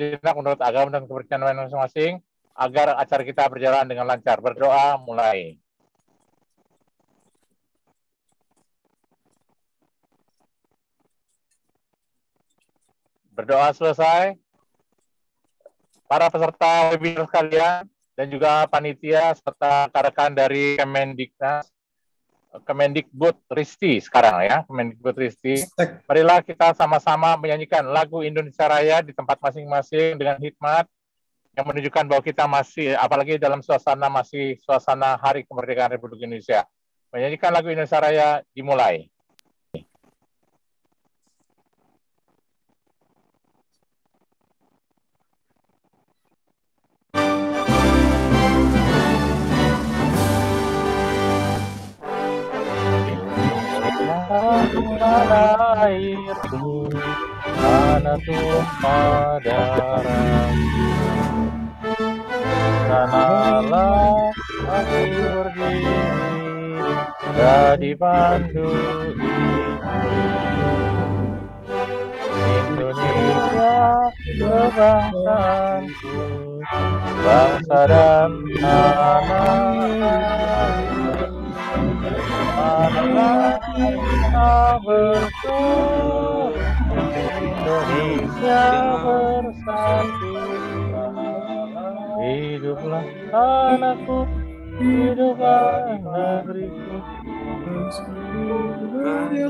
sejenak menurut agama dan kepercayaan masing-masing agar acara kita berjalan dengan lancar. Berdoa mulai. Berdoa selesai. Para peserta webinar sekalian dan juga panitia serta rekan dari Kemendiknas Kemendikbud Risti sekarang ya, Kemendikbud Risti. Marilah kita sama-sama menyanyikan lagu Indonesia Raya di tempat masing-masing dengan hikmat yang menunjukkan bahwa kita masih, apalagi dalam suasana masih suasana Hari Kemerdekaan Republik Indonesia. Menyanyikan lagu Indonesia Raya dimulai. mana airku, mana tumpah darahku. Allah aku berdiri, jadi pandu Indonesia kebangsaanku, bangsa dan anak Marilah kita bersyukur Indonesia bersatu Hiduplah anakku Hiduplah negeriku Semuanya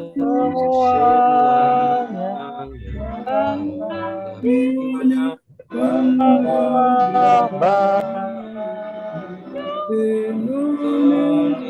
Yang Menambah Indonesia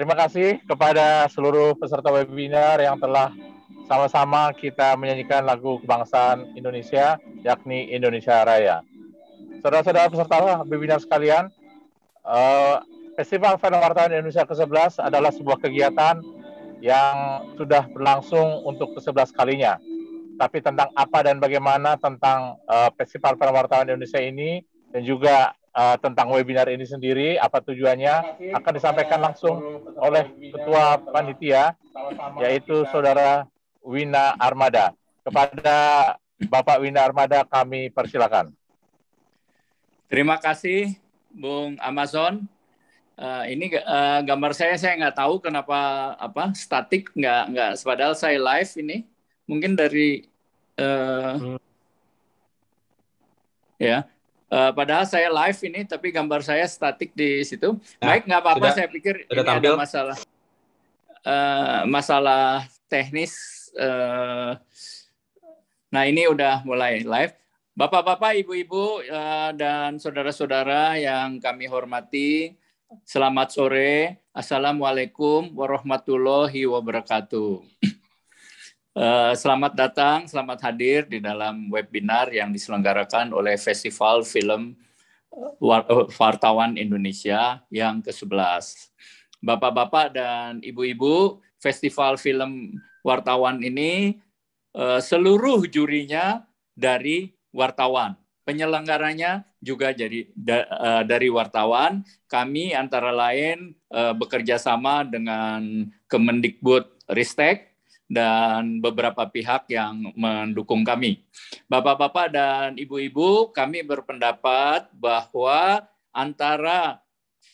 Terima kasih kepada seluruh peserta webinar yang telah sama-sama kita menyanyikan lagu kebangsaan Indonesia, yakni Indonesia Raya. Saudara-saudara peserta webinar sekalian, eh, Festival Wartawan Indonesia ke-11 adalah sebuah kegiatan yang sudah berlangsung untuk ke-11 kalinya. Tapi tentang apa dan bagaimana tentang eh, Festival Wartawan Indonesia ini, dan juga uh, tentang webinar ini sendiri, apa tujuannya, akan disampaikan langsung oleh Ketua Panitia, yaitu Saudara Wina Armada. Kepada Bapak Wina Armada kami persilakan. Terima kasih, Bung Amazon. Uh, ini uh, gambar saya saya nggak tahu kenapa apa statik nggak nggak padahal saya live ini mungkin dari uh, hmm. ya Eh, padahal saya live ini, tapi gambar saya statik di situ. Nah, Baik, nggak apa-apa. Saya pikir ini tampil. ada masalah uh, masalah teknis. Uh, nah, ini udah mulai live. Bapak-bapak, ibu-ibu, uh, dan saudara-saudara yang kami hormati, selamat sore. Assalamualaikum warahmatullahi wabarakatuh. Eh, selamat datang, selamat hadir di dalam webinar yang diselenggarakan oleh Festival Film eh, eh, Wartawan Indonesia yang ke-11. Bapak-bapak dan ibu-ibu, Festival Film Wartawan ini seluruh jurinya dari wartawan. Penyelenggaranya juga jadi da, uh, dari wartawan. Kami antara lain bekerja sama dengan Kemendikbud Ristek dan beberapa pihak yang mendukung kami. Bapak-bapak dan ibu-ibu, kami berpendapat bahwa antara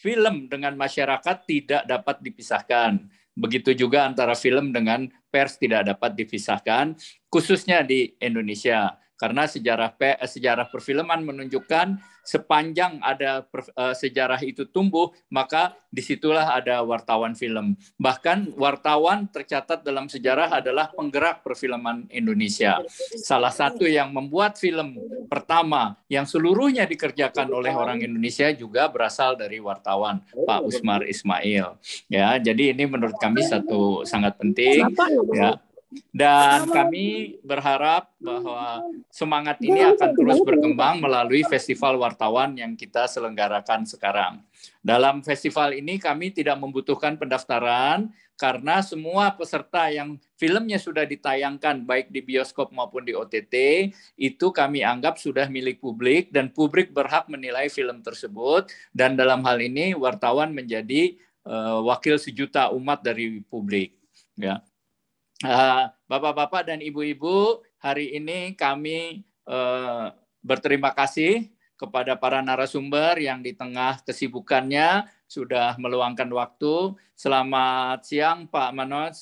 film dengan masyarakat tidak dapat dipisahkan. Begitu juga antara film dengan pers tidak dapat dipisahkan, khususnya di Indonesia karena sejarah eh, sejarah perfilman menunjukkan sepanjang ada per, uh, sejarah itu tumbuh maka disitulah ada wartawan film bahkan wartawan tercatat dalam sejarah adalah penggerak perfilman Indonesia salah satu yang membuat film pertama yang seluruhnya dikerjakan oleh orang Indonesia juga berasal dari wartawan Pak Usmar Ismail ya jadi ini menurut kami satu sangat penting ya dan kami berharap bahwa semangat ini akan terus berkembang melalui festival wartawan yang kita selenggarakan sekarang. Dalam festival ini kami tidak membutuhkan pendaftaran karena semua peserta yang filmnya sudah ditayangkan baik di bioskop maupun di OTT itu kami anggap sudah milik publik dan publik berhak menilai film tersebut dan dalam hal ini wartawan menjadi uh, wakil sejuta umat dari publik ya. Eh, bapak-bapak dan ibu-ibu, hari ini kami eh, berterima kasih kepada para narasumber yang di tengah kesibukannya sudah meluangkan waktu. Selamat siang Pak Manoj,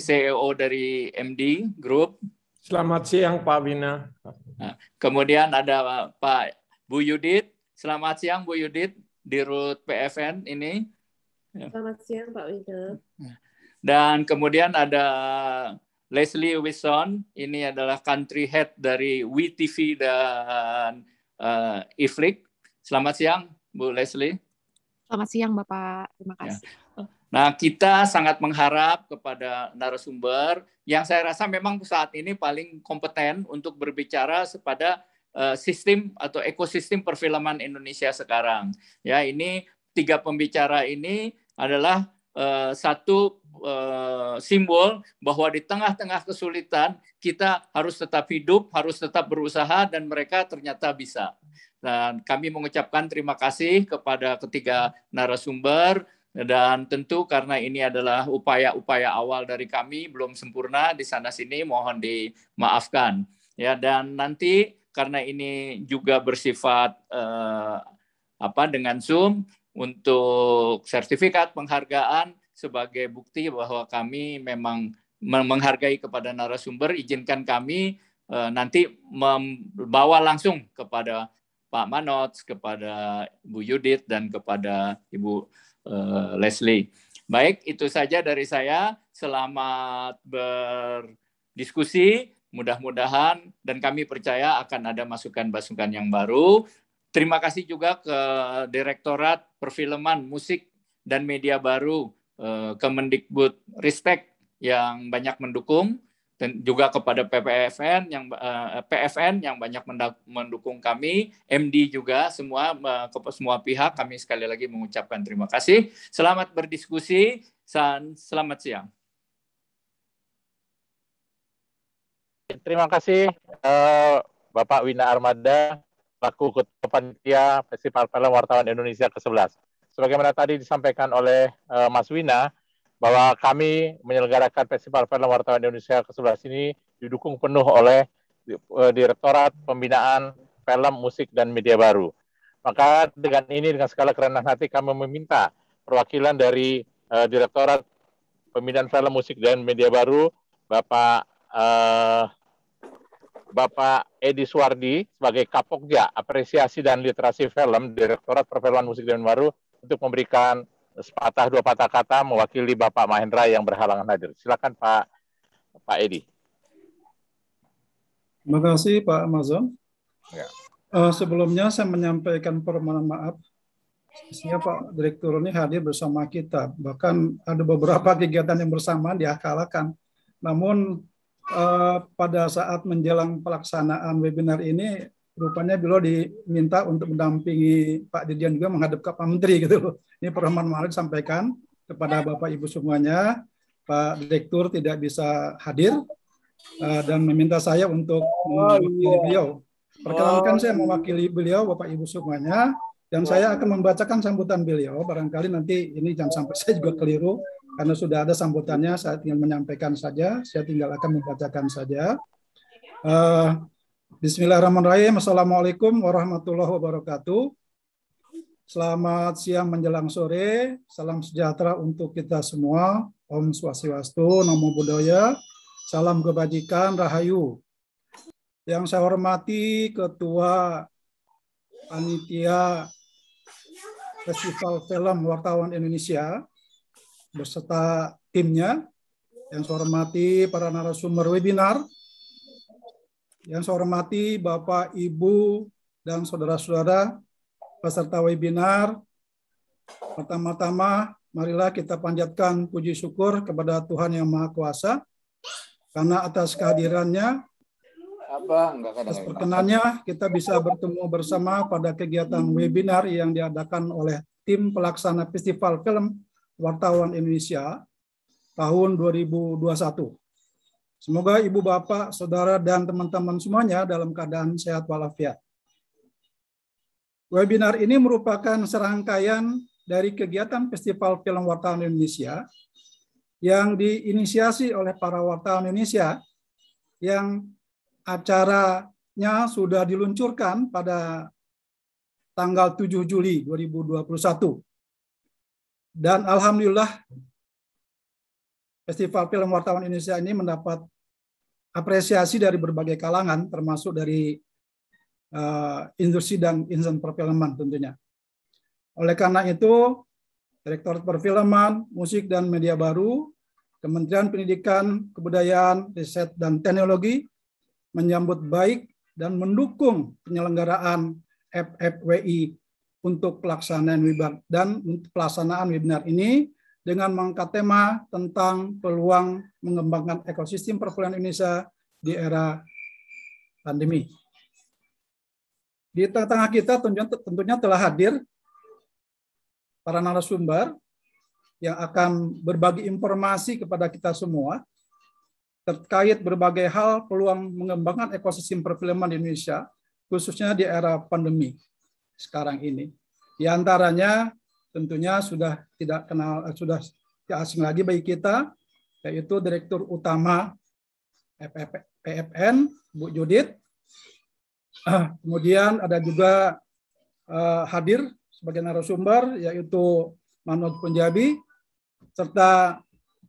CEO dari MD Group. Selamat siang Pak Wina. Nah, kemudian ada Pak Bu Yudit. Selamat siang Bu Yudit di Rut PFN ini. Selamat siang Pak Wina. Nah, dan kemudian ada Leslie Wilson. ini adalah country head dari WeTV dan uh, IFLIK. Selamat siang, Bu Leslie. Selamat siang, Bapak. Terima ya. kasih. Ya. Nah, kita sangat mengharap kepada narasumber yang saya rasa memang saat ini paling kompeten untuk berbicara kepada uh, sistem atau ekosistem perfilman Indonesia sekarang. Ya, ini tiga pembicara ini adalah Eh, satu uh, simbol bahwa di tengah-tengah kesulitan kita harus tetap hidup, harus tetap berusaha dan mereka ternyata bisa. Dan kami mengucapkan terima kasih kepada ketiga narasumber dan tentu karena ini adalah upaya-upaya awal dari kami belum sempurna di sana sini mohon dimaafkan ya dan nanti karena ini juga bersifat uh, apa dengan Zoom untuk sertifikat penghargaan sebagai bukti bahwa kami memang menghargai kepada narasumber, izinkan kami eh, nanti membawa langsung kepada Pak Manot, kepada Bu Yudit, dan kepada Ibu eh, Leslie. Baik, itu saja dari saya. Selamat berdiskusi. Mudah-mudahan dan kami percaya akan ada masukan-masukan yang baru Terima kasih juga ke Direktorat Perfilman, Musik, dan Media Baru eh, Kemendikbud Ristek yang banyak mendukung dan juga kepada PPFN yang eh, PFN yang banyak mendukung kami, MD juga semua eh, ke semua pihak kami sekali lagi mengucapkan terima kasih. Selamat berdiskusi dan selamat siang. Terima kasih Bapak Wina Armada selaku kepanitia Festival Film Wartawan Indonesia ke-11. Sebagaimana tadi disampaikan oleh uh, Mas Wina, bahwa kami menyelenggarakan Festival Film Wartawan Indonesia ke-11 ini didukung penuh oleh uh, Direktorat Pembinaan Film, Musik, dan Media Baru. Maka dengan ini, dengan segala kerenah hati, kami meminta perwakilan dari uh, Direktorat Pembinaan Film, Musik, dan Media Baru, Bapak uh, Bapak Edi Suwardi sebagai Kapokja Apresiasi dan Literasi Film Direktorat Perfilman Musik dan Baru untuk memberikan sepatah dua patah kata mewakili Bapak Mahendra yang berhalangan hadir. Silakan Pak Pak Edi. Terima kasih Pak Amazon. Ya. Uh, sebelumnya saya menyampaikan permohonan maaf. Sebenarnya Pak Direktur ini hadir bersama kita. Bahkan ada beberapa kegiatan yang bersamaan diakalakan. Namun Eh, pada saat menjelang pelaksanaan webinar ini rupanya beliau diminta untuk mendampingi Pak Dirjen juga menghadap ke Pak Menteri gitu loh. Ini permohonan maaf sampaikan kepada Bapak Ibu semuanya. Pak Direktur tidak bisa hadir uh, dan meminta saya untuk mewakili oh, iya. beliau. Perkenalkan oh, saya iya. mewakili beliau Bapak Ibu semuanya dan iya. saya akan membacakan sambutan beliau. Barangkali nanti ini jangan sampai saya juga keliru karena sudah ada sambutannya, saya tinggal menyampaikan saja. Saya tinggal akan membacakan saja. Uh, Bismillahirrahmanirrahim. Assalamualaikum warahmatullahi wabarakatuh. Selamat siang menjelang sore. Salam sejahtera untuk kita semua. Om Swastiwastu, Namo Buddhaya. Salam kebajikan, Rahayu. Yang saya hormati Ketua Panitia Festival Film Wartawan Indonesia, beserta timnya, yang saya hormati para narasumber webinar, yang saya hormati Bapak, Ibu, dan saudara-saudara peserta webinar. Pertama-tama, marilah kita panjatkan puji syukur kepada Tuhan Yang Maha Kuasa, karena atas kehadirannya atas perkenannya kita bisa bertemu bersama pada kegiatan webinar yang diadakan oleh tim pelaksana festival film wartawan Indonesia tahun 2021. Semoga Ibu Bapak, Saudara, dan teman-teman semuanya dalam keadaan sehat walafiat. Webinar ini merupakan serangkaian dari kegiatan Festival Film Wartawan Indonesia yang diinisiasi oleh para wartawan Indonesia yang acaranya sudah diluncurkan pada tanggal 7 Juli 2021 dan alhamdulillah Festival Film Wartawan Indonesia ini mendapat apresiasi dari berbagai kalangan, termasuk dari uh, industri dan insan perfilman tentunya. Oleh karena itu, Direktorat Perfilman, Musik dan Media Baru, Kementerian Pendidikan, Kebudayaan, Riset dan Teknologi menyambut baik dan mendukung penyelenggaraan FFWI untuk pelaksanaan webinar dan untuk pelaksanaan webinar ini dengan mengangkat tema tentang peluang mengembangkan ekosistem perkuliahan Indonesia di era pandemi. Di tengah-tengah kita tentunya telah hadir para narasumber yang akan berbagi informasi kepada kita semua terkait berbagai hal peluang mengembangkan ekosistem perfilman di Indonesia, khususnya di era pandemi sekarang ini. Di antaranya tentunya sudah tidak kenal eh, sudah tidak asing lagi bagi kita yaitu Direktur Utama PPN Bu Judit. Ah, kemudian ada juga eh, hadir sebagai narasumber yaitu Manoj Punjabi serta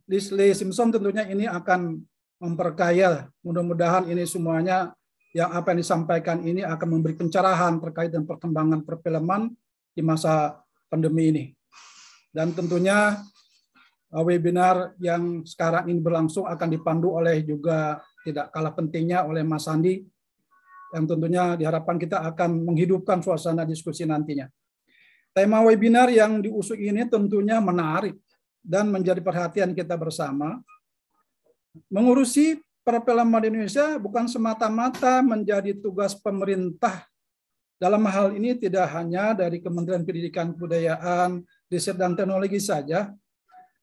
Leslie Simpson tentunya ini akan memperkaya mudah-mudahan ini semuanya yang apa yang disampaikan ini akan memberi pencerahan terkait dengan perkembangan perfilman di masa pandemi ini. Dan tentunya uh, webinar yang sekarang ini berlangsung akan dipandu oleh juga tidak kalah pentingnya oleh Mas Sandi yang tentunya diharapkan kita akan menghidupkan suasana diskusi nantinya. Tema webinar yang diusung ini tentunya menarik dan menjadi perhatian kita bersama. Mengurusi perfilman Indonesia bukan semata-mata menjadi tugas pemerintah. Dalam hal ini tidak hanya dari Kementerian Pendidikan Kebudayaan, Riset dan Teknologi saja,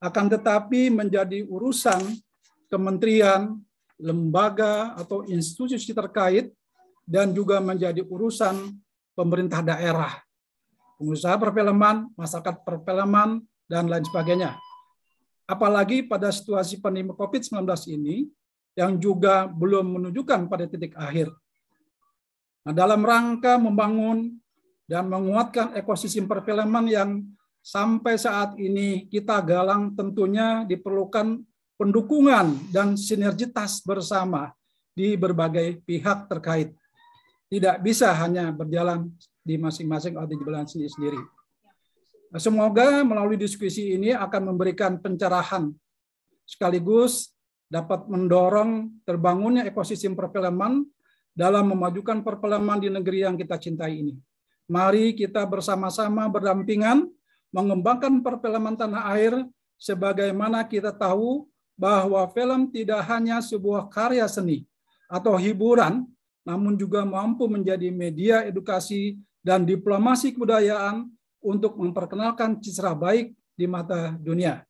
akan tetapi menjadi urusan kementerian, lembaga atau institusi terkait dan juga menjadi urusan pemerintah daerah, pengusaha perfilman, masyarakat perfilman dan lain sebagainya. Apalagi pada situasi pandemi COVID-19 ini, yang juga belum menunjukkan pada titik akhir. Nah, dalam rangka membangun dan menguatkan ekosistem perfilman yang sampai saat ini kita galang tentunya diperlukan pendukungan dan sinergitas bersama di berbagai pihak terkait. Tidak bisa hanya berjalan di masing-masing atau di jalan sendiri-sendiri. Semoga melalui diskusi ini akan memberikan pencerahan sekaligus dapat mendorong terbangunnya ekosistem perfilman dalam memajukan perfilman di negeri yang kita cintai ini. Mari kita bersama-sama berdampingan mengembangkan perfilman tanah air sebagaimana kita tahu bahwa film tidak hanya sebuah karya seni atau hiburan, namun juga mampu menjadi media edukasi dan diplomasi kebudayaan untuk memperkenalkan citra baik di mata dunia.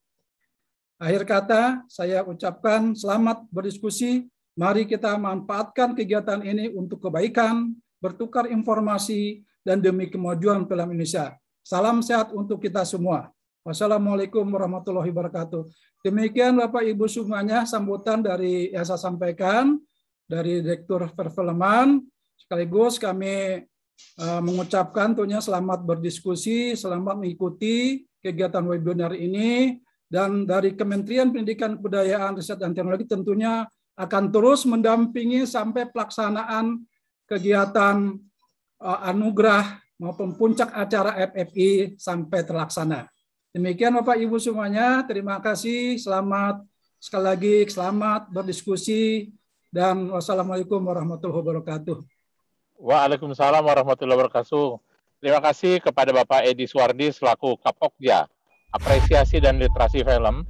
Akhir kata, saya ucapkan selamat berdiskusi. Mari kita manfaatkan kegiatan ini untuk kebaikan, bertukar informasi, dan demi kemajuan film Indonesia. Salam sehat untuk kita semua. Wassalamualaikum warahmatullahi wabarakatuh. Demikian Bapak Ibu semuanya sambutan dari yang saya sampaikan dari Direktur Perfilman. Sekaligus kami eh, mengucapkan tentunya selamat berdiskusi, selamat mengikuti kegiatan webinar ini. Dan dari Kementerian Pendidikan Kebudayaan Riset dan Teknologi tentunya akan terus mendampingi sampai pelaksanaan kegiatan eh, anugerah maupun puncak acara FFI sampai terlaksana. Demikian Bapak Ibu semuanya, terima kasih, selamat sekali lagi selamat berdiskusi dan wassalamualaikum warahmatullahi wabarakatuh. Waalaikumsalam warahmatullahi wabarakatuh. Terima kasih kepada Bapak Edi Suwardi selaku Kapokja apresiasi dan literasi film.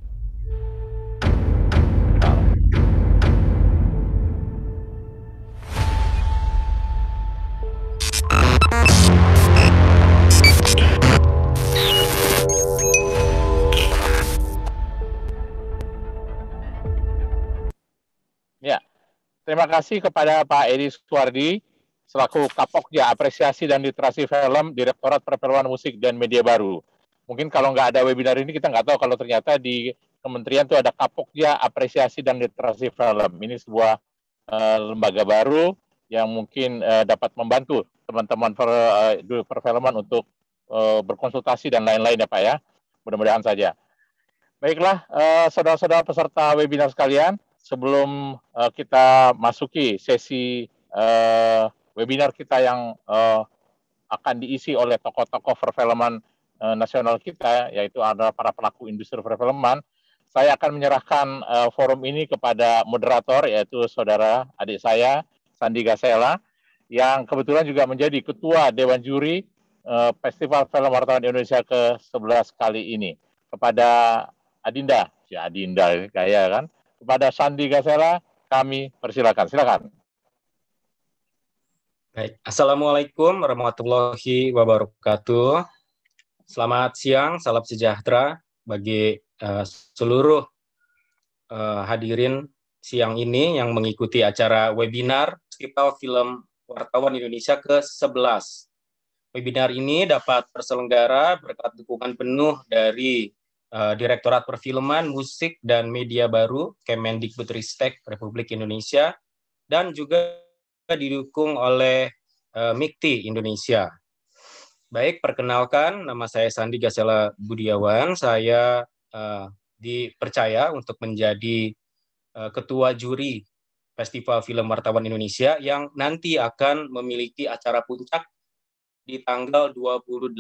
Ya, terima kasih kepada Pak Edi Suwardi selaku Kapokja Apresiasi dan Literasi Film Direktorat Perfilman Musik dan Media Baru mungkin kalau nggak ada webinar ini kita nggak tahu kalau ternyata di kementerian itu ada kapoknya apresiasi dan literasi film. Ini sebuah uh, lembaga baru yang mungkin uh, dapat membantu teman-teman per, uh, perfilman untuk uh, berkonsultasi dan lain-lain ya Pak ya. Mudah-mudahan saja. Baiklah, uh, saudara-saudara peserta webinar sekalian, sebelum uh, kita masuki sesi uh, webinar kita yang uh, akan diisi oleh tokoh-tokoh perfilman -tokoh Eh, nasional kita, yaitu adalah para pelaku industri perfilman, saya akan menyerahkan uh, forum ini kepada moderator, yaitu saudara adik saya, Sandi Gasela, yang kebetulan juga menjadi ketua Dewan Juri uh, Festival Film Wartawan Indonesia ke-11 kali ini. Kepada Adinda, ya Adinda kayak kan, kepada Sandi Gasela, kami persilakan. Silakan. Baik, Assalamualaikum warahmatullahi wabarakatuh. Selamat siang, salam sejahtera bagi uh, seluruh uh, hadirin siang ini yang mengikuti acara webinar Festival Film Wartawan Indonesia ke-11. Webinar ini dapat terselenggara berkat dukungan penuh dari uh, Direktorat Perfilman, Musik, dan Media Baru Kemendikbudristek Republik Indonesia dan juga didukung oleh uh, MIKTI Indonesia Baik, perkenalkan nama saya Sandi Gasela Budiawan. Saya uh, dipercaya untuk menjadi uh, ketua juri Festival Film Wartawan Indonesia yang nanti akan memiliki acara puncak di tanggal 28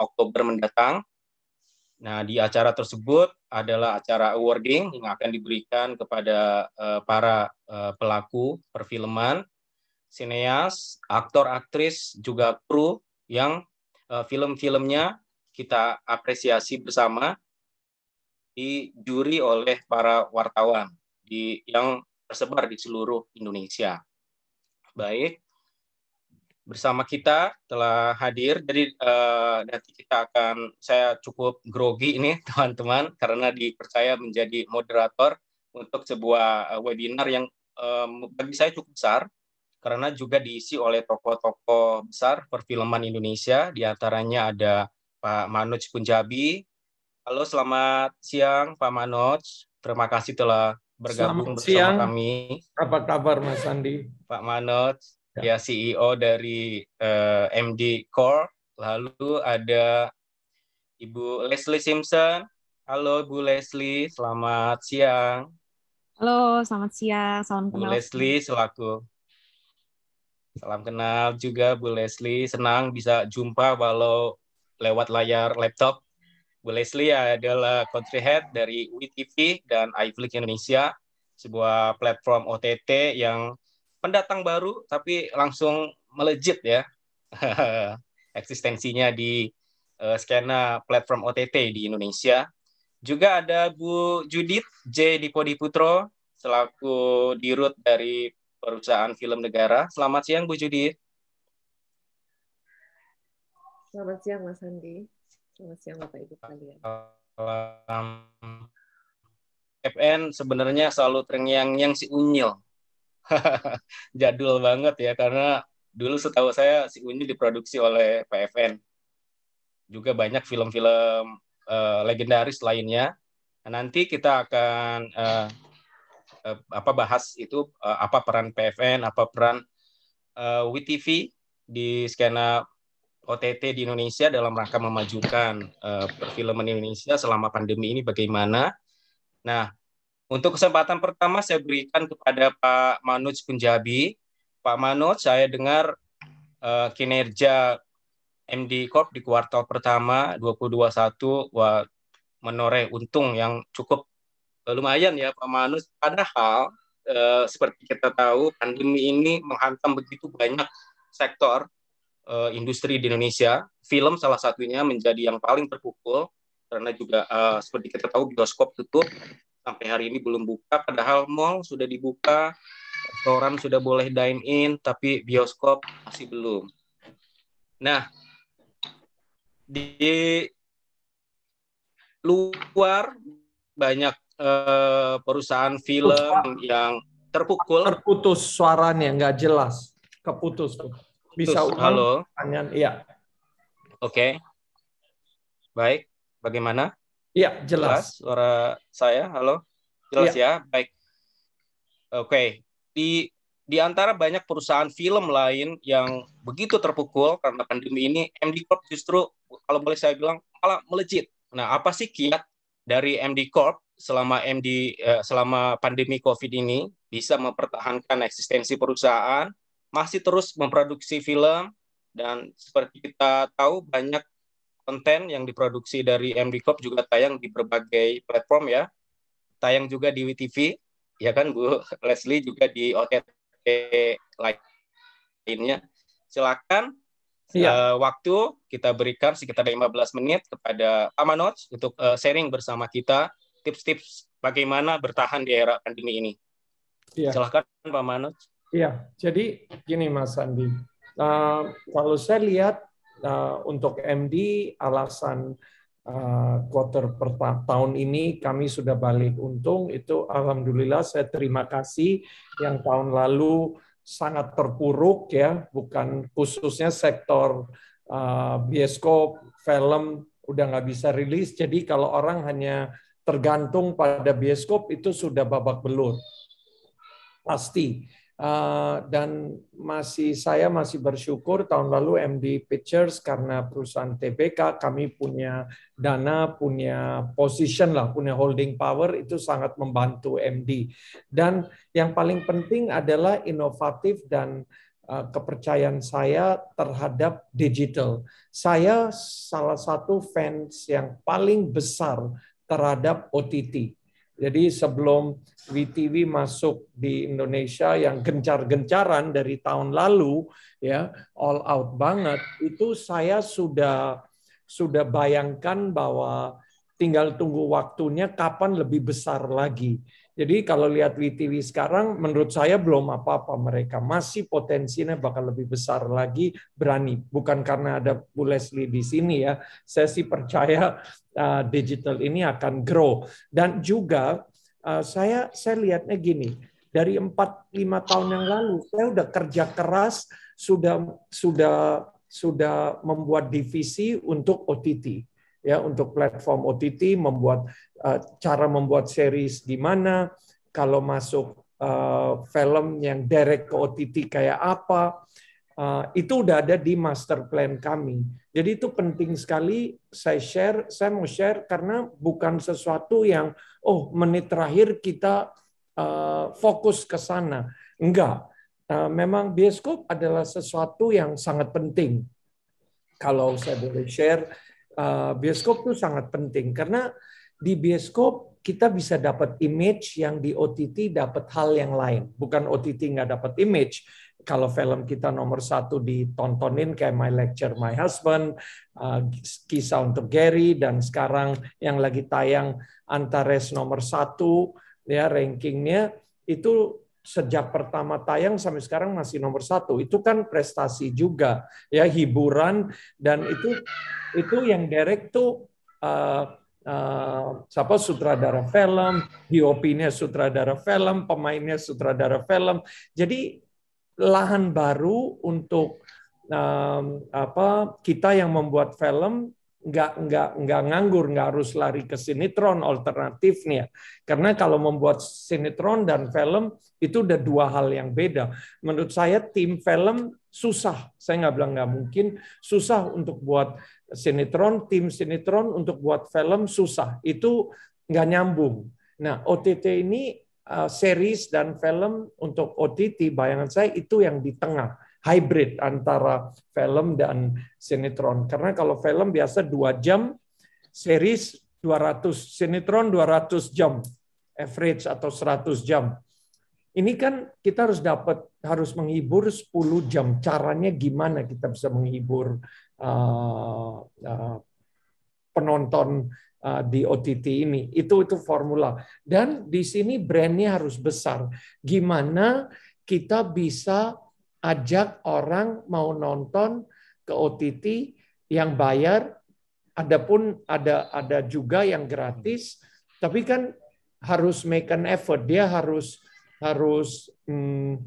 Oktober mendatang. Nah, di acara tersebut adalah acara awarding yang akan diberikan kepada uh, para uh, pelaku perfilman, sineas, aktor, aktris, juga kru yang Eh, film-filmnya kita apresiasi bersama dijuri oleh para wartawan di yang tersebar di seluruh Indonesia. Baik, bersama kita telah hadir. Jadi uh, nanti kita akan saya cukup grogi ini teman-teman karena dipercaya menjadi moderator untuk sebuah eh, webinar yang um, bagi saya cukup besar karena juga diisi oleh tokoh-tokoh besar perfilman Indonesia, diantaranya ada Pak Manoj Punjabi. Halo, selamat siang Pak Manoj. Terima kasih telah bergabung selamat bersama siang. kami. Apa kabar Mas Andi? Pak Manoj, ya, ya CEO dari uh, eh, MD Core. Lalu ada Ibu Leslie Simpson. Halo Bu Leslie, selamat siang. Halo, selamat siang. Salam kenal. Bu Leslie selaku Salam kenal juga Bu Leslie. Senang bisa jumpa walau lewat layar laptop. Bu Leslie adalah country head dari UITV dan iFlix Indonesia, sebuah platform OTT yang pendatang baru tapi langsung melejit ya eksistensinya di uh, skena platform OTT di Indonesia. Juga ada Bu Judith J. Dipodi Putro, selaku dirut dari Perusahaan Film Negara. Selamat siang Bu Judi. Selamat siang Mas Andi. Selamat siang Bapak Ibu kalian. FN sebenarnya selalu terngiang yang si Unyil. Jadul banget ya karena dulu setahu saya si Unyil diproduksi oleh PFN. Juga banyak film-film uh, legendaris lainnya. Nanti kita akan uh, Eh, apa bahas itu eh, apa peran PFN, apa peran uh, eh, WTV di skena OTT di Indonesia dalam rangka memajukan uh, perfilman Indonesia selama pandemi ini bagaimana. Nah, untuk kesempatan pertama saya berikan kepada Pak Manut Punjabi. Pak Manut saya dengar uh, kinerja MD Corp di kuartal pertama 2021 menoreh untung yang cukup lumayan ya Pak Manus. Padahal e, seperti kita tahu pandemi ini menghantam begitu banyak sektor e, industri di Indonesia. Film salah satunya menjadi yang paling terpukul karena juga e, seperti kita tahu bioskop tutup sampai hari ini belum buka. Padahal mall sudah dibuka, restoran sudah boleh dine in, tapi bioskop masih belum. Nah, di luar banyak uh, perusahaan film yang terpukul terputus suaranya nggak jelas keputus bisa Putus. halo pertanyaan iya oke okay. baik bagaimana iya jelas. jelas suara saya halo jelas iya. ya baik oke okay. di di antara banyak perusahaan film lain yang begitu terpukul karena pandemi ini, MD Corp justru kalau boleh saya bilang malah melejit. Nah, apa sih kiat dari MD Corp selama MD eh, selama pandemi Covid ini bisa mempertahankan eksistensi perusahaan, masih terus memproduksi film dan seperti kita tahu banyak konten yang diproduksi dari MD Corp juga tayang di berbagai platform ya. Tayang juga di WTV, ya kan Bu Leslie juga di OTT lainnya. Silakan ya. uh, waktu kita berikan sekitar 15 menit kepada Pak untuk uh, sharing bersama kita tips-tips bagaimana bertahan di era pandemi ini. Ya. Silahkan Pak Manoj. Iya, jadi gini Mas Sandi. Nah, eh, kalau saya lihat nah, untuk MD alasan uh, quarter per tahun ini kami sudah balik untung itu alhamdulillah saya terima kasih yang tahun lalu sangat terpuruk ya, bukan khususnya sektor uh, bioskop, film udah nggak bisa rilis. Jadi kalau orang hanya tergantung pada bioskop itu sudah babak belur pasti eh, dan masih saya masih bersyukur tahun lalu MD Pictures karena perusahaan TBK kami punya dana punya position lah punya holding power itu sangat membantu MD dan yang paling penting adalah inovatif dan eh, kepercayaan saya terhadap digital. Saya salah satu fans yang paling besar terhadap OTT. Jadi sebelum WTV masuk di Indonesia yang gencar-gencaran dari tahun lalu ya all out banget itu saya sudah sudah bayangkan bahwa tinggal tunggu waktunya kapan lebih besar lagi jadi kalau lihat WTV sekarang, menurut saya belum apa-apa mereka. Masih potensinya bakal lebih besar lagi berani. Bukan karena ada Bu Leslie di sini ya. Saya sih percaya uh, digital ini akan grow. Dan juga uh, saya saya lihatnya gini, dari 4-5 tahun yang lalu, saya sudah kerja keras, sudah sudah sudah membuat divisi untuk OTT ya untuk platform OTT membuat uh, cara membuat series di mana kalau masuk uh, film yang direct ke OTT kayak apa uh, itu udah ada di master plan kami. Jadi itu penting sekali saya share, saya mau share karena bukan sesuatu yang oh menit terakhir kita uh, fokus ke sana. Enggak. Uh, memang bioskop adalah sesuatu yang sangat penting. Kalau saya boleh share, Eh, bioskop tuh sangat penting karena di bioskop kita bisa dapat image yang di OTT dapat hal yang lain. Bukan OTT nggak dapat image. Kalau film kita nomor satu ditontonin kayak My Lecture My Husband, uh, Kisah untuk Gary, dan sekarang yang lagi tayang Antares nomor satu ya rankingnya itu sejak pertama tayang sampai sekarang masih nomor satu. Itu kan prestasi juga ya hiburan dan itu itu yang Derek tuh uh, uh, siapa sutradara film, diopinya sutradara film, pemainnya sutradara film. Jadi lahan baru untuk um, apa kita yang membuat film nggak nggak nggak nganggur nggak harus lari ke sinetron alternatifnya karena kalau membuat sinetron dan film itu udah dua hal yang beda menurut saya tim film susah saya nggak bilang nggak mungkin susah untuk buat sinetron tim sinetron untuk buat film susah itu nggak nyambung nah OTT ini eh, series dan film untuk OTT bayangan saya itu yang di tengah hybrid antara film dan sinetron. Karena kalau film biasa dua jam, series 200, sinetron 200 jam, average atau 100 jam. Ini kan kita harus dapat, harus menghibur 10 jam. Caranya gimana kita bisa menghibur uh, uh, penonton uh, di OTT ini. Itu itu formula. Dan di sini brandnya harus besar. Gimana kita bisa ajak orang mau nonton ke OTT yang bayar, ada pun ada ada juga yang gratis, tapi kan harus make an effort, dia harus harus hmm,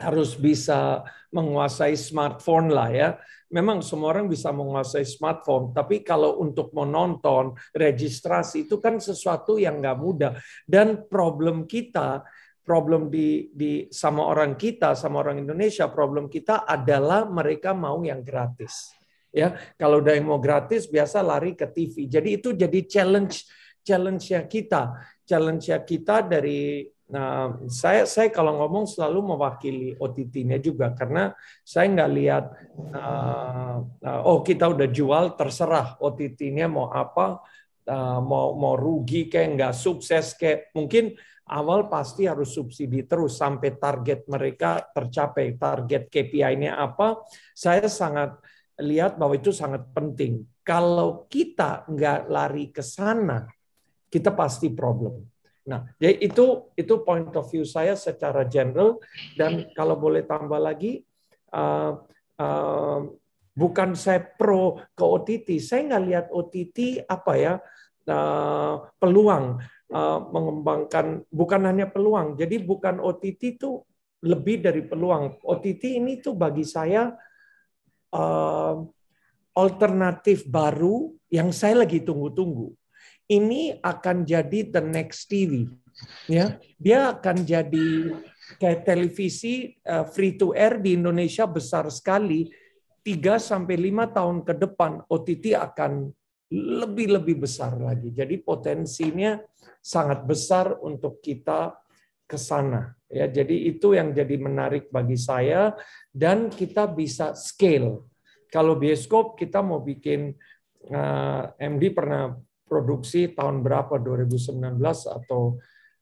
harus bisa menguasai smartphone lah ya. Memang semua orang bisa menguasai smartphone, tapi kalau untuk menonton registrasi itu kan sesuatu yang nggak mudah. Dan problem kita problem di, di sama orang kita, sama orang Indonesia, problem kita adalah mereka mau yang gratis. Ya, kalau udah yang mau gratis biasa lari ke TV. Jadi itu jadi challenge challenge ya kita, challenge ya kita dari nah saya saya kalau ngomong selalu mewakili OTT-nya juga karena saya nggak lihat uh, oh kita udah jual terserah OTT-nya mau apa uh, mau mau rugi kayak nggak sukses kayak mungkin awal pasti harus subsidi terus sampai target mereka tercapai. Target KPI-nya apa? Saya sangat lihat bahwa itu sangat penting. Kalau kita nggak lari ke sana, kita pasti problem. Nah, jadi ya itu itu point of view saya secara general dan kalau boleh tambah lagi, uh, uh, bukan saya pro ke OTT. Saya nggak lihat OTT apa ya Eh, peluang eh, mengembangkan bukan hanya peluang. Jadi bukan OTT itu lebih dari peluang. OTT ini tuh bagi saya eh, alternatif baru yang saya lagi tunggu-tunggu. Ini akan jadi the next TV, ya. Dia akan jadi kayak televisi free to air di Indonesia besar sekali. 3 sampai 5 tahun ke depan OTT akan lebih-lebih besar lagi. Jadi potensinya sangat besar untuk kita ke sana. Ya, jadi itu yang jadi menarik bagi saya dan kita bisa scale. Kalau bioskop kita mau bikin uh, eh, MD pernah produksi tahun berapa 2019 atau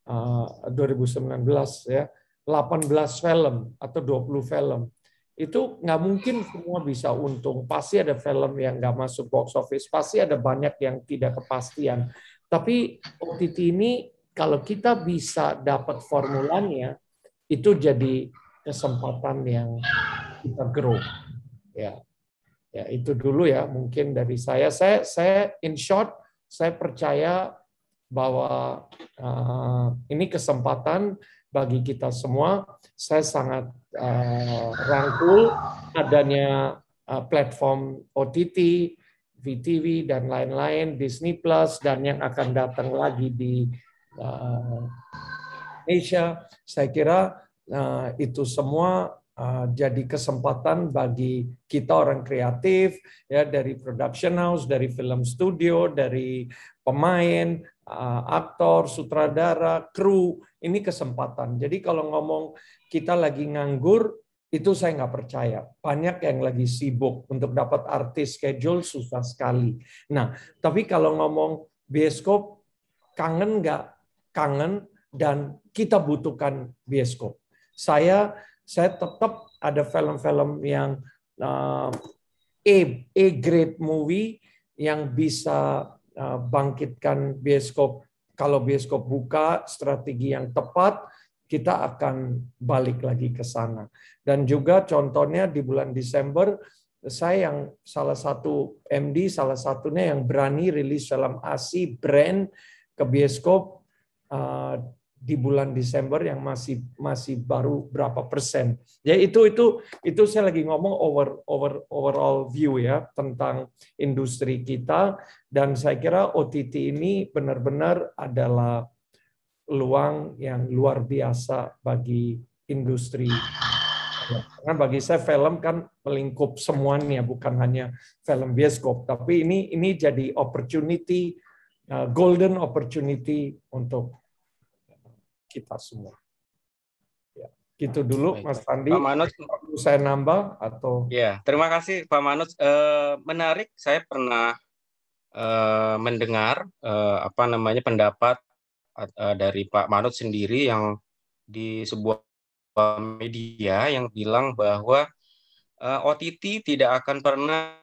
uh, eh, 2019 ya 18 film atau 20 film itu nggak mungkin semua bisa untung. Pasti ada film yang nggak masuk box office, pasti ada banyak yang tidak kepastian. Tapi OTT ini kalau kita bisa dapat formulanya, itu jadi kesempatan yang kita grow. Ya, ya itu dulu ya mungkin dari saya. Saya, saya in short, saya percaya bahwa uh, ini kesempatan bagi kita semua. Saya sangat uh, rangkul adanya uh, platform OTT, VTV dan lain-lain, Disney Plus dan yang akan datang lagi di uh, eh, Asia. Saya kira uh, itu semua Uh, jadi kesempatan bagi kita orang kreatif ya dari production house, dari film studio, dari pemain, uh, aktor, sutradara, kru, ini kesempatan. Jadi kalau ngomong kita lagi nganggur, itu saya nggak percaya. Banyak yang lagi sibuk untuk dapat artis schedule susah sekali. Nah, tapi kalau ngomong bioskop, kangen nggak? Kangen dan kita butuhkan bioskop. Saya saya tetap ada film-film yang uh, A, A grade movie yang bisa Eh, bangkitkan bioskop. Kalau bioskop buka, strategi yang tepat, kita akan balik lagi ke sana. Dan juga contohnya di bulan Desember, saya yang salah satu MD, salah satunya yang berani rilis dalam ASI brand ke bioskop eh, di bulan Desember yang masih masih baru berapa persen. Ya itu itu itu saya lagi ngomong over over overall view ya tentang industri kita dan saya kira OTT ini benar-benar adalah peluang yang luar biasa bagi industri. Karena bagi saya film kan melingkup semuanya bukan hanya film bioskop tapi ini ini jadi opportunity uh, golden opportunity untuk kita semua. Ya, gitu dulu Baik. Mas Tandi. Pak Manut, perlu saya nambah atau? Ya, terima kasih Pak Manut. E, eh, menarik, saya pernah e, mendengar e, apa namanya pendapat e, dari Pak Manut sendiri yang di sebuah media yang bilang bahwa e, OTT tidak akan pernah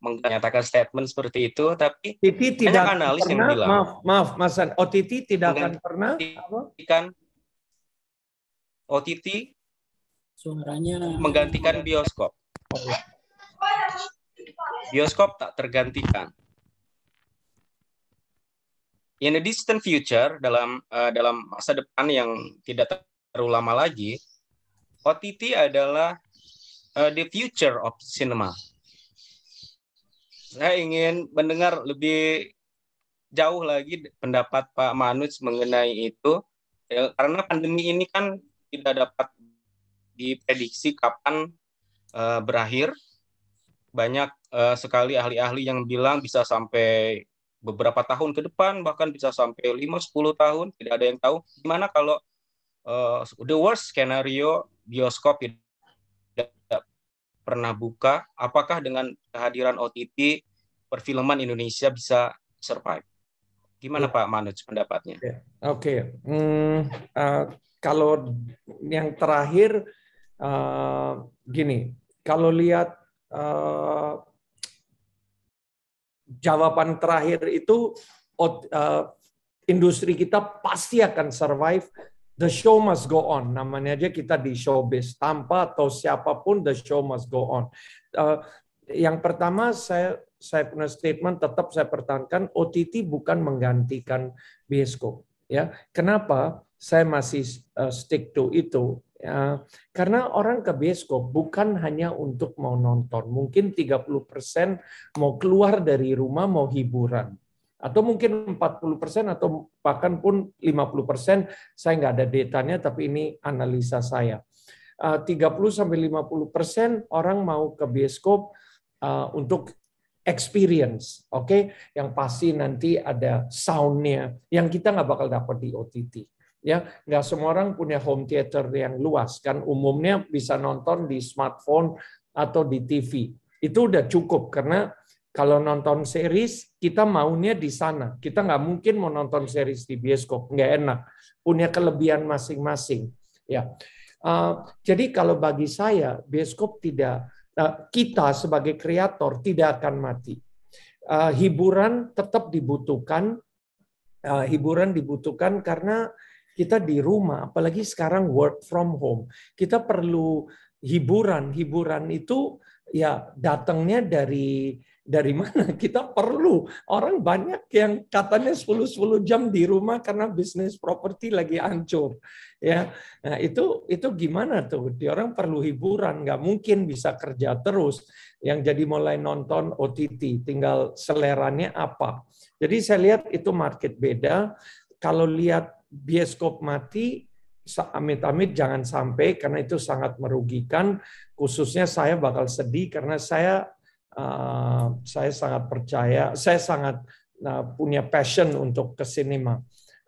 menyatakan statement seperti itu, tapi OTT oh, tidak akan analis pernah, yang bilang. Maaf, maaf, Mas OTT tidak akan pernah menggantikan OTT oh, suaranya menggantikan bioskop. Bioskop tak tergantikan. In the distant future, dalam uh, dalam masa depan yang tidak terlalu lama lagi, OTT adalah uh, the future of cinema saya ingin mendengar lebih jauh lagi pendapat Pak Manus mengenai itu. Ya, karena pandemi ini kan tidak dapat diprediksi kapan uh, berakhir. Banyak uh, sekali ahli-ahli yang bilang bisa sampai beberapa tahun ke depan, bahkan bisa sampai 5-10 tahun, tidak ada yang tahu. Gimana kalau uh, the worst scenario bioskop pernah buka, apakah dengan kehadiran OTT perfilman Indonesia bisa survive? Gimana ya. Pak Manoj pendapatnya? Ya, oke, okay. hmm, uh, kalau yang terakhir uh, gini, kalau lihat uh, jawaban terakhir itu uh, industri kita pasti akan survive The show must go on. Namanya aja kita di showbiz. Tanpa atau siapapun, the show must go on. Uh, yang pertama saya saya punya statement tetap saya pertahankan OTT bukan menggantikan bioskop. Ya, kenapa saya masih uh, stick to itu? Ya, karena orang ke bioskop bukan hanya untuk mau nonton, mungkin 30% mau keluar dari rumah mau hiburan atau mungkin 40% atau bahkan pun 50%, saya nggak ada datanya tapi ini analisa saya. 30 eh, sampai 50% orang mau ke bioskop eh, untuk experience, oke? Okay? Yang pasti nanti ada soundnya yang kita nggak bakal dapat di OTT. Ya, nggak semua orang punya home theater yang luas kan umumnya bisa nonton di smartphone atau di TV. Itu udah cukup karena kalau nonton series, kita maunya di sana. Kita nggak mungkin mau nonton series di bioskop, nggak enak. Punya kelebihan masing-masing. Ya, uh, jadi kalau bagi saya bioskop tidak uh, kita sebagai kreator tidak akan mati. Uh, hiburan tetap dibutuhkan. Uh, hiburan dibutuhkan karena kita di rumah, apalagi sekarang work from home. Kita perlu hiburan. Hiburan itu ya datangnya dari dari mana kita perlu orang banyak yang katanya 10-10 jam di rumah karena bisnis properti lagi hancur ya nah itu itu gimana tuh di orang perlu hiburan nggak mungkin bisa kerja terus yang jadi mulai nonton OTT tinggal seleranya apa jadi saya lihat itu market beda kalau lihat bioskop mati amit-amit jangan sampai karena itu sangat merugikan. Khususnya saya bakal sedih karena saya uh, saya sangat percaya, saya sangat uh, punya passion untuk ke sinema.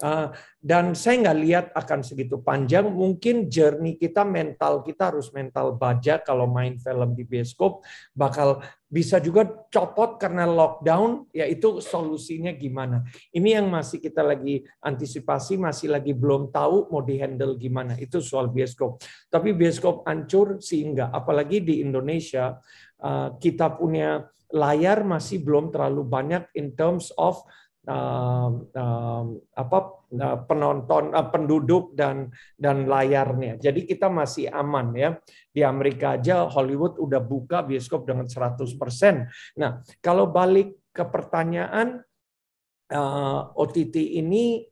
Ah, dan saya nggak lihat akan segitu panjang. Mungkin journey kita mental kita harus mental baja kalau main film di bioskop bakal bisa juga copot karena lockdown. Yaitu solusinya gimana? Ini yang masih kita lagi antisipasi, masih lagi belum tahu mau dihandle gimana. Itu soal bioskop. Tapi bioskop hancur sehingga, Apalagi di Indonesia ah, kita punya layar masih belum terlalu banyak in terms of Ehm, ehm, apa eh, penonton eh, penduduk dan dan layarnya. Jadi kita masih aman ya. Di Amerika aja Hollywood udah buka bioskop dengan 100%. Nah, kalau balik ke pertanyaan uh, eh, OTT ini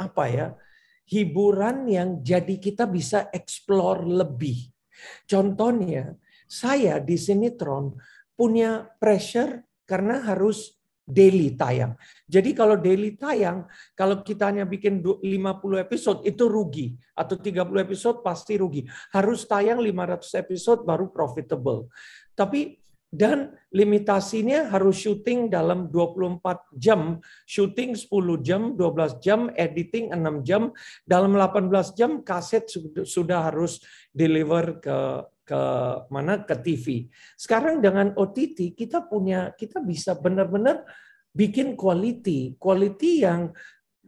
apa ya? Hiburan yang jadi kita bisa explore lebih. Contohnya, saya di sinetron punya pressure karena harus daily tayang. Jadi kalau daily tayang, kalau kita hanya bikin 50 episode itu rugi atau 30 episode pasti rugi. Harus tayang 500 episode baru profitable. Tapi dan limitasinya harus syuting dalam 24 jam, syuting 10 jam, 12 jam, editing 6 jam, dalam 18 jam kaset sudah harus deliver ke ke mana ke TV. Sekarang dengan OTT kita punya kita bisa benar-benar bikin quality, quality yang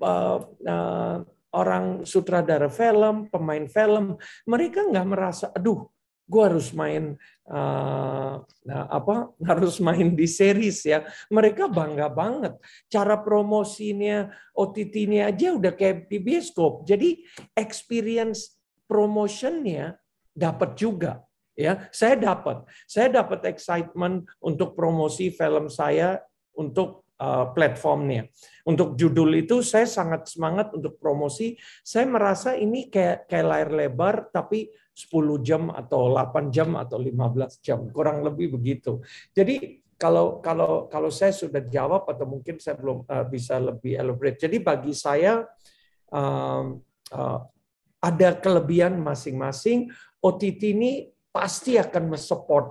uh, uh, orang sutradara film, pemain film, mereka nggak merasa aduh gue harus main uh, nah, apa harus main di series ya mereka bangga banget cara promosinya OTT-nya aja udah kayak di bioskop jadi experience promotionnya dapat juga Ya, saya dapat, saya dapat excitement untuk promosi film saya untuk uh, platformnya. Untuk judul itu saya sangat semangat untuk promosi. Saya merasa ini kayak kayak layar lebar tapi 10 jam atau 8 jam atau 15 jam, kurang lebih begitu. Jadi kalau kalau kalau saya sudah jawab atau mungkin saya belum uh, bisa lebih elaborate. Jadi bagi saya um, uh, ada kelebihan masing-masing. OTT ini pasti akan mensupport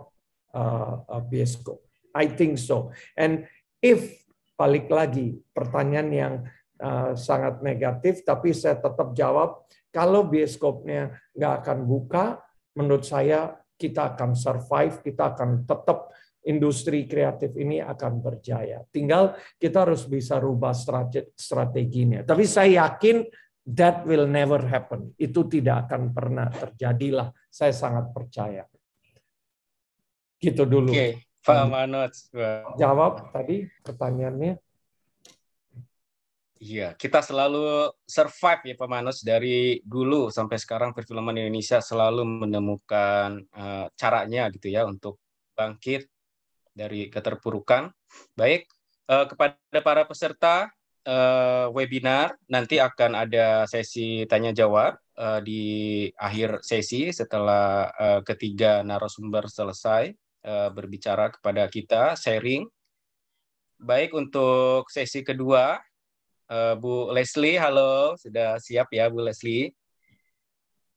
uh, uh BSCO. I think so. And if balik lagi pertanyaan yang uh, sangat negatif, tapi saya tetap jawab kalau bioskopnya nggak akan buka, menurut saya kita akan survive, kita akan tetap industri kreatif ini akan berjaya. Tinggal kita harus bisa rubah strateginya. Tapi saya yakin That will never happen. Itu tidak akan pernah terjadilah. Saya sangat percaya. Gitu dulu. Oke, okay. Pak hmm. Manoj. Jawab tadi pertanyaannya. Iya, kita selalu survive ya Pak Manus dari dulu sampai sekarang perfilman Indonesia selalu menemukan uh, caranya gitu ya untuk bangkit dari keterpurukan. Baik, uh, kepada para peserta uh, webinar. Nanti akan ada sesi tanya jawab uh, di akhir sesi setelah uh, ketiga narasumber selesai uh, berbicara kepada kita sharing. Baik untuk sesi kedua, uh, Bu Leslie, halo, sudah siap ya Bu Leslie?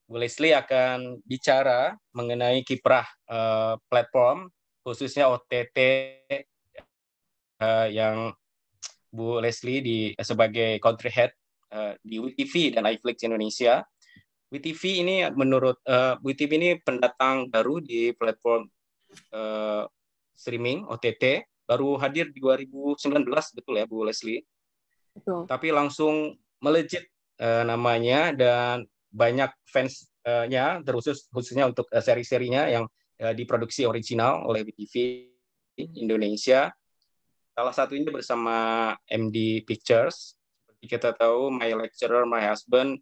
Bu Leslie akan bicara mengenai kiprah uh, platform khususnya OTT uh, yang Bu Leslie di eh, sebagai country head uh, di WTV dan iFlix Indonesia. WTV ini menurut uh, eh, WTV ini pendatang baru di platform uh, streaming OTT baru hadir di 2019 betul ya Bu Leslie. Betul. Tapi langsung melejit uh, namanya dan banyak fansnya uh terusus khususnya untuk uh, seri-serinya yang uh, diproduksi original oleh WTV Indonesia Salah satunya bersama MD Pictures. Seperti kita tahu, my lecturer, my husband,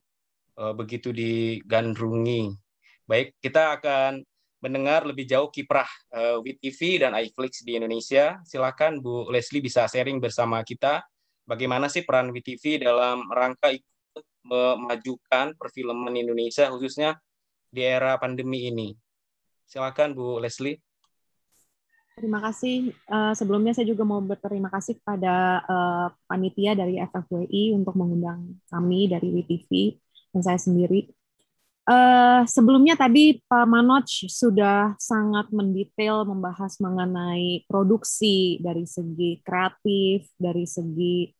uh, begitu digandrungi. Baik, kita akan mendengar lebih jauh kiprah uh, eh, WITV dan iFlix di Indonesia. Silakan Bu Leslie bisa sharing bersama kita bagaimana sih peran WITV dalam rangka ikut memajukan perfilman Indonesia khususnya di era pandemi ini. Silakan Bu Leslie. Terima kasih. Eh, sebelumnya saya juga mau berterima kasih kepada eh, panitia dari FFWI untuk mengundang kami dari WTV dan saya sendiri. Eh, sebelumnya tadi Pak Manoj sudah sangat mendetail membahas mengenai produksi dari segi kreatif, dari segi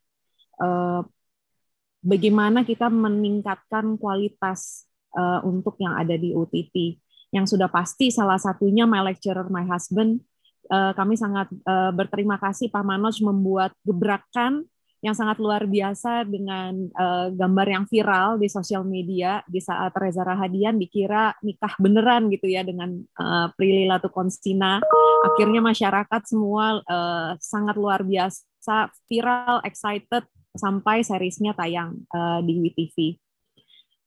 bagaimana kita meningkatkan kualitas untuk yang ada di UTT. Yang sudah pasti salah satunya my lecturer, my husband Eh, kami sangat uh, berterima kasih Pak Manoj membuat gebrakan yang sangat luar biasa dengan uh, gambar yang viral di sosial media di saat Reza Rahadian dikira nikah beneran gitu ya dengan uh, Prilly Latukonsina. Akhirnya masyarakat semua uh, sangat luar biasa viral, excited sampai seriesnya tayang uh, di WTV.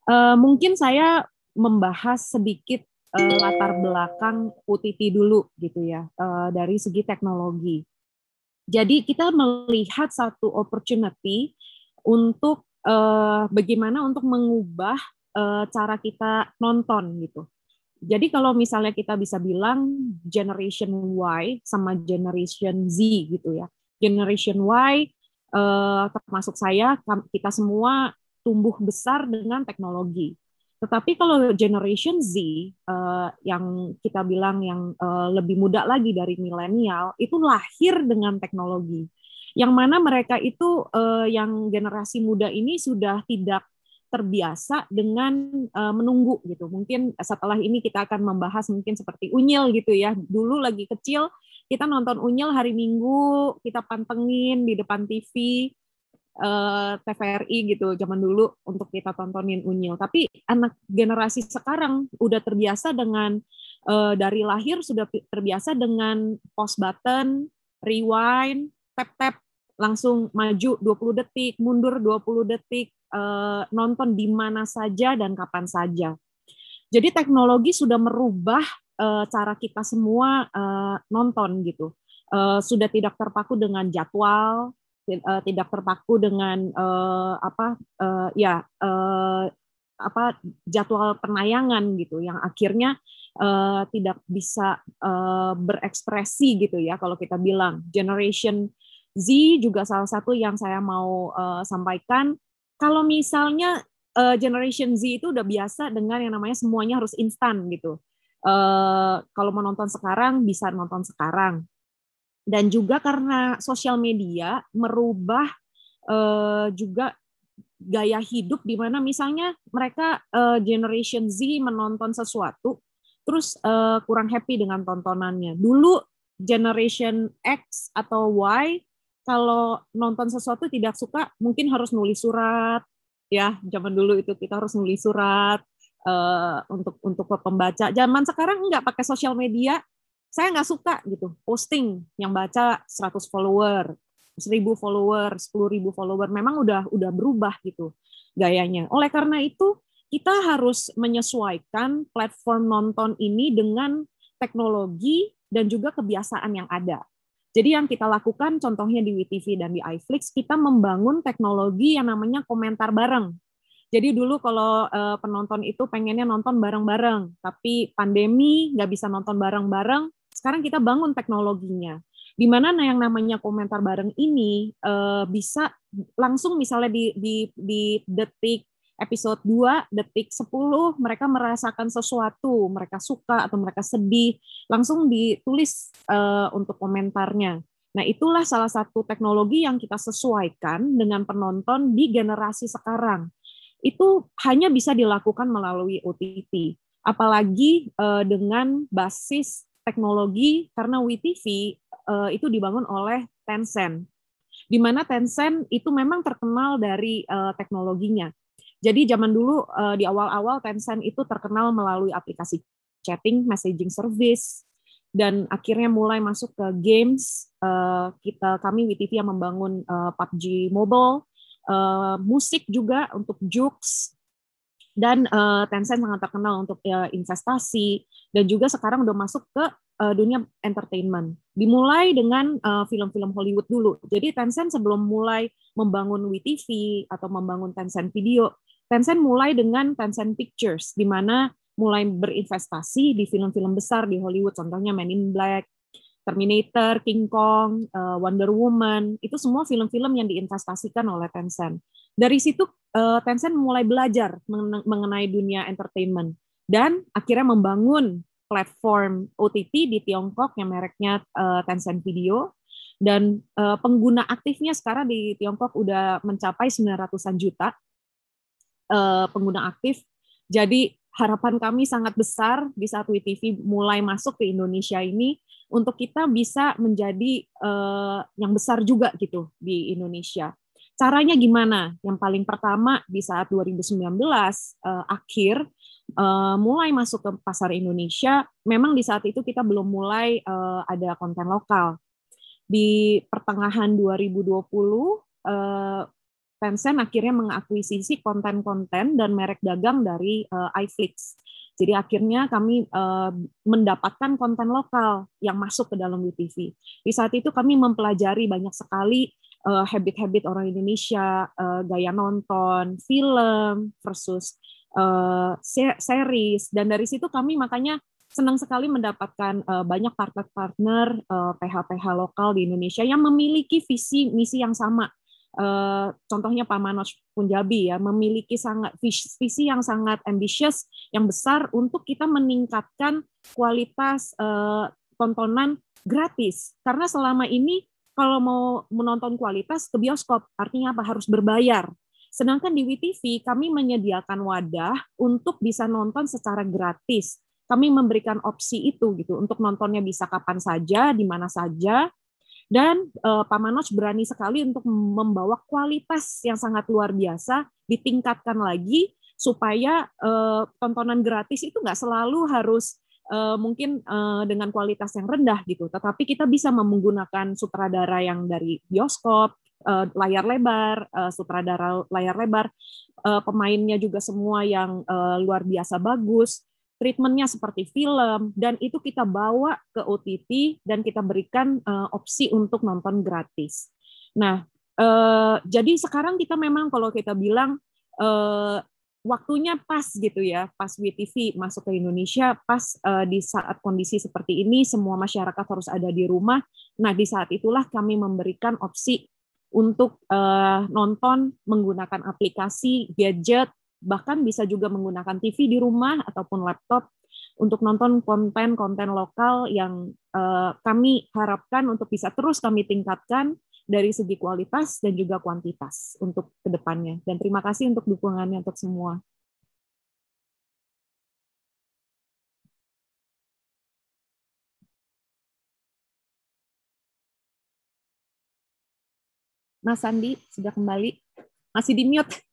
Uh, mungkin saya membahas sedikit uh, latar belakang UTT dulu gitu ya uh, dari segi teknologi. Jadi kita melihat satu opportunity untuk uh, bagaimana untuk mengubah uh, cara kita nonton gitu. Jadi kalau misalnya kita bisa bilang generation Y sama generation Z gitu ya. Generation Y eh, termasuk saya kita semua tumbuh besar dengan teknologi. Tetapi kalau generation Z uh, yang kita bilang yang uh, lebih muda lagi dari milenial itu lahir dengan teknologi. Yang mana mereka itu uh, yang generasi muda ini sudah tidak terbiasa dengan uh, menunggu gitu. Mungkin setelah ini kita akan membahas mungkin seperti unyil gitu ya. Dulu lagi kecil kita nonton unyil hari Minggu, kita pantengin di depan TV Eh, TVRI gitu zaman dulu untuk kita tontonin Unyil. Tapi anak generasi sekarang udah terbiasa dengan uh, dari lahir sudah terbiasa dengan pause button, rewind, tap-tap langsung maju 20 detik, mundur 20 detik, uh, nonton di mana saja dan kapan saja. Jadi teknologi sudah merubah uh, cara kita semua uh, nonton gitu. Uh, sudah tidak terpaku dengan jadwal, Eh, tidak terpaku dengan uh, apa uh, ya uh, apa jadwal penayangan gitu yang akhirnya uh, tidak bisa uh, berekspresi gitu ya kalau kita bilang generation Z juga salah satu yang saya mau uh, sampaikan. Kalau misalnya uh, generation Z itu udah biasa dengan yang namanya semuanya harus instan gitu. Uh, kalau mau nonton sekarang bisa nonton sekarang dan juga karena sosial media merubah uh, juga gaya hidup di mana misalnya mereka uh, generation Z menonton sesuatu terus uh, kurang happy dengan tontonannya. Dulu generation X atau Y kalau nonton sesuatu tidak suka mungkin harus nulis surat ya zaman dulu itu kita harus nulis surat uh, untuk untuk pembaca. Zaman sekarang nggak pakai sosial media saya nggak suka gitu posting yang baca 100 follower, 1000 follower, 10.000 follower memang udah udah berubah gitu gayanya. Oleh karena itu kita harus menyesuaikan platform nonton ini dengan teknologi dan juga kebiasaan yang ada. Jadi yang kita lakukan contohnya di WTV dan di iFlix kita membangun teknologi yang namanya komentar bareng. Jadi dulu kalau eh, penonton itu pengennya nonton bareng-bareng, tapi pandemi nggak bisa nonton bareng-bareng, sekarang kita bangun teknologinya di mana nah yang namanya komentar bareng ini uh, bisa langsung misalnya di di di detik episode 2, detik 10 mereka merasakan sesuatu, mereka suka atau mereka sedih, langsung ditulis uh, untuk komentarnya. Nah, itulah salah satu teknologi yang kita sesuaikan dengan penonton di generasi sekarang. Itu hanya bisa dilakukan melalui OTT, apalagi uh, dengan basis teknologi karena WeTV uh, eh, itu dibangun oleh Tencent. Di mana Tencent itu memang terkenal dari uh, teknologinya. Jadi zaman dulu uh, di awal-awal Tencent itu terkenal melalui aplikasi chatting, messaging service dan akhirnya mulai masuk ke games uh, kita kami WeTV yang membangun uh, PUBG Mobile, uh, musik juga untuk Jux dan uh, Tencent sangat terkenal untuk uh, investasi dan juga sekarang udah masuk ke uh, dunia entertainment. Dimulai dengan film eh, film-film Hollywood dulu. Jadi Tencent sebelum mulai membangun WeTV atau membangun Tencent Video, Tencent mulai dengan Tencent Pictures, di mana mulai berinvestasi di film-film besar di Hollywood, contohnya Men in Black, Terminator, King Kong, uh, Wonder Woman, itu semua film-film yang diinvestasikan oleh Tencent. Dari situ uh, Tencent mulai belajar mengenai dunia entertainment dan akhirnya membangun platform OTT di Tiongkok yang mereknya uh, Tencent Video dan uh, pengguna aktifnya sekarang di Tiongkok udah mencapai 900-an juta uh, pengguna aktif. Jadi harapan kami sangat besar di saat WeTV mulai masuk ke Indonesia ini untuk kita bisa menjadi uh, yang besar juga gitu di Indonesia. Caranya gimana? Yang paling pertama di saat 2019 eh, akhir uh, mulai masuk ke pasar Indonesia, memang di saat itu kita belum mulai uh, ada konten lokal. Di pertengahan 2020, uh, eh, Tencent akhirnya mengakuisisi konten-konten dan merek dagang dari uh, iFlix. Jadi akhirnya kami uh, mendapatkan konten lokal yang masuk ke dalam WeTV. Di saat itu kami mempelajari banyak sekali Eh, habit-habit uh, orang Indonesia, uh, gaya nonton, film versus uh, series dan dari situ kami makanya senang sekali mendapatkan uh, banyak partner-partner ph PH-PH lokal di Indonesia yang memiliki visi misi yang sama. Uh, contohnya Pak Manoj Punjabi ya memiliki sangat visi yang sangat ambisius yang besar untuk kita meningkatkan kualitas uh, tontonan gratis karena selama ini kalau mau menonton kualitas ke bioskop, artinya apa? Harus berbayar. Sedangkan di WTV kami menyediakan wadah untuk bisa nonton secara gratis. Kami memberikan opsi itu gitu untuk nontonnya bisa kapan saja, di mana saja. Dan uh, Pak Manoj berani sekali untuk membawa kualitas yang sangat luar biasa ditingkatkan lagi supaya uh, tontonan gratis itu nggak selalu harus uh, mungkin uh, dengan kualitas yang rendah gitu, tetapi kita bisa menggunakan sutradara yang dari bioskop, uh, layar lebar, uh, sutradara layar lebar, uh, pemainnya juga semua yang uh, luar biasa bagus, treatmentnya seperti film, dan itu kita bawa ke OTT dan kita berikan uh, opsi untuk nonton gratis. Nah, uh, jadi sekarang kita memang kalau kita bilang waktunya pas gitu ya, pas WTV masuk ke Indonesia, pas uh, di saat kondisi seperti ini semua masyarakat harus ada di rumah. Nah, di saat itulah kami memberikan opsi untuk uh, nonton menggunakan aplikasi, gadget, bahkan bisa juga menggunakan TV di rumah ataupun laptop untuk nonton konten-konten lokal yang uh, kami harapkan untuk bisa terus kami tingkatkan dari segi kualitas dan juga kuantitas untuk kedepannya. Dan terima kasih untuk dukungannya untuk semua. Mas Sandi sudah kembali, masih di mute.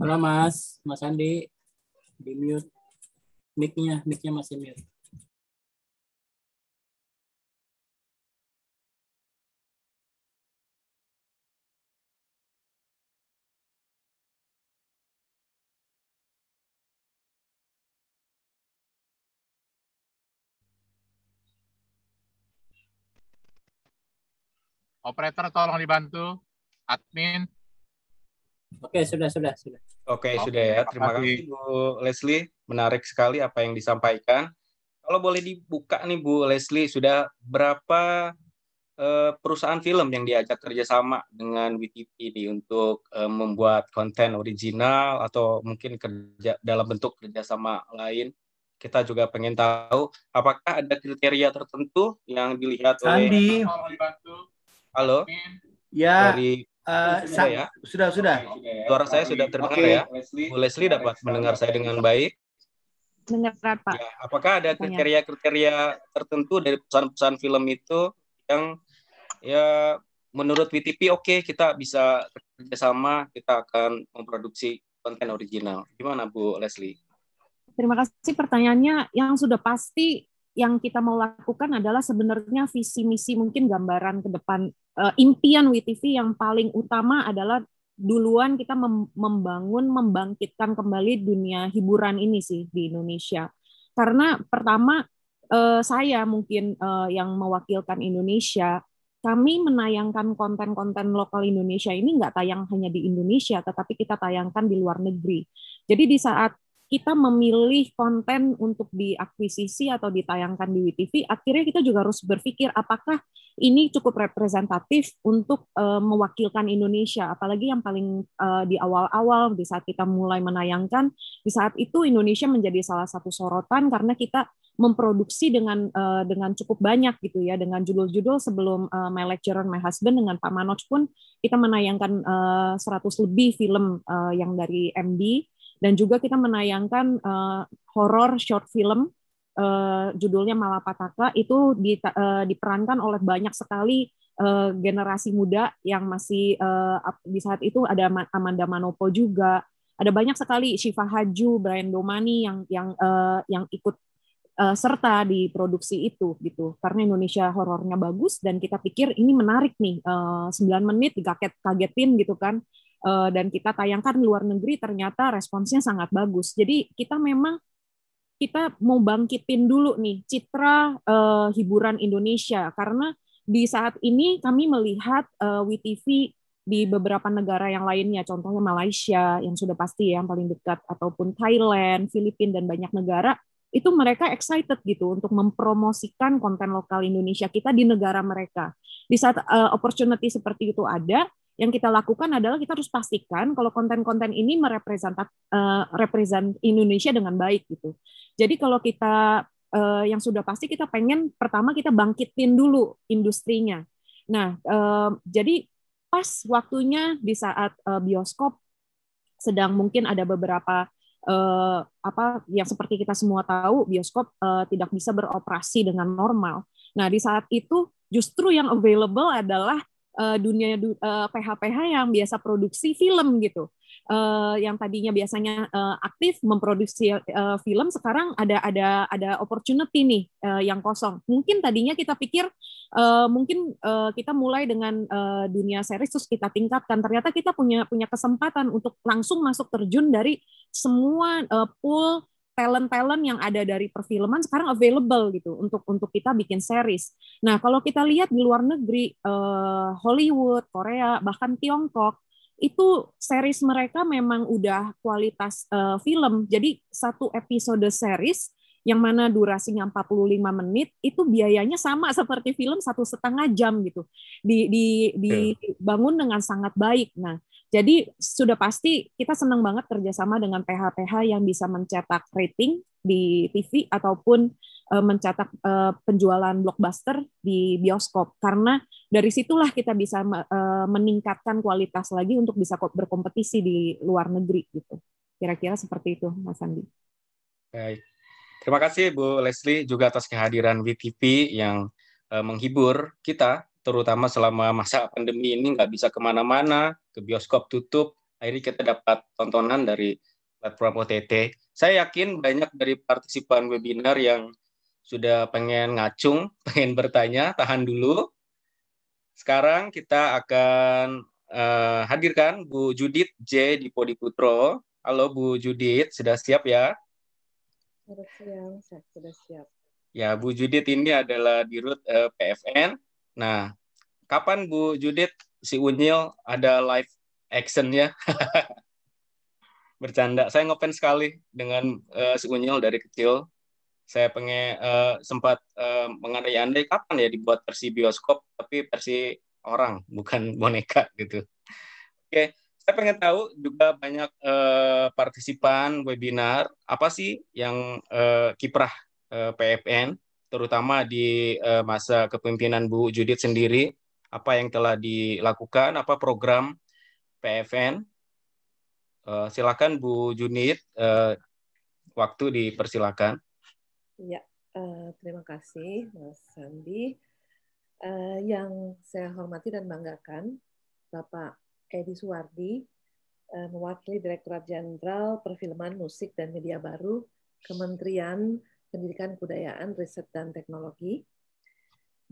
Halo Mas, Mas Andi di mute mic-nya, mic masih mute. Operator tolong dibantu, admin. Oke, sudah, sudah, sudah. Oke, okay, sudah ya. Terima kasih Bu Leslie. Menarik sekali apa yang disampaikan. Kalau boleh dibuka nih Bu Leslie, sudah berapa uh, perusahaan film yang diajak kerjasama dengan WTP ini untuk uh, membuat konten original atau mungkin kerja dalam bentuk kerjasama lain? kita juga pengen tahu apakah ada kriteria tertentu yang dilihat Sandi. oleh Halo. Ya. Dari Uh, sudah, ya? sudah, sudah. Ya. Suara saya sudah terdengar okay. ya. Bu Leslie dapat mendengar saya dengan baik. Dengar, Pak. Ya, apakah ada kriteria-kriteria tertentu dari pesan-pesan film itu yang ya menurut WTP oke okay, kita bisa kerjasama, kita akan memproduksi konten original. Gimana Bu Leslie? Terima kasih pertanyaannya. Yang sudah pasti yang kita mau lakukan adalah sebenarnya visi misi mungkin gambaran ke depan uh, impian WTV yang paling utama adalah duluan kita mem membangun membangkitkan kembali dunia hiburan ini sih di Indonesia karena pertama uh, saya mungkin uh, yang mewakilkan Indonesia kami menayangkan konten-konten lokal Indonesia ini nggak tayang hanya di Indonesia, tetapi kita tayangkan di luar negeri. Jadi di saat kita memilih konten untuk diakuisisi atau ditayangkan di WTV, akhirnya kita juga harus berpikir apakah ini cukup representatif untuk uh, mewakilkan Indonesia, apalagi yang paling uh, di awal-awal di saat kita mulai menayangkan, di saat itu Indonesia menjadi salah satu sorotan karena kita memproduksi dengan uh, dengan cukup banyak gitu ya dengan judul-judul sebelum uh, My Lecturer My Husband dengan Pak Manoj pun kita menayangkan uh, 100 lebih film uh, yang dari MD dan juga kita menayangkan uh, eh, horor short film uh, judulnya Malapetaka itu di, uh, eh, diperankan oleh banyak sekali uh, generasi muda yang masih uh, di saat itu ada Amanda Manopo juga, ada banyak sekali Shiva Haju, Brian Domani yang yang uh, yang ikut serta di produksi itu gitu. Karena Indonesia horornya bagus dan kita pikir ini menarik nih uh, 9 menit dikaget kagetin gitu kan. Eh, dan kita tayangkan luar negeri ternyata responsnya sangat bagus. Jadi kita memang kita mau bangkitin dulu nih citra uh, hiburan Indonesia karena di saat ini kami melihat uh, eh, WeTV di beberapa negara yang lainnya, contohnya Malaysia yang sudah pasti ya, yang paling dekat, ataupun Thailand, Filipina, dan banyak negara, itu mereka excited gitu untuk mempromosikan konten lokal Indonesia kita di negara mereka. Di saat uh, opportunity seperti itu ada, yang kita lakukan adalah kita harus pastikan kalau konten-konten ini merepresent uh, eh, represent Indonesia dengan baik gitu. Jadi kalau kita uh, yang sudah pasti kita pengen pertama kita bangkitin dulu industrinya. Nah, uh, jadi pas waktunya di saat uh, bioskop sedang mungkin ada beberapa uh, apa yang seperti kita semua tahu bioskop uh, tidak bisa beroperasi dengan normal. Nah, di saat itu justru yang available adalah uh, dunia ph eh, ph uh, yang biasa produksi film gitu. Uh, yang tadinya biasanya uh, aktif memproduksi uh, film sekarang ada ada ada opportunity nih uh, yang kosong. Mungkin tadinya kita pikir uh, mungkin uh, kita mulai dengan uh, dunia series terus kita tingkatkan. Ternyata kita punya punya kesempatan untuk langsung masuk terjun dari semua uh, pool talent-talent yang ada dari perfilman sekarang available gitu untuk untuk kita bikin series. Nah, kalau kita lihat di luar negeri eh, Hollywood, Korea, bahkan Tiongkok itu series mereka memang udah kualitas eh, film. Jadi satu episode series yang mana durasinya 45 menit itu biayanya sama seperti film satu setengah jam gitu di, di, iya. dibangun dengan sangat baik. Nah, jadi sudah pasti kita senang banget kerjasama dengan PH-PH yang bisa mencetak rating di TV ataupun uh, mencetak uh, penjualan blockbuster di bioskop karena dari situlah kita bisa uh, meningkatkan kualitas lagi untuk bisa berkompetisi di luar negeri gitu. Kira-kira seperti itu Mas Andi. Baik. Terima kasih Bu Leslie juga atas kehadiran WTP yang menghibur kita terutama selama masa pandemi ini nggak bisa kemana-mana, ke bioskop tutup, akhirnya kita dapat tontonan dari platform OTT. Saya yakin banyak dari partisipan webinar yang sudah pengen ngacung, pengen bertanya, tahan dulu. Sekarang kita akan uh, hadirkan Bu Judit J. Dipodiputro. Halo Bu Judit, sudah siap ya? Sudah siap, sudah siap. Ya, Bu Judit ini adalah dirut uh, eh, PFN, Nah, kapan Bu Judit si Unyil ada live action ya? Bercanda. Saya ngefans sekali dengan uh, si Unyil dari kecil. Saya pengen uh, eh, sempat uh, eh, mengandai-andai kapan ya dibuat versi bioskop tapi versi orang bukan boneka gitu. Oke. Okay saya pengen tahu juga banyak uh, partisipan webinar apa sih yang uh, kiprah uh, PFN terutama di uh, masa kepemimpinan Bu Judit sendiri, apa yang telah dilakukan, apa program PFN. Uh, eh, silakan Bu Junit, uh, eh, waktu dipersilakan. Ya, uh, terima kasih Mas Sandi. Uh, yang saya hormati dan banggakan, Bapak Edi Suwardi, mewakili Direktorat Jenderal Perfilman, Musik, dan Media Baru, Kementerian Pendidikan Kebudayaan, Riset dan Teknologi.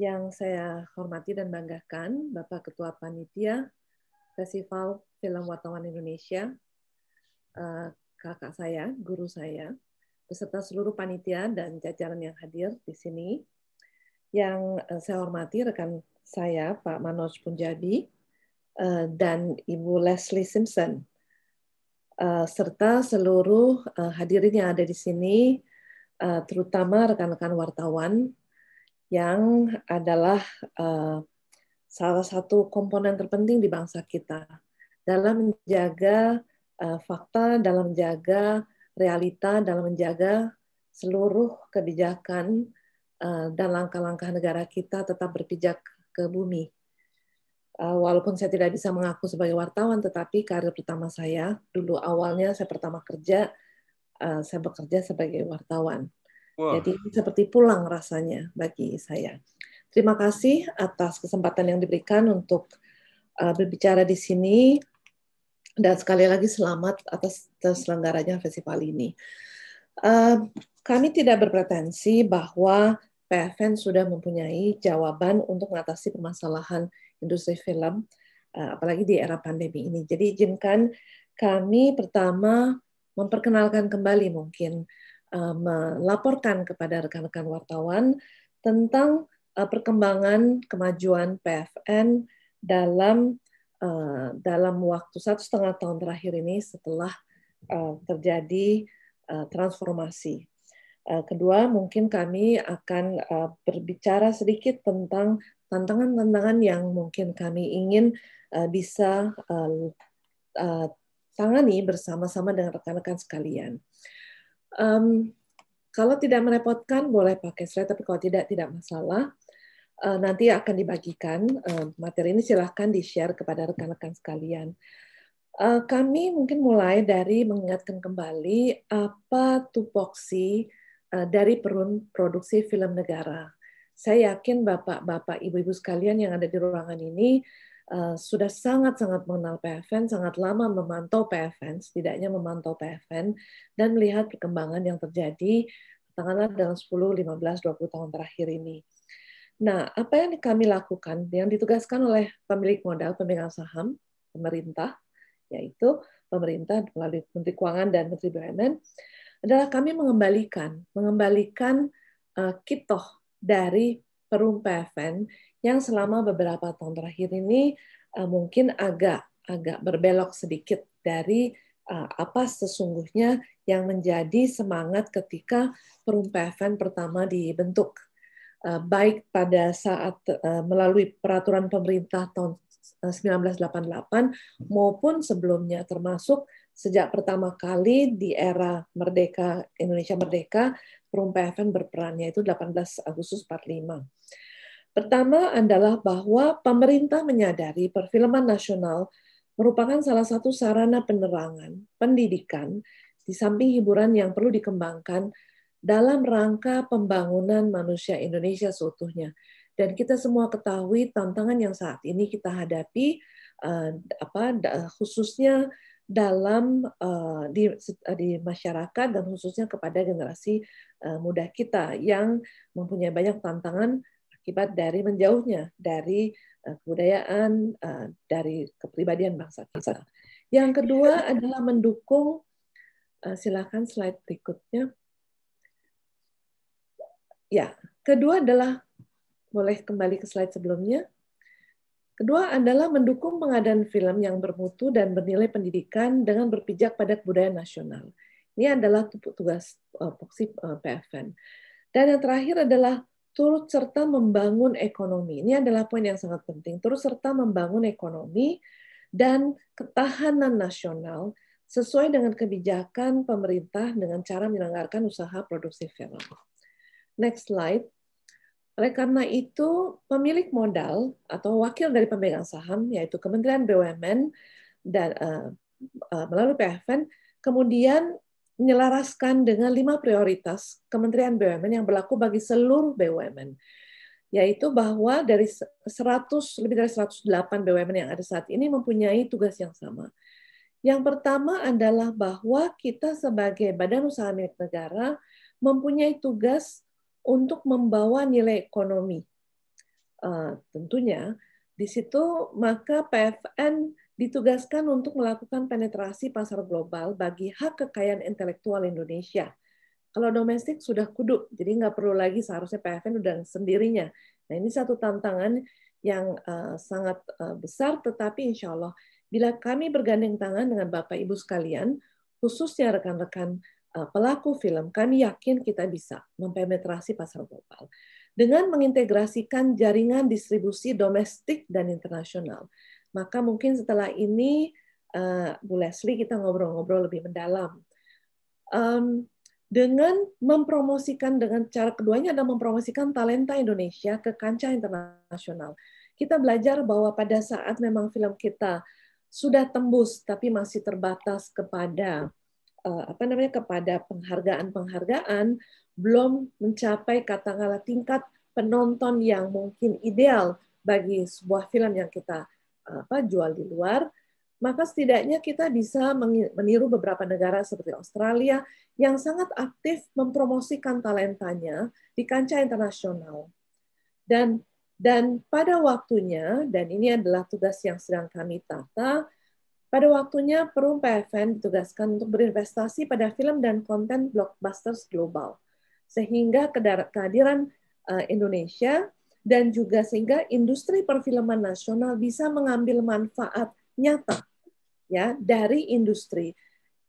Yang saya hormati dan banggakan Bapak Ketua Panitia Festival Film Wartawan Indonesia, eh, kakak saya, guru saya, beserta seluruh panitia dan jajaran yang hadir di sini. Yang eh, saya hormati rekan saya, Pak Manoj Punjabi, eh, dan Ibu Leslie Simpson, serta seluruh hadirin yang ada di sini, Eh, terutama rekan-rekan wartawan yang adalah eh, salah satu komponen terpenting di bangsa kita dalam menjaga eh, fakta, dalam menjaga realita, dalam menjaga seluruh kebijakan dan langkah-langkah negara kita tetap berpijak ke bumi. Walaupun saya tidak bisa mengaku sebagai wartawan, tetapi karir pertama saya dulu awalnya saya pertama kerja Eh, saya bekerja sebagai wartawan. Wow. Jadi seperti pulang rasanya bagi saya. Terima kasih atas kesempatan yang diberikan untuk uh, berbicara di sini dan sekali lagi selamat atas terselenggaranya festival ini. Uh, kami tidak berpretensi bahwa PFN sudah mempunyai jawaban untuk mengatasi permasalahan industri film, apalagi di era pandemi ini. Jadi izinkan kami pertama memperkenalkan kembali mungkin eh, melaporkan kepada rekan-rekan wartawan tentang eh, perkembangan kemajuan PFN dalam eh, dalam waktu satu setengah tahun terakhir ini setelah terjadi transformasi. kedua, mungkin kami akan berbicara sedikit tentang tantangan-tantangan yang mungkin kami ingin bisa tangani bersama-sama dengan rekan-rekan sekalian. Um, kalau tidak merepotkan, boleh pakai slide, tapi kalau tidak, tidak masalah. Uh, nanti akan dibagikan uh, materi ini, silahkan di-share kepada rekan-rekan sekalian. Uh, kami mungkin mulai dari mengingatkan kembali apa tupoksi uh, dari perun produksi film negara. Saya yakin bapak-bapak, ibu-ibu sekalian yang ada di ruangan ini Eh, sudah sangat-sangat mengenal PFN, sangat lama memantau PFN, setidaknya memantau PFN, dan melihat perkembangan yang terjadi katakanlah dalam 10, 15, 20 tahun terakhir ini. Nah, apa yang kami lakukan, yang ditugaskan oleh pemilik modal, pemegang saham, pemerintah, yaitu pemerintah melalui Menteri Keuangan dan Menteri BUMN, adalah kami mengembalikan, mengembalikan uh, kitoh dari perum PFN yang selama beberapa tahun terakhir ini uh, mungkin agak agak berbelok sedikit dari uh, apa sesungguhnya yang menjadi semangat ketika perum PFN pertama dibentuk uh, baik pada saat uh, melalui peraturan pemerintah tahun 1988 maupun sebelumnya termasuk sejak pertama kali di era merdeka Indonesia merdeka Perum PFN berperannya itu 18 Agustus 45. Pertama adalah bahwa pemerintah menyadari perfilman nasional merupakan salah satu sarana penerangan, pendidikan, di samping hiburan yang perlu dikembangkan dalam rangka pembangunan manusia Indonesia seutuhnya. Dan kita semua ketahui tantangan yang saat ini kita hadapi, eh, apa khususnya dalam eh, di, di masyarakat dan khususnya kepada generasi eh, muda kita yang mempunyai banyak tantangan akibat dari menjauhnya dari eh, kebudayaan, eh, dari kepribadian bangsa kita. Yang kedua adalah mendukung, eh, silakan slide berikutnya. Ya, kedua adalah, boleh kembali ke slide sebelumnya. Kedua adalah mendukung pengadaan film yang bermutu dan bernilai pendidikan dengan berpijak pada kebudayaan nasional. Ini adalah tugas uh, POKSI PFN. Dan yang terakhir adalah turut serta membangun ekonomi. Ini adalah poin yang sangat penting. Turut serta membangun ekonomi dan ketahanan nasional sesuai dengan kebijakan pemerintah dengan cara menyelenggarakan usaha produksi film. Next slide. Oleh karena itu, pemilik modal atau wakil dari pemegang saham, yaitu Kementerian BUMN dan uh, uh, melalui PFN, kemudian menyelaraskan dengan lima prioritas Kementerian BUMN yang berlaku bagi seluruh BUMN yaitu bahwa dari 100 lebih dari 108 BUMN yang ada saat ini mempunyai tugas yang sama. Yang pertama adalah bahwa kita sebagai badan usaha milik negara mempunyai tugas untuk membawa nilai ekonomi. Uh, tentunya di situ maka PFN ditugaskan untuk melakukan penetrasi pasar global bagi hak kekayaan intelektual Indonesia. Kalau domestik sudah kuduk, jadi nggak perlu lagi seharusnya PFN udah sendirinya. Nah ini satu tantangan yang uh, sangat uh, besar, tetapi insya Allah bila kami bergandeng tangan dengan Bapak Ibu sekalian, khususnya rekan-rekan uh, pelaku film, kami yakin kita bisa mempenetrasi pasar global dengan mengintegrasikan jaringan distribusi domestik dan internasional. Maka mungkin setelah ini uh, Bu Leslie kita ngobrol-ngobrol lebih mendalam. Um, dengan mempromosikan dengan cara keduanya adalah mempromosikan talenta Indonesia ke kancah internasional. Kita belajar bahwa pada saat memang film kita sudah tembus tapi masih terbatas kepada uh, apa namanya kepada penghargaan-penghargaan belum mencapai katakanlah tingkat penonton yang mungkin ideal bagi sebuah film yang kita apa jual di luar, maka setidaknya kita bisa meniru beberapa negara seperti Australia yang sangat aktif mempromosikan talentanya di kancah internasional. Dan dan pada waktunya, dan ini adalah tugas yang sedang kami tata, pada waktunya Perum PFN ditugaskan untuk berinvestasi pada film dan konten blockbusters global. Sehingga kehadiran eh, Indonesia dan juga sehingga industri perfilman nasional bisa mengambil manfaat nyata ya dari industri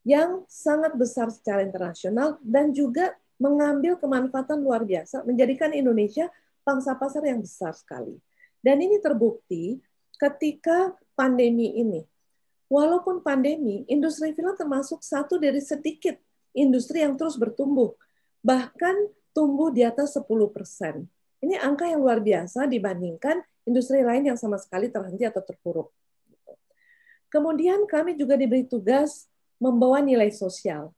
yang sangat besar secara internasional dan juga mengambil kemanfaatan luar biasa menjadikan Indonesia pangsa pasar yang besar sekali. Dan ini terbukti ketika pandemi ini. Walaupun pandemi, industri film termasuk satu dari sedikit industri yang terus bertumbuh, bahkan tumbuh di atas sepuluh persen ini angka yang luar biasa dibandingkan industri lain yang sama sekali terhenti atau terpuruk. Kemudian kami juga diberi tugas membawa nilai sosial,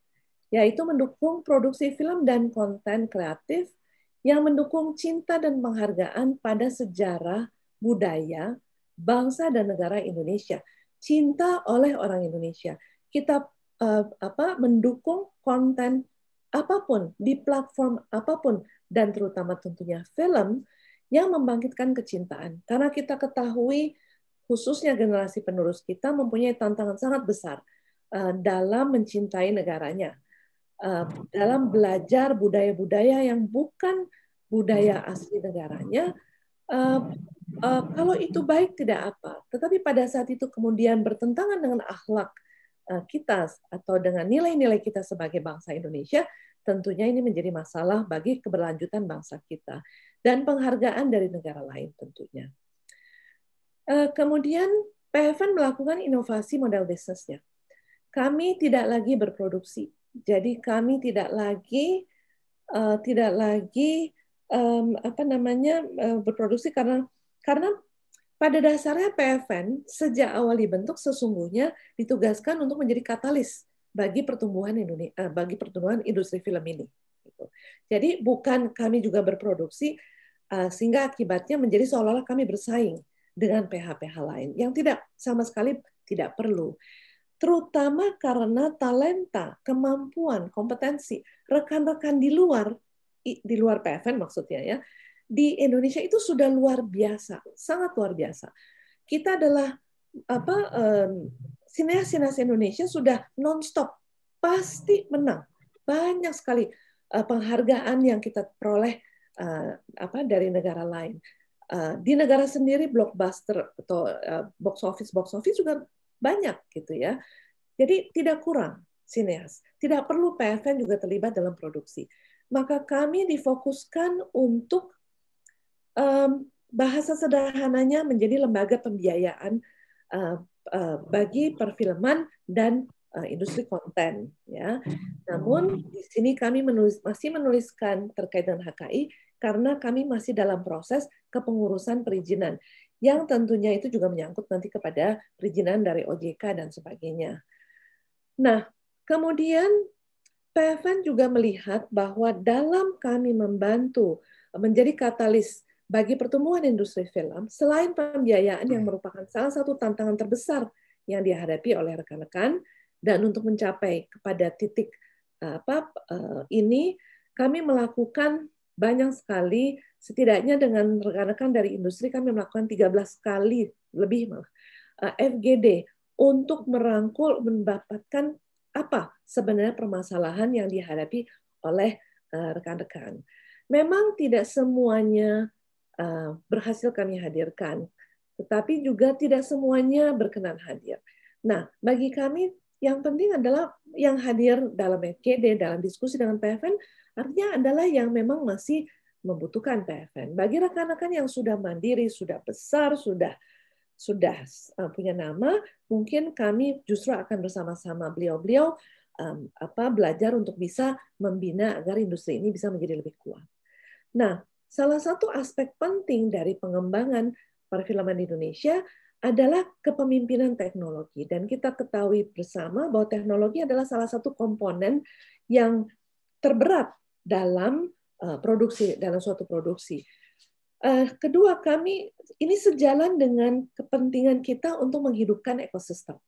yaitu mendukung produksi film dan konten kreatif yang mendukung cinta dan penghargaan pada sejarah, budaya, bangsa dan negara Indonesia. Cinta oleh orang Indonesia. Kita uh, apa mendukung konten apapun di platform apapun dan terutama tentunya film yang membangkitkan kecintaan. Karena kita ketahui khususnya generasi penerus kita mempunyai tantangan sangat besar eh, dalam mencintai negaranya, eh, dalam belajar budaya-budaya yang bukan budaya asli negaranya. Eh, kalau itu baik tidak apa, tetapi pada saat itu kemudian bertentangan dengan akhlak kita atau dengan nilai-nilai kita sebagai bangsa Indonesia, tentunya ini menjadi masalah bagi keberlanjutan bangsa kita dan penghargaan dari negara lain tentunya. Eh, kemudian PFN melakukan inovasi model bisnisnya. Kami tidak lagi berproduksi, jadi kami tidak lagi eh, tidak lagi apa namanya eh, berproduksi karena karena pada dasarnya PFN sejak awal dibentuk sesungguhnya ditugaskan untuk menjadi katalis bagi pertumbuhan Indonesia, eh, bagi pertumbuhan industri film ini. Gitu. Jadi bukan kami juga berproduksi eh, sehingga akibatnya menjadi seolah-olah kami bersaing dengan PH-PH lain yang tidak sama sekali tidak perlu. Terutama karena talenta, kemampuan, kompetensi rekan-rekan di luar di luar PFN maksudnya ya di Indonesia itu sudah luar biasa, sangat luar biasa. Kita adalah apa sineas Indonesia sudah nonstop pasti menang. Banyak sekali eh, penghargaan yang kita peroleh eh, apa dari negara lain. Eh, di negara sendiri blockbuster atau box office box office juga banyak gitu ya. Jadi tidak kurang sinias Tidak perlu PFN juga terlibat dalam produksi. Maka kami difokuskan untuk bahasa sederhananya menjadi lembaga pembiayaan Eh, bagi perfilman dan eh, industri konten ya. Namun di sini kami menulis, masih menuliskan terkait dengan HKI karena kami masih dalam proses kepengurusan perizinan yang tentunya itu juga menyangkut nanti kepada perizinan dari OJK dan sebagainya. Nah, kemudian PFN juga melihat bahwa dalam kami membantu menjadi katalis bagi pertumbuhan industri film, selain pembiayaan yang hmm. merupakan salah satu tantangan terbesar yang dihadapi oleh rekan-rekan, dan untuk mencapai kepada titik eh, apa eh, ini, kami melakukan banyak sekali, setidaknya dengan rekan-rekan dari industri kami melakukan 13 kali lebih malah eh, FGD untuk merangkul mendapatkan apa sebenarnya permasalahan yang dihadapi oleh rekan-rekan. Memang tidak semuanya Eh, berhasil kami hadirkan. Tetapi juga tidak semuanya berkenan hadir. Nah, bagi kami yang penting adalah yang hadir dalam FGD, dalam diskusi dengan PFN, artinya adalah yang memang masih membutuhkan PFN. Bagi rekan-rekan yang sudah mandiri, sudah besar, sudah sudah eh, punya nama, mungkin kami justru akan bersama-sama beliau-beliau um, apa belajar untuk bisa membina agar industri ini bisa menjadi lebih kuat. Nah, Salah satu aspek penting dari pengembangan perfilman di Indonesia adalah kepemimpinan teknologi dan kita ketahui bersama bahwa teknologi adalah salah satu komponen yang terberat dalam eh, produksi dalam suatu produksi. Eh, kedua kami ini sejalan dengan kepentingan kita untuk menghidupkan ekosistem.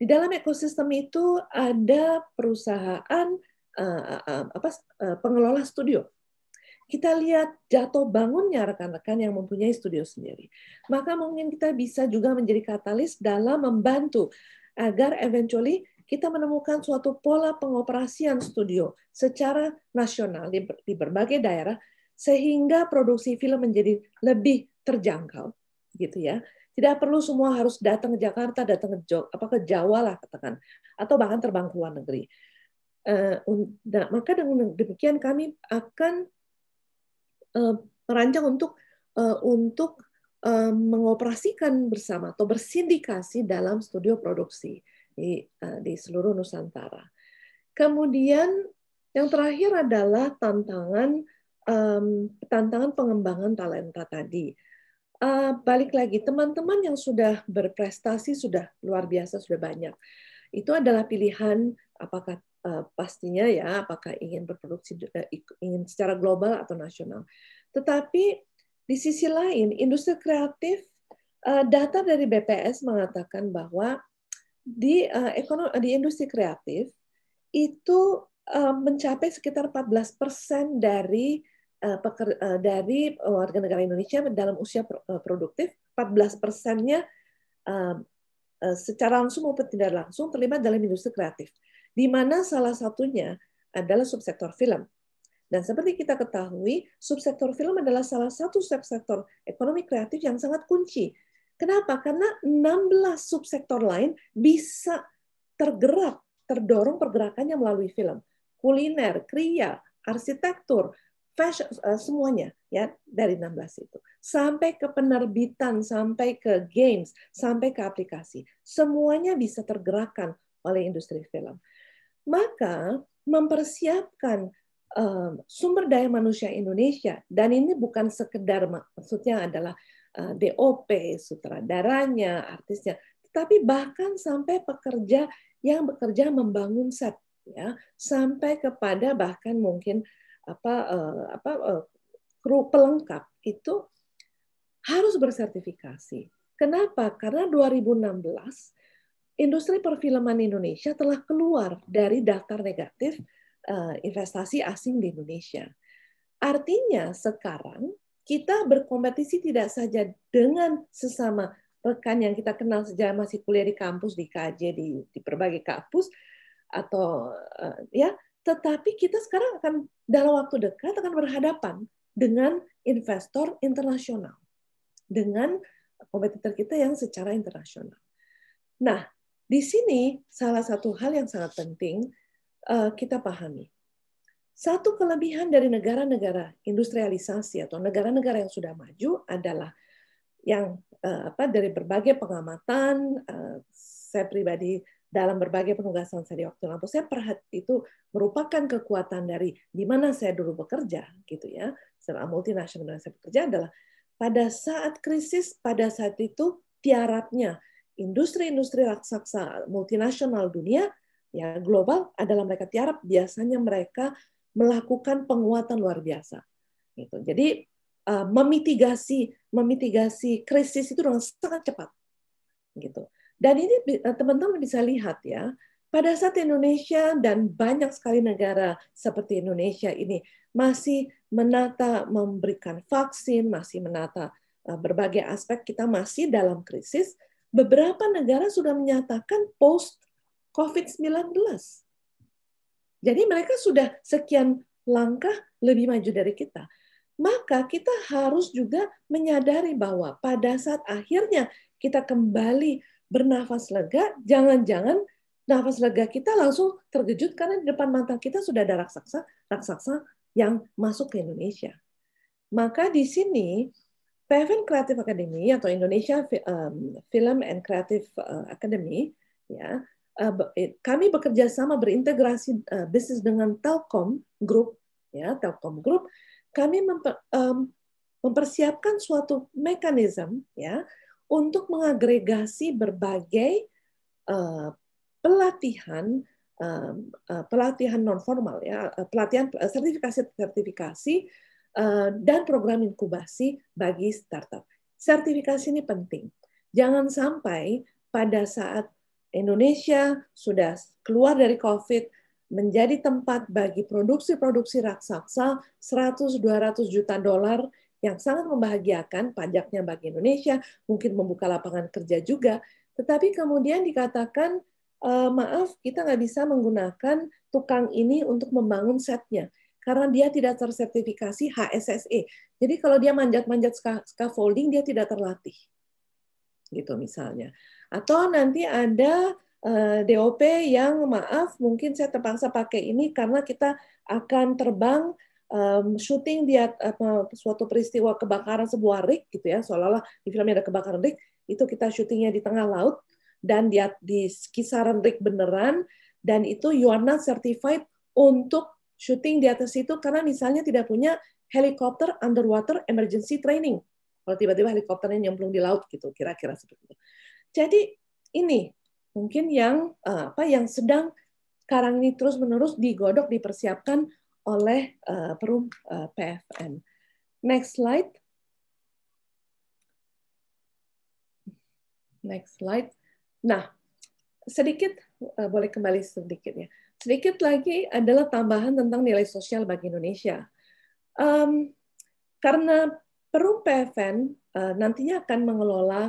Di dalam ekosistem itu ada perusahaan eh, apa pengelola studio kita lihat jatuh bangunnya rekan-rekan yang mempunyai studio sendiri. Maka mungkin kita bisa juga menjadi katalis dalam membantu agar eventually kita menemukan suatu pola pengoperasian studio secara nasional di, berbagai daerah sehingga produksi film menjadi lebih terjangkau gitu ya. Tidak perlu semua harus datang ke Jakarta, datang ke Jawa, apa ke Jawa lah katakan atau bahkan terbang ke luar negeri. Uh, nah, maka dengan demikian kami akan merancang eh, untuk eh, untuk eh, mengoperasikan bersama atau bersindikasi dalam studio produksi di di seluruh Nusantara. Kemudian yang terakhir adalah tantangan tantangan pengembangan talenta tadi. balik lagi teman-teman yang sudah berprestasi sudah luar biasa sudah banyak. Itu adalah pilihan apakah Eh, pastinya ya apakah ingin berproduksi eh, ingin secara global atau nasional. Tetapi di sisi lain industri kreatif eh, data dari BPS mengatakan bahwa di ekonomi di industri kreatif itu mencapai sekitar 14% dari dari warga negara Indonesia dalam usia produktif 14 persennya secara langsung maupun tidak langsung terlibat dalam industri kreatif di mana salah satunya adalah subsektor film. Dan seperti kita ketahui, subsektor film adalah salah satu subsektor ekonomi kreatif yang sangat kunci. Kenapa? Karena 16 subsektor lain bisa tergerak, terdorong pergerakannya melalui film. Kuliner, kria, arsitektur, fashion, eh, semuanya ya dari 16 itu. Sampai ke penerbitan, sampai ke games, sampai ke aplikasi. Semuanya bisa tergerakkan oleh industri film maka mempersiapkan ehm, sumber daya manusia Indonesia dan ini bukan sekedar maksudnya adalah eh, DOP sutradaranya artisnya tetapi bahkan sampai pekerja yang bekerja membangun set ya sampai kepada bahkan mungkin apa eh, apa eh, kru pelengkap itu harus bersertifikasi. Kenapa? Karena 2016 industri perfilman Indonesia telah keluar dari daftar negatif eh, investasi asing di Indonesia. Artinya sekarang kita berkompetisi tidak saja dengan sesama rekan yang kita kenal sejak masih kuliah di kampus di KJ di, di berbagai kampus atau eh, ya, tetapi kita sekarang akan dalam waktu dekat akan berhadapan dengan investor internasional, dengan kompetitor kita yang secara internasional. Nah, di sini salah satu hal yang sangat penting eh, kita pahami. Satu kelebihan dari negara-negara industrialisasi atau negara-negara yang sudah maju adalah yang eh, apa dari berbagai pengamatan eh, saya pribadi dalam berbagai penugasan saya di waktu lampau saya perhati itu merupakan kekuatan dari di mana saya dulu bekerja gitu ya selama multinasional yang saya bekerja adalah pada saat krisis pada saat itu tiarapnya industri-industri raksasa multinasional dunia ya global adalah mereka tiarap biasanya mereka melakukan penguatan luar biasa gitu jadi eh, memitigasi memitigasi krisis itu dengan sangat cepat gitu dan ini eh, teman-teman bisa lihat ya pada saat Indonesia dan banyak sekali negara seperti Indonesia ini masih menata memberikan vaksin masih menata eh, berbagai aspek kita masih dalam krisis beberapa negara sudah menyatakan post COVID-19. Jadi mereka sudah sekian langkah lebih maju dari kita. Maka kita harus juga menyadari bahwa pada saat akhirnya kita kembali bernafas lega, jangan-jangan nafas lega kita langsung terkejut karena di depan mata kita sudah ada raksasa raksasa yang masuk ke Indonesia. Maka di sini PFN Creative Academy atau Indonesia um, Film and Creative uh, Academy ya uh, kami bekerja sama berintegrasi uh, bisnis dengan Telkom Group ya Telkom Group kami um, mempersiapkan suatu mekanisme ya untuk mengagregasi berbagai pelatihan um, pelatihan non formal ya pelatihan sertifikasi sertifikasi Eh, dan program inkubasi bagi startup. Sertifikasi ini penting. Jangan sampai pada saat Indonesia sudah keluar dari COVID, menjadi tempat bagi produksi-produksi raksasa 100-200 juta dolar yang sangat membahagiakan pajaknya bagi Indonesia, mungkin membuka lapangan kerja juga, tetapi kemudian dikatakan, e, maaf, kita nggak bisa menggunakan tukang ini untuk membangun setnya karena dia tidak tersertifikasi HSSE. Jadi kalau dia manjat-manjat scaffolding dia tidak terlatih. Gitu misalnya. Atau nanti ada eh, DOP yang maaf mungkin saya terpaksa pakai ini karena kita akan terbang um, syuting di apa suatu peristiwa kebakaran sebuah rig gitu ya seolah-olah di filmnya ada kebakaran rig itu kita syutingnya di tengah laut dan di, di kisaran rig beneran dan itu you are not certified untuk syuting di atas itu karena misalnya tidak punya helikopter underwater emergency training. Kalau tiba-tiba helikopternya nyemplung di laut gitu, kira-kira seperti itu. Jadi ini mungkin yang eh, apa yang sedang sekarang ini terus-menerus digodok dipersiapkan oleh eh, perum uh, eh, PFN. Next slide. Next slide. Nah, sedikit boleh kembali sedikit ya. Sedikit lagi adalah tambahan tentang nilai sosial bagi Indonesia. Um, karena Perum PFN uh, eh, nantinya akan mengelola uh,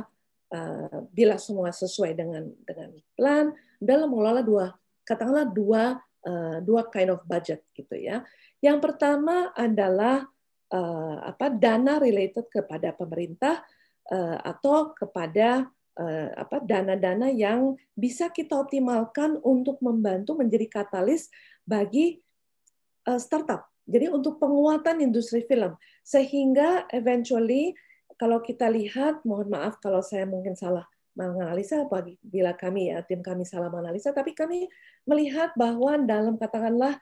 bila semua sesuai dengan dengan plan dalam mengelola dua katakanlah dua uh, dua kind of budget gitu ya. Yang pertama adalah uh, apa dana related kepada pemerintah uh, atau kepada Eh, apa dana-dana yang bisa kita optimalkan untuk membantu menjadi katalis bagi eh, startup. Jadi untuk penguatan industri film sehingga eventually kalau kita lihat mohon maaf kalau saya mungkin salah menganalisa bila kami ya tim kami salah menganalisa tapi kami melihat bahwa dalam katakanlah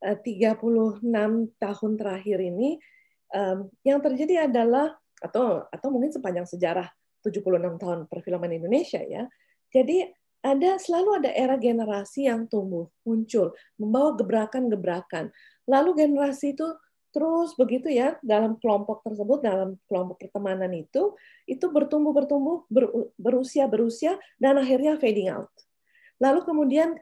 36 eh, tahun terakhir ini yang terjadi adalah atau atau mungkin sepanjang sejarah 76 tahun perfilman Indonesia ya. Jadi ada selalu ada era generasi yang tumbuh, muncul, membawa gebrakan-gebrakan. Lalu generasi itu terus begitu ya dalam kelompok tersebut, dalam kelompok pertemanan itu, itu bertumbuh bertumbuh berusia berusia dan akhirnya fading out. Lalu kemudian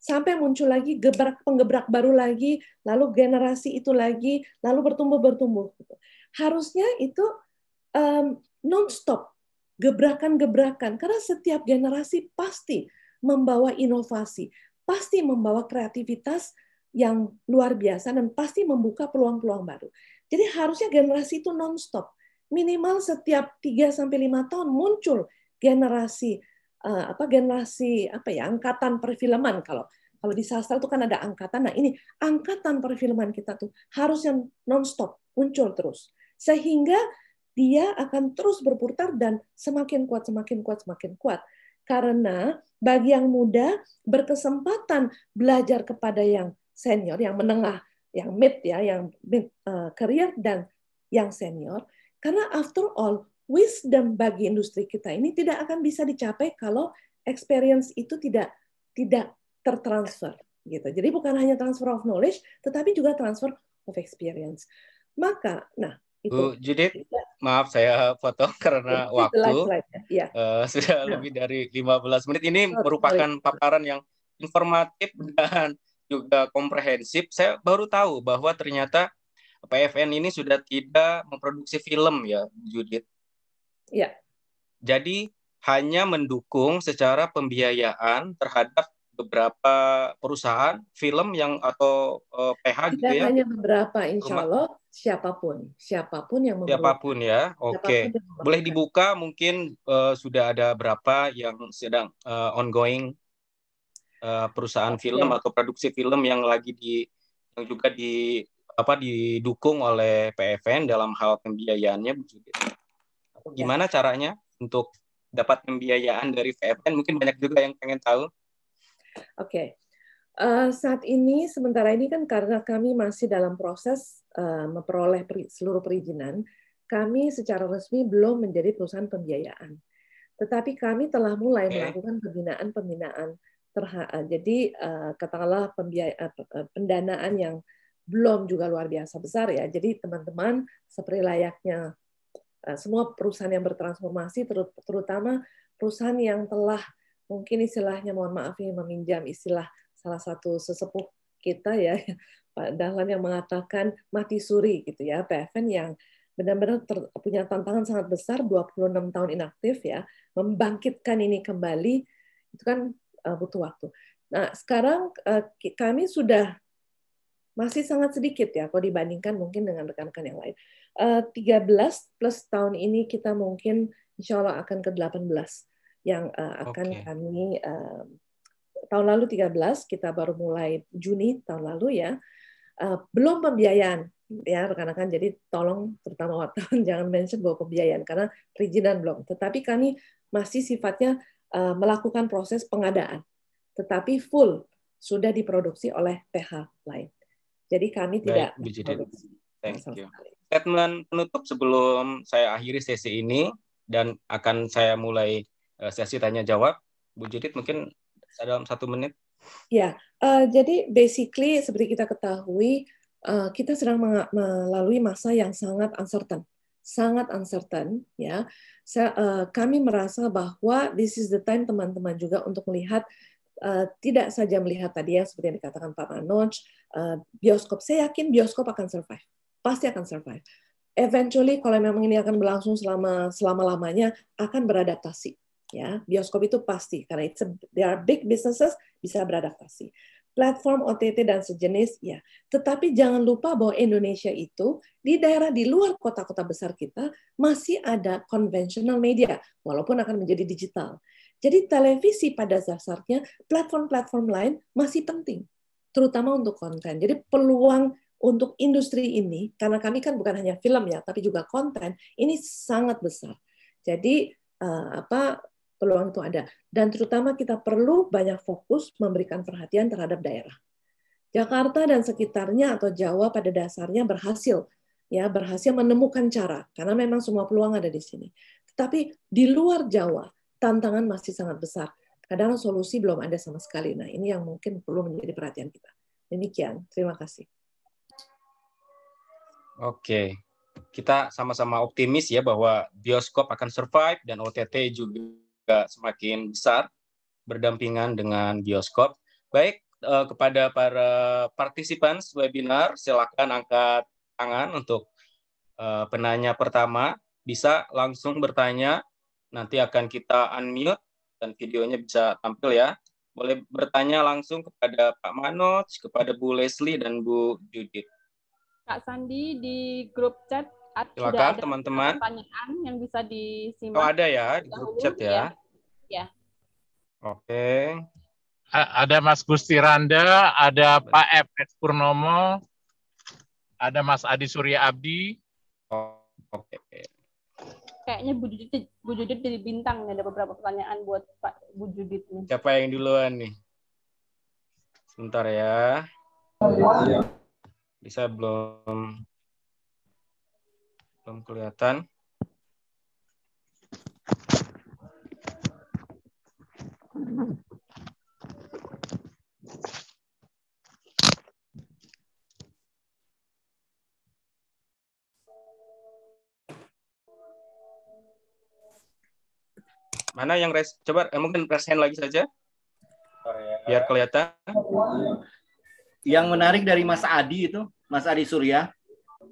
sampai muncul lagi gebrak penggebrak baru lagi, lalu generasi itu lagi, lalu bertumbuh bertumbuh. Gitu. Harusnya itu um, non-stop gebrakan-gebrakan karena setiap generasi pasti membawa inovasi, pasti membawa kreativitas yang luar biasa dan pasti membuka peluang-peluang baru. Jadi harusnya generasi itu nonstop. Minimal setiap 3 sampai 5 tahun muncul generasi eh, apa generasi apa ya angkatan perfilman kalau kalau di sastra itu kan ada angkatan. Nah, ini angkatan perfilman kita tuh harus yang nonstop muncul terus. Sehingga dia akan terus berputar dan semakin kuat, semakin kuat, semakin kuat. Karena bagi yang muda berkesempatan belajar kepada yang senior, yang menengah, yang mid ya, yang mid eh, career dan yang senior. Karena after all, wisdom bagi industri kita ini tidak akan bisa dicapai kalau experience itu tidak tidak tertransfer gitu. Jadi bukan hanya transfer of knowledge, tetapi juga transfer of experience. Maka, nah Bu Judit, maaf saya foto karena waktu Ya. Uh, sudah nah. lebih dari 15 menit. Ini oh, merupakan sorry. paparan yang informatif dan juga komprehensif. Saya baru tahu bahwa ternyata PFN ini sudah tidak memproduksi film ya, Judit. Ya. Jadi hanya mendukung secara pembiayaan terhadap beberapa perusahaan film yang atau uh, eh, PH Tidak gitu ya? hanya beberapa, insya Allah siapapun, siapapun yang Siapapun ya, oke. Okay. Boleh dibuka mungkin uh, sudah ada berapa yang sedang uh, ongoing uh, perusahaan okay. film atau produksi film yang lagi di yang juga di apa didukung oleh PFN dalam hal pembiayaannya, iya. Gimana caranya untuk dapat pembiayaan dari PFN? Mungkin banyak juga yang pengen tahu. Oke. Okay. Uh, eh, saat ini sementara ini kan karena kami masih dalam proses uh, memperoleh peri, seluruh perizinan, kami secara resmi belum menjadi perusahaan pembiayaan. Tetapi kami telah mulai melakukan pembinaan-pembinaan uh, jadi uh, katakanlah pembiayaan uh, pendanaan yang belum juga luar biasa besar ya. Jadi teman-teman seperti layaknya semua perusahaan yang bertransformasi terutama perusahaan yang telah mungkin istilahnya mohon maaf ya meminjam istilah salah satu sesepuh kita ya Pak Dahlan yang mengatakan mati suri gitu ya PFN yang benar-benar punya tantangan sangat besar 26 tahun inaktif ya membangkitkan ini kembali itu kan eh, butuh waktu. Nah sekarang eh, kami sudah masih sangat sedikit ya kalau dibandingkan mungkin dengan rekan-rekan yang lain. Uh, eh, 13 plus tahun ini kita mungkin insya Allah akan ke 18 yang uh, akan okay. kami uh, tahun lalu 13 kita baru mulai Juni tahun lalu ya uh, belum pembiayaan ya rekan-rekan jadi tolong terutama wartawan jangan mention bahwa pembiayaan karena perizinan belum tetapi kami masih sifatnya uh, melakukan proses pengadaan tetapi full sudah diproduksi oleh PH lain jadi kami tidak Thank you. Statement penutup sebelum saya akhiri sesi ini dan akan saya mulai Eh, sesi tanya jawab. Bu Judit mungkin dalam satu menit. Ya, uh, jadi basically seperti kita ketahui uh, kita sedang melalui masa yang sangat uncertain, sangat uncertain. Ya, Saya, uh, kami merasa bahwa this is the time teman-teman juga untuk melihat Uh, tidak saja melihat tadi ya seperti yang dikatakan Pak Manoj, uh, bioskop saya yakin bioskop akan survive, pasti akan survive. Eventually kalau memang ini akan berlangsung selama selama lamanya akan beradaptasi. Ya, bioskop itu pasti karena it's there are big businesses bisa beradaptasi. Platform OTT dan sejenis ya. Tetapi jangan lupa bahwa Indonesia itu di daerah di luar kota-kota besar kita masih ada konvensional media walaupun akan menjadi digital. Jadi televisi pada dasarnya platform-platform lain masih penting, terutama untuk konten. Jadi peluang untuk industri ini, karena kami kan bukan hanya film ya, tapi juga konten, ini sangat besar. Jadi uh, apa peluang itu ada. Dan terutama kita perlu banyak fokus memberikan perhatian terhadap daerah. Jakarta dan sekitarnya atau Jawa pada dasarnya berhasil ya berhasil menemukan cara karena memang semua peluang ada di sini. Tetapi di luar Jawa tantangan masih sangat besar. Kadang solusi belum ada sama sekali. Nah, ini yang mungkin perlu menjadi perhatian kita. Demikian, terima kasih. Oke. Kita sama-sama optimis ya bahwa bioskop akan survive dan OTT juga semakin besar berdampingan dengan bioskop. Baik, eh, kepada para partisipan webinar, silakan angkat tangan untuk eh, penanya pertama. Bisa langsung bertanya, nanti akan kita unmute dan videonya bisa tampil ya. Boleh bertanya langsung kepada Pak Manoj, kepada Bu Leslie, dan Bu Judith. Kak Sandi di grup chat Silakan teman-teman. Pertanyaan yang bisa disimak. Oh ada ya di grup chat ya. Ya. Oke. Ada Mas Gusti Randa, ada Pak F. Purnomo, ada Mas Adi Surya Abdi. Oh, Oke. Okay. Kayaknya Bu Judit, Bu Judit jadi bintang Ada beberapa pertanyaan buat Pak Bu Judit nih. Siapa yang duluan nih? Sebentar ya. Bisa belum belum kelihatan. Mana yang res coba eh, mungkin present lagi saja. Biar kelihatan. Yang menarik dari Mas Adi itu, Mas Adi Surya,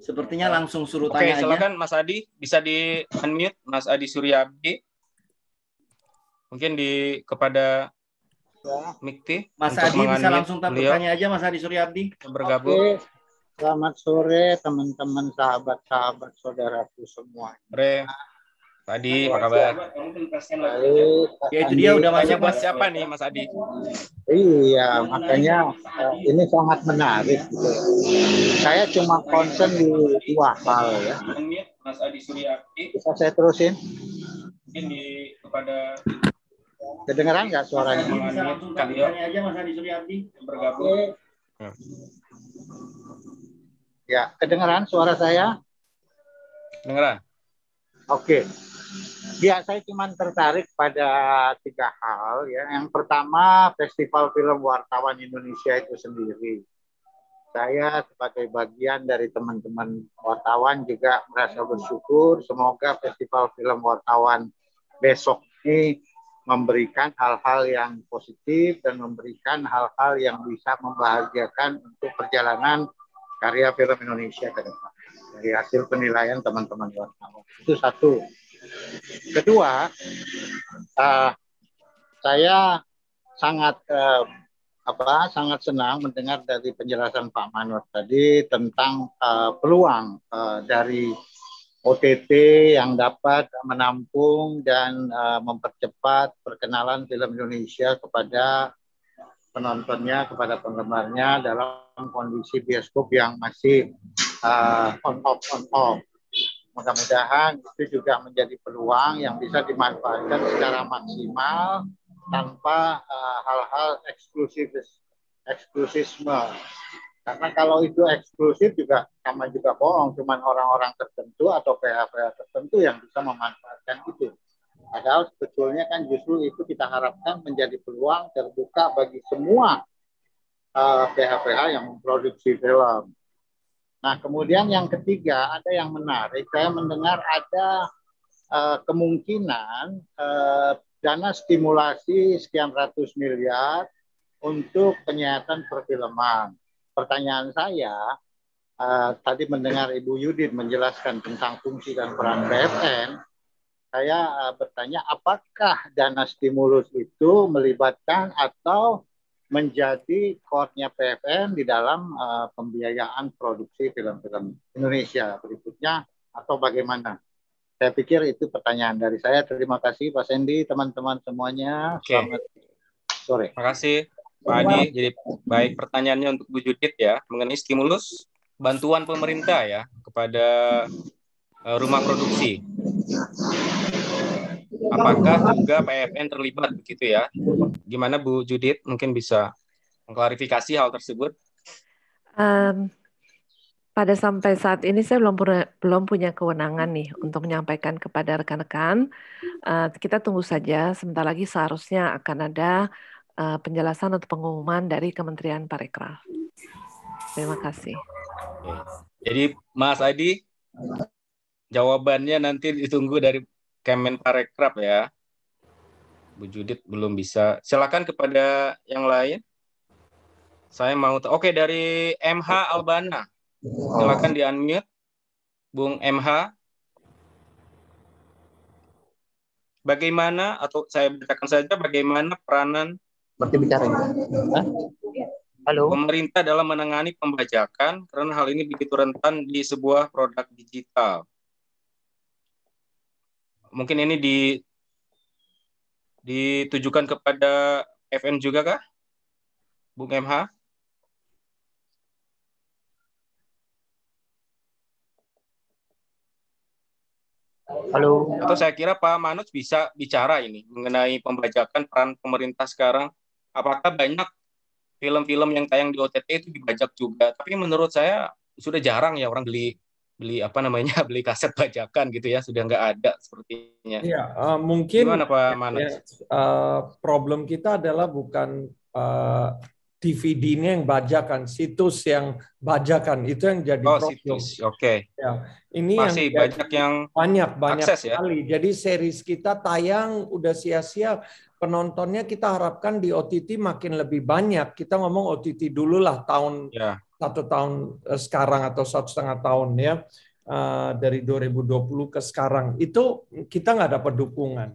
Sepertinya langsung suruh Oke, tanya silakan Mas Adi bisa di unmute Mas Adi Suryabdi. Mungkin di kepada Mikti. Mas Adi bisa langsung tanya aja Mas Adi Suryabdi. Bergabung. Oke. Selamat sore teman-teman sahabat-sahabat saudaraku semua. Re. Tadi, apa kabar? Ya itu dia udah masuk Mas. siapa nih Mas Adi? Iya, makanya eh, ini sangat menarik. Gitu. Saya cuma concern di dua hal ya. Mas Adi Suryati, Bisa saya terusin? Ini kepada Kedengeran nggak suaranya? Kan aja Mas Adi yang bergabung. Ya. ya, kedengeran suara saya? Kedengeran. Oke. Ya, saya cuma tertarik pada tiga hal ya. Yang pertama, Festival Film Wartawan Indonesia itu sendiri. Saya sebagai bagian dari teman-teman wartawan juga merasa bersyukur. Semoga Festival Film Wartawan besok ini memberikan hal-hal yang positif dan memberikan hal-hal yang bisa membahagiakan untuk perjalanan karya film Indonesia ke depan. Dari hasil penilaian teman-teman wartawan. Itu satu. Kedua, uh, saya sangat uh, apa sangat senang mendengar dari penjelasan Pak Manur tadi tentang uh, peluang uh, dari OTT yang dapat menampung dan uh, mempercepat perkenalan film Indonesia kepada penontonnya, kepada penggemarnya dalam kondisi bioskop yang masih uh, on off on off mudah-mudahan itu juga menjadi peluang yang bisa dimanfaatkan secara maksimal tanpa eh, hal-hal uh, eksklusif eksklusisme karena kalau itu eksklusif juga sama juga bohong, cuman orang-orang tertentu atau PHPH tertentu yang bisa memanfaatkan itu. Padahal sebetulnya kan justru itu kita harapkan menjadi peluang terbuka bagi semua uh, yang memproduksi film. Nah, kemudian yang ketiga ada yang menarik. Saya mendengar ada uh, kemungkinan uh, dana stimulasi sekian ratus miliar untuk penyihatan perfilman. Pertanyaan saya, uh, tadi mendengar Ibu Yudin menjelaskan tentang fungsi dan peran BFN, saya uh, bertanya apakah dana stimulus itu melibatkan atau menjadi core-nya PFN di dalam uh, pembiayaan produksi film-film Indonesia berikutnya atau bagaimana? Saya pikir itu pertanyaan dari saya. Terima kasih Pak Sandy, teman-teman semuanya. Okay. Selamat sore. Terima kasih Pak Adi. Jadi baik pertanyaannya untuk Bu Judit ya mengenai stimulus bantuan pemerintah ya kepada eh, rumah produksi apakah juga PFN terlibat begitu ya? Gimana Bu Judit mungkin bisa mengklarifikasi hal tersebut? Um, pada sampai saat ini saya belum belum punya kewenangan nih untuk menyampaikan kepada rekan-rekan. Uh, kita tunggu saja sebentar lagi seharusnya akan ada uh, penjelasan atau pengumuman dari Kementerian Parekraf. Terima kasih. Jadi Mas Adi jawabannya nanti ditunggu dari Kemenparekraf ya. Bu Judit belum bisa. Silakan kepada yang lain. Saya mau Oke, dari MH Albana. Silakan di-unmute. Bung MH. Bagaimana atau saya beritakan saja bagaimana peranan seperti Halo. Pemerintah dalam menangani pembajakan karena hal ini begitu rentan di sebuah produk digital mungkin ini di ditujukan kepada FM juga kah? Bung MH? Halo. Atau saya kira Pak Manus bisa bicara ini mengenai pembajakan peran pemerintah sekarang. Apakah banyak film-film yang tayang di OTT itu dibajak juga? Tapi menurut saya sudah jarang ya orang beli beli apa namanya beli kaset bajakan gitu ya sudah nggak ada sepertinya. Iya uh, mungkin. Gimana Pak Manas? Ya, uh, problem kita adalah bukan uh, eh, DVD-nya yang bajakan, situs yang bajakan itu yang jadi oh, problem. oke. Okay. Ya, ini masih yang banyak yang banyak banyak akses, ya? sekali. Ya? Jadi series kita tayang udah sia-sia penontonnya kita harapkan di OTT makin lebih banyak. Kita ngomong OTT dulu lah tahun ya satu tahun eh, sekarang atau satu setengah tahun ya eh, dari 2020 ke sekarang itu kita nggak dapat dukungan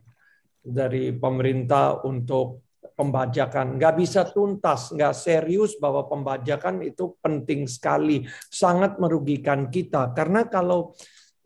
dari pemerintah untuk pembajakan. Nggak bisa tuntas, nggak serius bahwa pembajakan itu penting sekali. Sangat merugikan kita. Karena kalau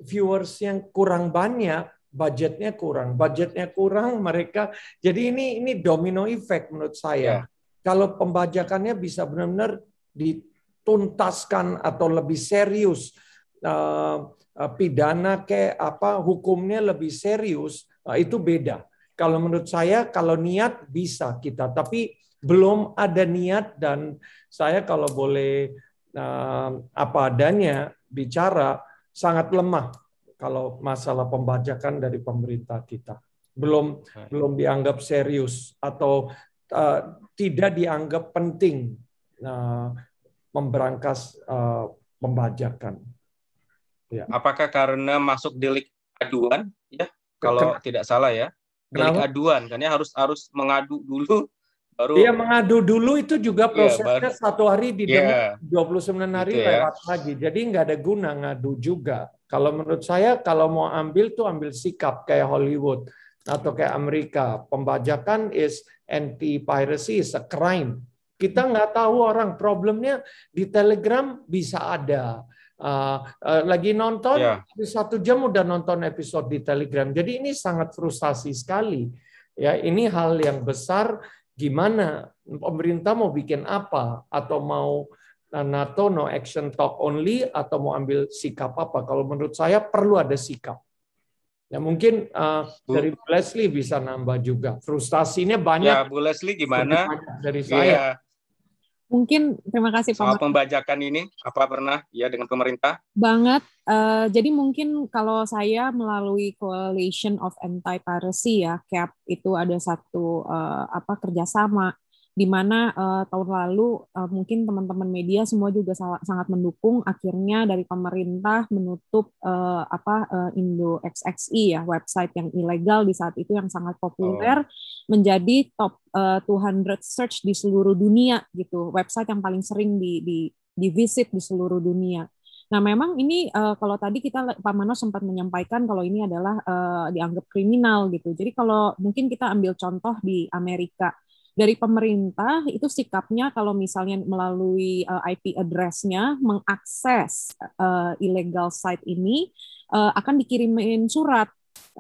viewers yang kurang banyak, budgetnya kurang. Budgetnya kurang, mereka... Jadi ini ini domino effect menurut saya. yeah. Kalau pembajakannya bisa benar-benar di tuntaskan atau lebih serius eh, eh, pidana ke apa hukumnya lebih serius eh, itu beda. Kalau menurut saya kalau niat bisa kita tapi belum ada niat dan saya kalau boleh apa adanya bicara sangat lemah kalau masalah pembajakan dari pemerintah kita belum Hai. belum dianggap serius atau uh, tidak dianggap penting. uh, memberangkas uh, eh, pembajakan. Ya. Apakah karena masuk delik aduan ya? Kalau Ken tidak salah ya. Delik Kenapa? aduan karena ya, harus harus mengadu dulu baru Iya, mengadu dulu itu juga iya, prosesnya ya, satu hari di iya. puluh 29 hari gitu ya. lewat ya. lagi. Jadi nggak ada guna ngadu juga. Kalau menurut saya kalau mau ambil tuh ambil sikap kayak Hollywood atau kayak Amerika. Pembajakan is anti piracy is a crime kita nggak tahu orang problemnya di Telegram bisa ada. Uh, uh, lagi nonton yeah. satu jam udah nonton episode di Telegram. Jadi ini sangat frustasi sekali. Ya, ini hal yang besar. Gimana pemerintah mau bikin apa atau mau eh, NATO no action talk only atau mau ambil sikap apa? Kalau menurut saya perlu ada sikap. Ya mungkin uh, dari Bu Leslie bisa nambah juga. Frustasinya banyak. Ya Bu Leslie gimana? Dari iya. saya. Yeah mungkin terima kasih Pak. Soal pembajakan ini, apa pernah ya dengan pemerintah? Banget. Uh, jadi mungkin kalau saya melalui Coalition of Anti Piracy ya, CAP itu ada satu uh, apa kerjasama mana uh, tahun lalu uh, mungkin teman-teman media semua juga salah, sangat mendukung akhirnya dari pemerintah menutup uh, apa uh, Indo XXI ya website yang ilegal di saat itu yang sangat populer oh. menjadi top uh, 200 search di seluruh dunia gitu website yang paling sering di di di visit di seluruh dunia. Nah, memang ini uh, kalau tadi kita Pak Mano sempat menyampaikan kalau ini adalah uh, dianggap kriminal gitu. Jadi kalau mungkin kita ambil contoh di Amerika dari pemerintah itu sikapnya kalau misalnya melalui uh, eh, IP address-nya mengakses uh, illegal site ini uh, akan dikirimin surat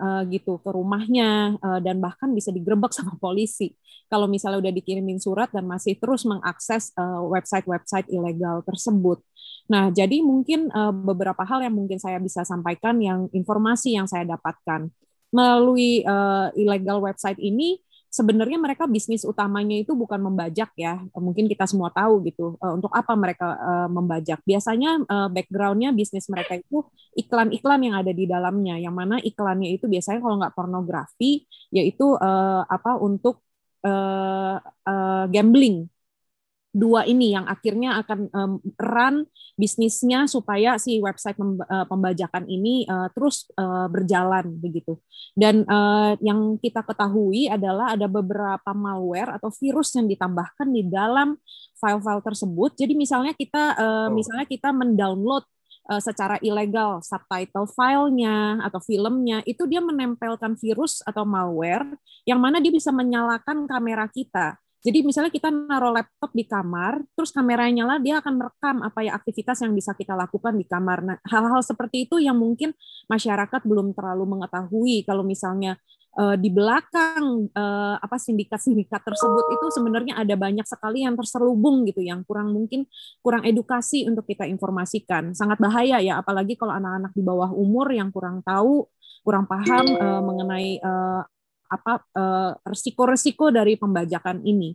uh, gitu ke rumahnya uh, dan bahkan bisa digerebek sama polisi kalau misalnya udah dikirimin surat dan masih terus mengakses uh, website-website ilegal tersebut. Nah, jadi mungkin uh, beberapa hal yang mungkin saya bisa sampaikan yang informasi yang saya dapatkan melalui uh, ilegal website ini sebenarnya mereka bisnis utamanya itu bukan membajak ya mungkin kita semua tahu gitu eh, untuk apa mereka eh, membajak biasanya eh, backgroundnya bisnis mereka itu iklan-iklan yang ada di dalamnya yang mana iklannya itu biasanya kalau nggak pornografi yaitu apa untuk gambling dua ini yang akhirnya akan um, run bisnisnya supaya si website eh, pembajakan ini uh, terus uh, berjalan begitu. Dan uh, yang kita ketahui adalah ada beberapa malware atau virus yang ditambahkan di dalam file-file tersebut. Jadi misalnya kita uh, oh. misalnya kita mendownload secara ilegal subtitle filenya atau filmnya itu dia menempelkan virus atau malware yang mana dia bisa menyalakan kamera kita jadi misalnya kita naruh laptop di kamar, terus kameranya lah dia akan merekam apa ya aktivitas yang bisa kita lakukan di kamar. Nah, hal-hal seperti itu yang mungkin masyarakat belum terlalu mengetahui kalau misalnya uh, di belakang uh, apa sindikat-sindikat tersebut itu sebenarnya ada banyak sekali yang terselubung gitu yang kurang mungkin kurang edukasi untuk kita informasikan sangat bahaya ya apalagi kalau anak-anak di bawah umur yang kurang tahu kurang paham uh, mengenai uh, apa eh, resiko-resiko dari pembajakan ini.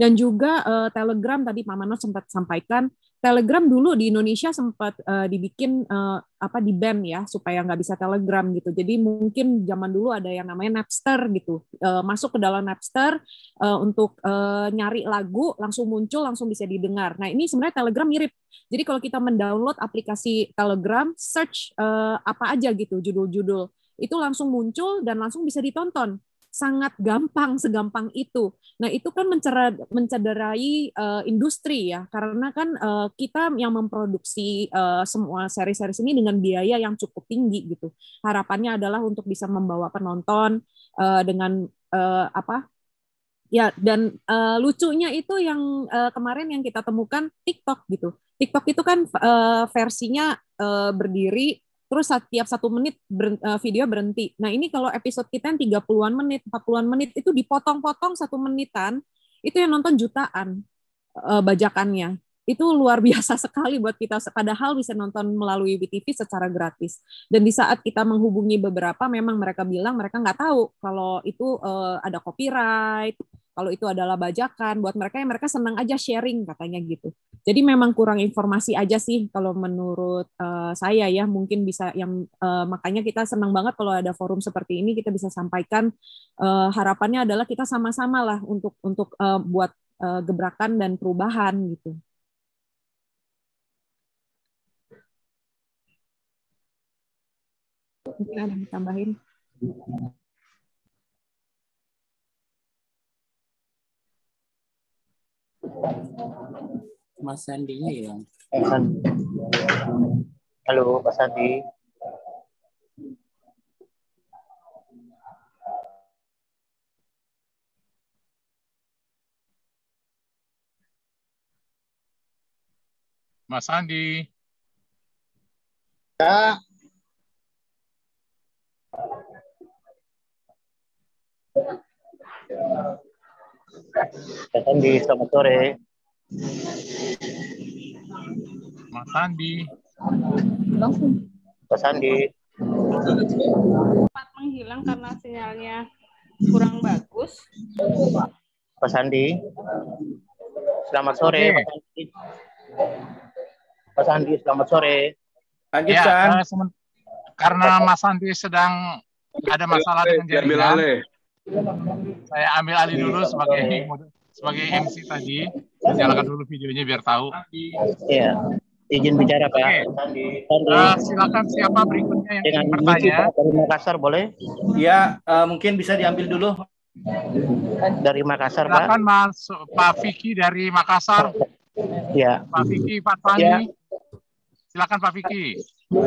Dan juga eh, Telegram tadi Pak Manos sempat sampaikan Telegram dulu di Indonesia sempat uh, dibikin uh, apa di ban ya supaya nggak bisa Telegram gitu. Jadi mungkin zaman dulu ada yang namanya Napster gitu. Uh, masuk ke dalam Napster uh, untuk uh, nyari lagu langsung muncul langsung bisa didengar. Nah ini sebenarnya Telegram mirip. Jadi kalau kita mendownload aplikasi Telegram, search uh, apa aja gitu judul-judul itu langsung muncul dan langsung bisa ditonton sangat gampang segampang itu. Nah itu kan mencederai uh, industri ya karena kan uh, kita yang memproduksi uh, semua seri-seri ini dengan biaya yang cukup tinggi gitu. Harapannya adalah untuk bisa membawa penonton uh, dengan uh, apa ya dan uh, lucunya itu yang uh, kemarin yang kita temukan TikTok gitu. TikTok itu kan uh, versinya uh, berdiri terus setiap satu menit ber, eh, video berhenti. Nah ini kalau episode kita yang 30-an menit, 40-an menit itu dipotong-potong satu menitan, itu yang nonton jutaan uh, bajakannya. Itu luar biasa sekali buat kita, padahal bisa nonton melalui WTV secara gratis. Dan di saat kita menghubungi beberapa, memang mereka bilang mereka nggak tahu kalau itu uh, ada copyright, kalau itu adalah bajakan buat mereka yang mereka senang aja sharing katanya gitu. Jadi memang kurang informasi aja sih kalau menurut uh, saya ya mungkin bisa yang uh, makanya kita senang banget kalau ada forum seperti ini kita bisa sampaikan uh, harapannya adalah kita sama-sama lah untuk untuk uh, buat uh, gebrakan dan perubahan gitu. Mungkin ada yang ditambahin. Mas Sandinya ya, eh, Halo, Pak Sandi. Mas Sandi, Ya. Yeah. Mas Andi, selamat sore. Mas Andi. Langsung. Andi. Sandi. menghilang karena sinyalnya kurang bagus. Mas Andi. Selamat sore, Mas Andi. selamat sore. Lanjut, Ya, eh, karena Mas Andi sedang ada masalah dengan jaringan. Saya ambil alih dulu iya. sebagai sebagai MC tadi. Iya. Silakan dulu videonya biar tahu. Iya. Izin bicara Pak. Okay. Uh, ah, silakan siapa berikutnya yang Dengan bertanya. Dari Makassar boleh? Iya, uh, mungkin bisa diambil dulu. Dari Makassar silakan, Pak. Silakan Mas Pak Vicky dari Makassar. Iya. Pak Vicky, Pak Fani. Ya. Silakan Pak Vicky.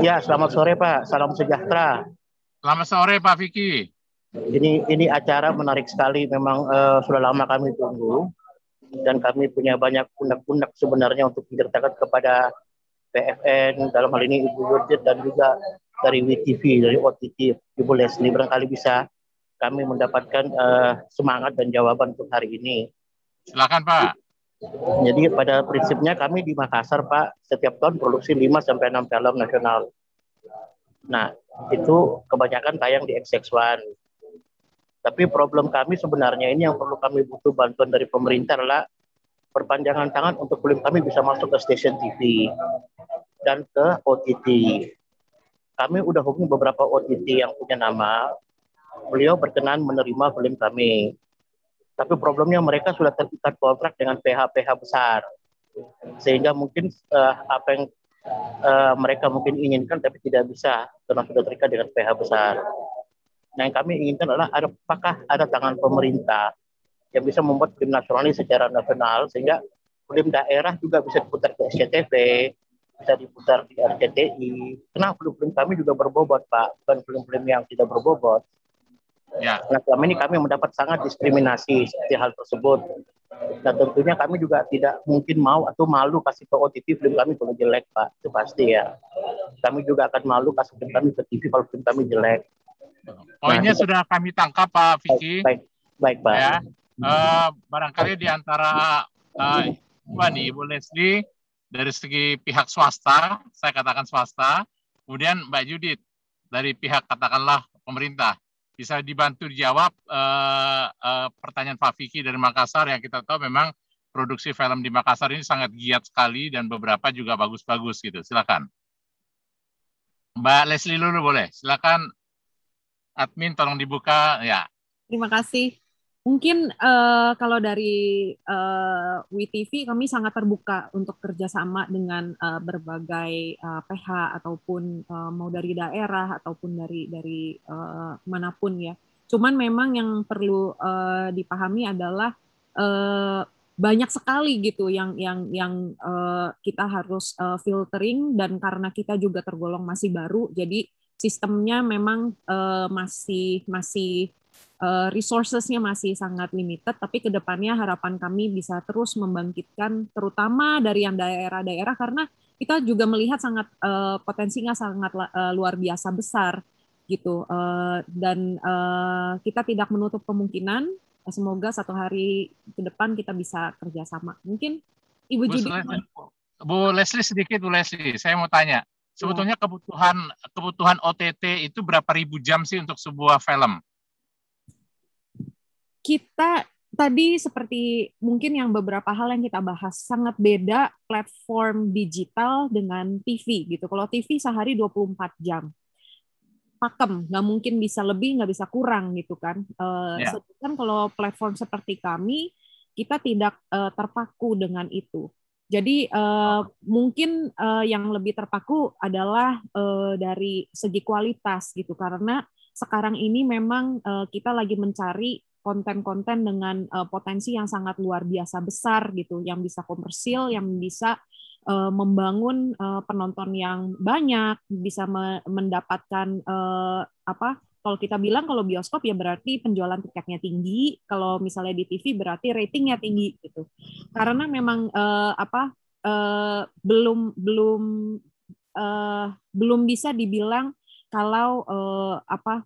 Ya, selamat sore Pak. Salam sejahtera. Selamat sore Pak Vicky. Ini ini acara menarik sekali memang uh, sudah lama kami tunggu dan kami punya banyak pundak-pundak sebenarnya untuk diceritakan kepada PFN dalam hal ini Ibu Yudit dan juga dari WTV dari OTT Ibu Leslie barangkali bisa kami mendapatkan uh, semangat dan jawaban untuk hari ini. Silakan Pak. Jadi pada prinsipnya kami di Makassar Pak setiap tahun produksi 5 sampai 6 film nasional. Nah, itu kebanyakan tayang di XX1. Tapi problem kami sebenarnya ini yang perlu kami butuh bantuan dari pemerintah adalah perpanjangan tangan untuk film kami bisa masuk ke stasiun TV dan ke OTT. Kami udah hubungi beberapa OTT yang punya nama. Beliau berkenan menerima film kami. Tapi problemnya mereka sudah terikat kontrak dengan PH-PH besar. Sehingga mungkin uh, apa yang uh, mereka mungkin inginkan tapi tidak bisa karena sudah terikat dengan PH besar Nah, yang kami inginkan adalah apakah ada tangan pemerintah yang bisa membuat tim nasional ini secara nasional sehingga film daerah juga bisa diputar ke SCTV, bisa diputar di RCTI. Karena film-film kami juga berbobot, Pak, bukan film-film yang tidak berbobot. Ya. Nah, selama ini kami mendapat sangat diskriminasi seperti hal tersebut. Nah, tentunya kami juga tidak mungkin mau atau malu kasih ke OTT film kami kalau jelek, Pak. Itu pasti ya. Kami juga akan malu kasih film kami ke TV kalau film kami jelek. Nah, Poinnya nah, sudah kami tangkap Pak Vicky. Baik, baik, baik Pak. Ya. Uh, barangkali di antara uh, Mbak Ibu Leslie dari segi pihak swasta, saya katakan swasta, kemudian Mbak Judit dari pihak katakanlah pemerintah bisa dibantu dijawab uh, uh, pertanyaan Pak Vicky dari Makassar yang kita tahu memang produksi film di Makassar ini sangat giat sekali dan beberapa juga bagus-bagus gitu. Silakan. Mbak Leslie lulu boleh. Silakan admin tolong dibuka ya. Terima kasih. Mungkin uh, kalau dari uh, eh, WeTV kami sangat terbuka untuk kerjasama dengan uh, berbagai uh, PH ataupun uh, mau dari daerah ataupun dari dari uh, manapun ya. Cuman memang yang perlu uh, dipahami adalah uh, banyak sekali gitu yang yang yang uh, kita harus uh, filtering dan karena kita juga tergolong masih baru jadi sistemnya memang uh, masih masih uh, resourcesnya masih sangat limited tapi kedepannya harapan kami bisa terus membangkitkan terutama dari yang daerah-daerah karena kita juga melihat sangat uh, potensinya sangat uh, luar biasa besar gitu uh, dan uh, kita tidak menutup kemungkinan semoga satu hari ke depan kita bisa kerjasama mungkin ibu Judi Bu Leslie sedikit Bu Leslie saya mau tanya Sebetulnya kebutuhan kebutuhan OTT itu berapa ribu jam sih untuk sebuah film? Kita tadi seperti mungkin yang beberapa hal yang kita bahas sangat beda platform digital dengan TV gitu. Kalau TV sehari 24 jam. Pakem, nggak mungkin bisa lebih, nggak bisa kurang gitu kan. Uh, eh, yeah. Sedangkan kalau platform seperti kami, kita tidak eh, terpaku dengan itu. Jadi uh, mungkin uh, yang lebih terpaku adalah uh, dari segi kualitas gitu karena sekarang ini memang uh, kita lagi mencari konten-konten dengan uh, potensi yang sangat luar biasa besar gitu yang bisa komersil, yang bisa uh, membangun uh, penonton yang banyak, bisa me mendapatkan uh, apa kalau kita bilang kalau bioskop ya berarti penjualan tiketnya tinggi, kalau misalnya di TV berarti ratingnya tinggi gitu. Karena memang uh, apa uh, belum belum uh, belum bisa dibilang kalau uh, apa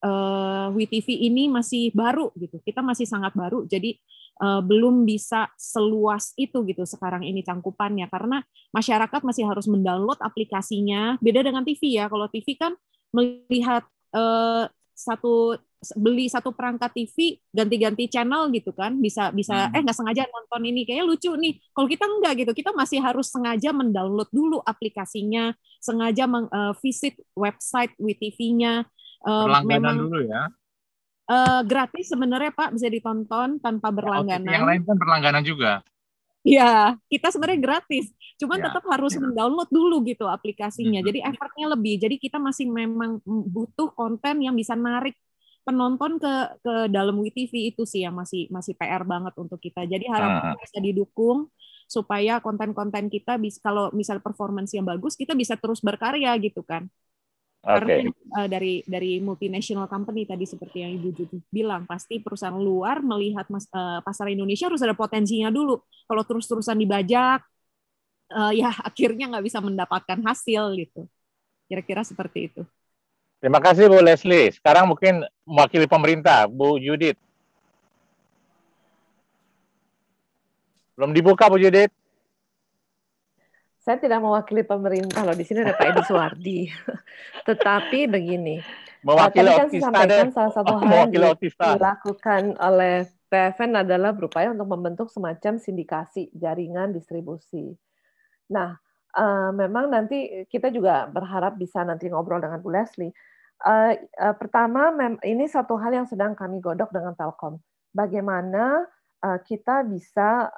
uh, WeTV ini masih baru gitu. Kita masih sangat baru jadi uh, belum bisa seluas itu gitu sekarang ini cangkupannya karena masyarakat masih harus mendownload aplikasinya. Beda dengan TV ya. Kalau TV kan melihat uh, satu beli satu perangkat TV ganti-ganti channel gitu kan bisa bisa hmm. eh nggak sengaja nonton ini kayaknya lucu nih kalau kita enggak gitu kita masih harus sengaja mendownload dulu aplikasinya sengaja meng, uh, visit website wetv nya uh, memang dulu ya uh, gratis sebenarnya Pak bisa ditonton tanpa ya, oh, berlangganan yang lain kan berlangganan juga Iya, kita sebenarnya gratis. Cuman ya, tetap harus ya. mendownload dulu gitu aplikasinya. Hmm. Jadi effortnya lebih. Jadi kita masih memang butuh konten yang bisa narik penonton ke ke dalam WTV itu sih yang masih masih PR banget untuk kita. Jadi harap uh. Ah. bisa didukung supaya konten-konten kita bisa kalau misal performance yang bagus kita bisa terus berkarya gitu kan. Okay. Karena uh, dari dari multinational company tadi seperti yang Ibu Juti bilang, pasti perusahaan luar melihat mas, uh, pasar Indonesia harus ada potensinya dulu. Kalau terus-terusan dibajak, uh, ya akhirnya nggak bisa mendapatkan hasil gitu. Kira-kira seperti itu. Terima kasih Bu Leslie. Sekarang mungkin mewakili pemerintah, Bu Judit. Belum dibuka Bu Judit saya tidak mewakili pemerintah loh di sini ada Pak Edi Suwardi. Tetapi begini, mewakili uh, kan saya sampaikan ada, salah satu hal yang dilakukan oleh PFN adalah berupaya untuk membentuk semacam sindikasi jaringan distribusi. Nah, uh, memang nanti kita juga berharap bisa nanti ngobrol dengan Bu Leslie. Uh, uh, pertama, ini satu hal yang sedang kami godok dengan Telkom. Bagaimana Eh, kita bisa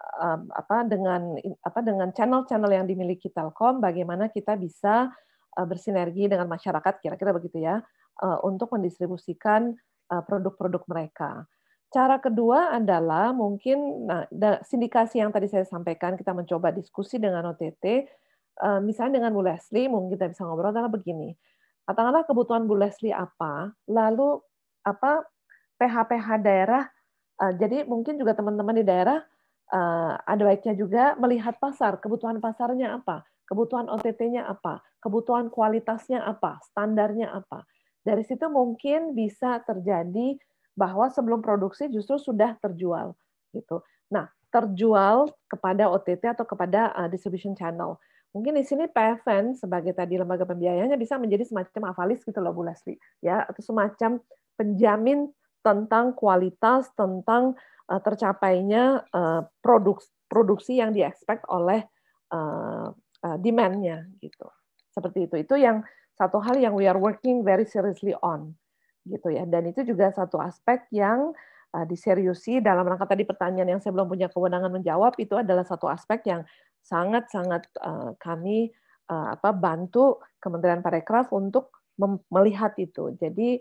apa dengan apa dengan channel-channel yang dimiliki Telkom bagaimana kita bisa eh, bersinergi dengan masyarakat kira-kira begitu ya eh, untuk mendistribusikan produk-produk mereka. Cara kedua adalah mungkin nah sindikasi yang tadi saya sampaikan kita mencoba diskusi dengan OTT misalnya dengan Bu Leslie mungkin kita bisa ngobrol adalah begini. Katakanlah kebutuhan Bu Leslie apa, lalu apa PHPH daerah Eh, jadi mungkin juga teman-teman di daerah eh, ada baiknya juga melihat pasar, kebutuhan pasarnya apa, kebutuhan OTT-nya apa, kebutuhan kualitasnya apa, standarnya apa. Dari situ mungkin bisa terjadi bahwa sebelum produksi justru sudah terjual gitu. Nah, terjual kepada OTT atau kepada uh, distribution channel. Mungkin di sini PFN sebagai tadi lembaga pembiayanya bisa menjadi semacam avalis gitu loh Bu Leslie ya atau semacam penjamin tentang kualitas, tentang uh, tercapainya uh, eh, produk, produksi yang diekspek oleh uh, uh, demand-nya gitu. Seperti itu. Itu yang satu hal yang we are working very seriously on gitu ya. Dan itu juga satu aspek yang uh, diseriusi dalam rangka tadi pertanyaan yang saya belum punya kewenangan menjawab itu adalah satu aspek yang sangat-sangat uh, kami uh, apa bantu Kementerian Parekraf untuk melihat itu. Jadi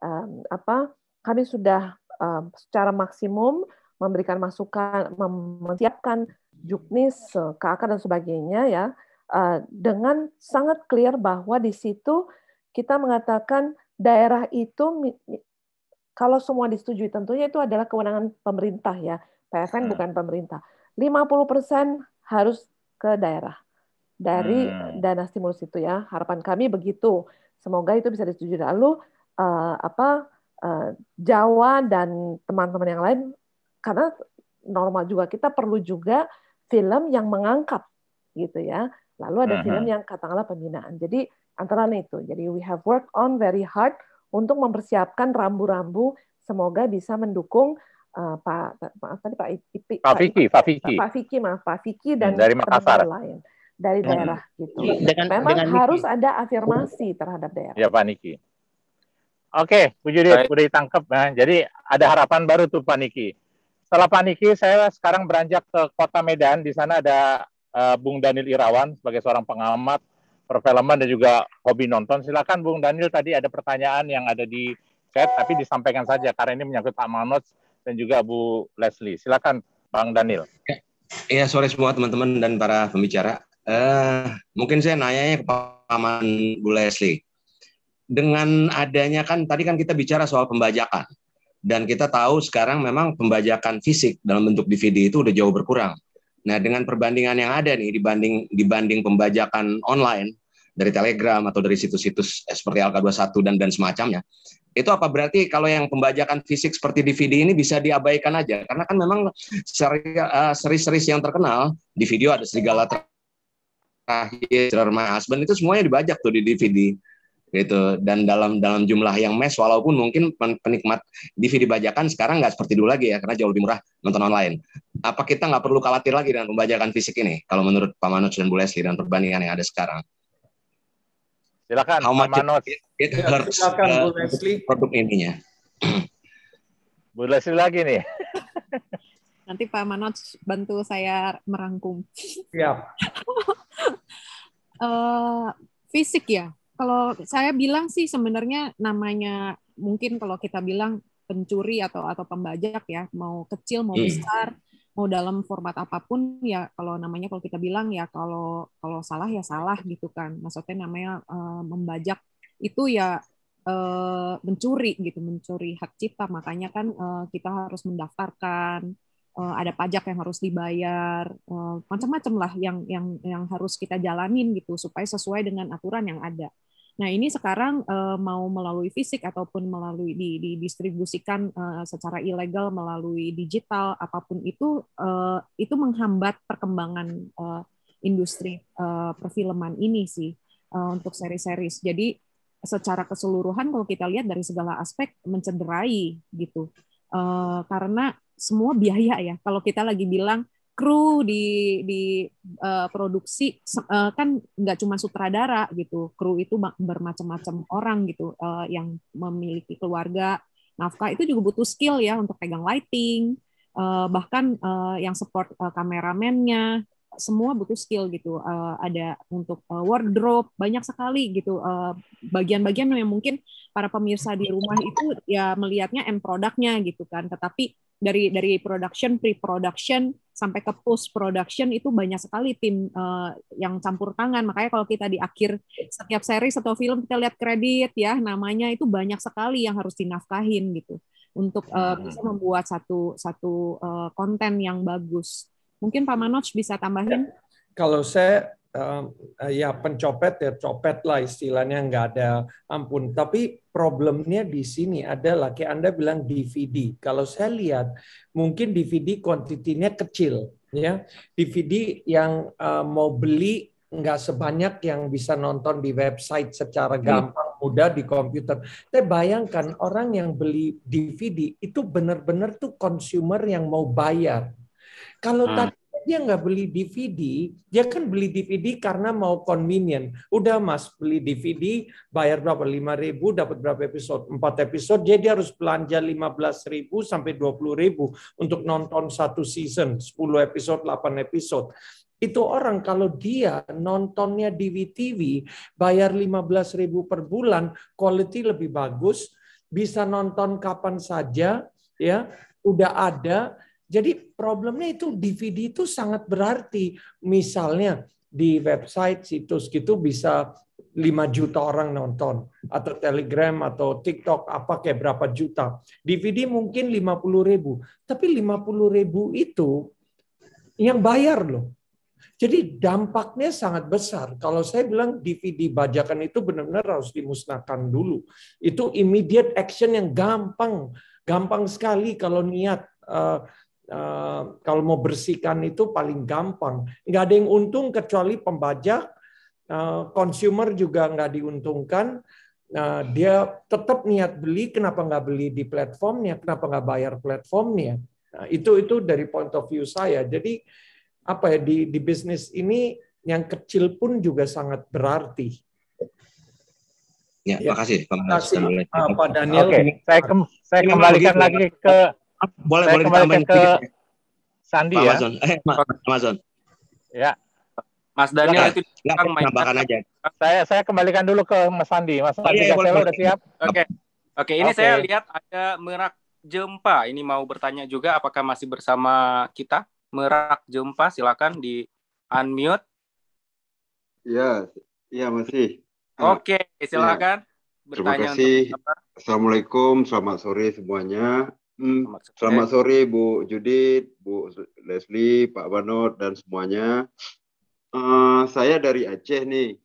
um, apa kami sudah uh, secara maksimum memberikan masukan, menyiapkan juknis, KAK eh, dan sebagainya ya, uh, dengan sangat clear bahwa di situ kita mengatakan daerah itu kalau semua disetujui tentunya itu adalah kewenangan pemerintah ya, PFN hmm. bukan pemerintah. 50% harus ke daerah dari hmm. dana stimulus itu ya. Harapan kami begitu. Semoga itu bisa disetujui lalu uh, apa uh, Jawa dan teman-teman yang lain karena normal juga kita perlu juga film yang mengangkat gitu ya. Lalu ada uh-huh. film yang katakanlah pembinaan. Jadi antara lain itu. Jadi we have worked on very hard untuk mempersiapkan rambu-rambu semoga bisa mendukung uh, Pak maaf tadi Pak Ipi, Pak Vicky, Pak Vicky. Pak Vicky maaf Pak Vicky hmm, dan dari Makassar lain dari hmm. daerah hmm. gitu. Dengan, Memang dengan harus Niki. ada afirmasi terhadap daerah. Ya Pak Niki. Oke, Bu Judit, Baik. udah ditangkap. Nah, jadi ada harapan baru tuh Pak Niki. Setelah Pak Niki, saya sekarang beranjak ke kota Medan. Di sana ada uh, Bung Daniel Irawan sebagai seorang pengamat perfilman dan juga hobi nonton. Silakan Bung Daniel, tadi ada pertanyaan yang ada di chat, tapi disampaikan saja karena ini menyangkut Pak Manoj dan juga Bu Leslie. Silakan Bang Daniel. Iya, ya, sore semua teman-teman dan para pembicara. Uh, mungkin saya nanya ke Pak Paman Bu Leslie dengan adanya kan tadi kan kita bicara soal pembajakan dan kita tahu sekarang memang pembajakan fisik dalam bentuk DVD itu udah jauh berkurang. Nah, dengan perbandingan yang ada nih dibanding dibanding pembajakan online dari Telegram atau dari situs-situs eh, seperti Alka21 dan dan semacamnya, itu apa berarti kalau yang pembajakan fisik seperti DVD ini bisa diabaikan aja karena kan memang seri-seri eh, yang terkenal di video ada serigala terakhir, Jerman Asben, itu semuanya dibajak tuh di DVD gitu dan dalam dalam jumlah yang mes walaupun mungkin penikmat DVD bajakan sekarang nggak seperti dulu lagi ya karena jauh lebih murah nonton online apa kita nggak perlu khawatir lagi dengan pembajakan fisik ini kalau menurut Pak Manoj dan Bu Leslie dan perbandingan yang ada sekarang silakan Pak Manoj it, it ya, hurts, silakan uh, Bu produk ininya Bu Leslie lagi nih nanti Pak Manoj bantu saya merangkum siap uh, fisik ya kalau saya bilang sih sebenarnya namanya mungkin kalau kita bilang pencuri atau atau pembajak ya mau kecil mau hmm. besar mau dalam format apapun ya kalau namanya kalau kita bilang ya kalau kalau salah ya salah gitu kan maksudnya namanya uh, membajak itu ya eh, mencuri gitu mencuri hak cipta makanya kan eh, kita harus mendaftarkan ada pajak yang harus dibayar macam-macam lah yang yang yang harus kita jalanin gitu supaya sesuai dengan aturan yang ada Nah ini sekarang uh, mau melalui fisik ataupun melalui didistribusikan uh, secara ilegal melalui digital apapun itu uh, itu menghambat perkembangan uh, industri uh, perfilman ini sih uh, untuk seri-seri. Jadi secara keseluruhan kalau kita lihat dari segala aspek mencederai gitu uh, karena semua biaya ya. Kalau kita lagi bilang kru di di uh, produksi uh, kan nggak cuma sutradara gitu kru itu bermacam-macam orang gitu uh, yang memiliki keluarga nafkah itu juga butuh skill ya untuk pegang lighting uh, bahkan uh, yang support uh, kameramennya semua butuh skill gitu uh, ada untuk uh, wardrobe banyak sekali gitu bagian bagian-bagian yang mungkin para pemirsa di rumah itu ya melihatnya end produknya gitu kan tetapi dari dari production pre production sampai ke post production itu banyak sekali tim uh, yang campur tangan. Makanya kalau kita di akhir setiap seri atau film kita lihat kredit ya namanya itu banyak sekali yang harus dinafkahin gitu untuk uh, bisa membuat satu satu uh, konten yang bagus. Mungkin Pak Manoj bisa tambahin. Ya. Kalau saya Uh, ya pencopet ya copet lah istilahnya nggak ada ampun tapi problemnya di sini adalah kayak anda bilang DVD kalau saya lihat mungkin DVD kuantitinya kecil ya DVD yang uh, mau beli nggak sebanyak yang bisa nonton di website secara hmm. gampang mudah di komputer. Tapi bayangkan orang yang beli DVD itu benar-benar tuh consumer yang mau bayar. Kalau hmm. tadi dia nggak beli DVD, dia kan beli DVD karena mau convenient. Udah mas beli DVD, bayar berapa? 5 ribu, dapat berapa episode? 4 episode, jadi dia harus belanja 15 ribu sampai 20 ribu untuk nonton satu season, 10 episode, 8 episode. Itu orang kalau dia nontonnya di WTV, bayar 15 ribu per bulan, quality lebih bagus, bisa nonton kapan saja, ya udah ada jadi problemnya itu DVD itu sangat berarti. Misalnya di website situs gitu bisa 5 juta orang nonton atau Telegram atau TikTok apa kayak berapa juta. DVD mungkin 50 ribu. Tapi 50 ribu itu yang bayar loh. Jadi dampaknya sangat besar. Kalau saya bilang DVD bajakan itu benar-benar harus dimusnahkan dulu. Itu immediate action yang gampang, gampang sekali kalau niat uh, Eh, kalau mau bersihkan itu paling gampang. Nggak ada yang untung kecuali pembajak, eh, consumer juga nggak diuntungkan. Eh, dia tetap niat beli, kenapa nggak beli di platformnya, kenapa nggak bayar platformnya. Nah, itu itu dari point of view saya. Jadi apa ya di di bisnis ini yang kecil pun juga sangat berarti. Ya, ya. makasih Pak Daniel. Pak Daniel. saya, kem saya kembalikan lagi ke boleh saya boleh kembali ke sedikit. Sandi Pak ya. Amazon. Eh, Ma Amazon. Ya. Mas Daniel itu sekarang tambahkan aja. Saya saya kembalikan dulu ke Mas Sandi. Mas Sandi, oh, iya, iya boleh, siap? Oke. Okay. Oke, okay, ini okay. saya lihat ada Merak Jempa. Ini mau bertanya juga apakah masih bersama kita? Merak Jempa, silakan di unmute. Ya, ya masih. Oke, silakan. Ya. Bertanya Terima kasih. Assalamualaikum, selamat sore semuanya. Hmm, selamat sore Bu Judit, Bu Leslie, Pak Banot dan semuanya. Uh, saya dari Aceh nih.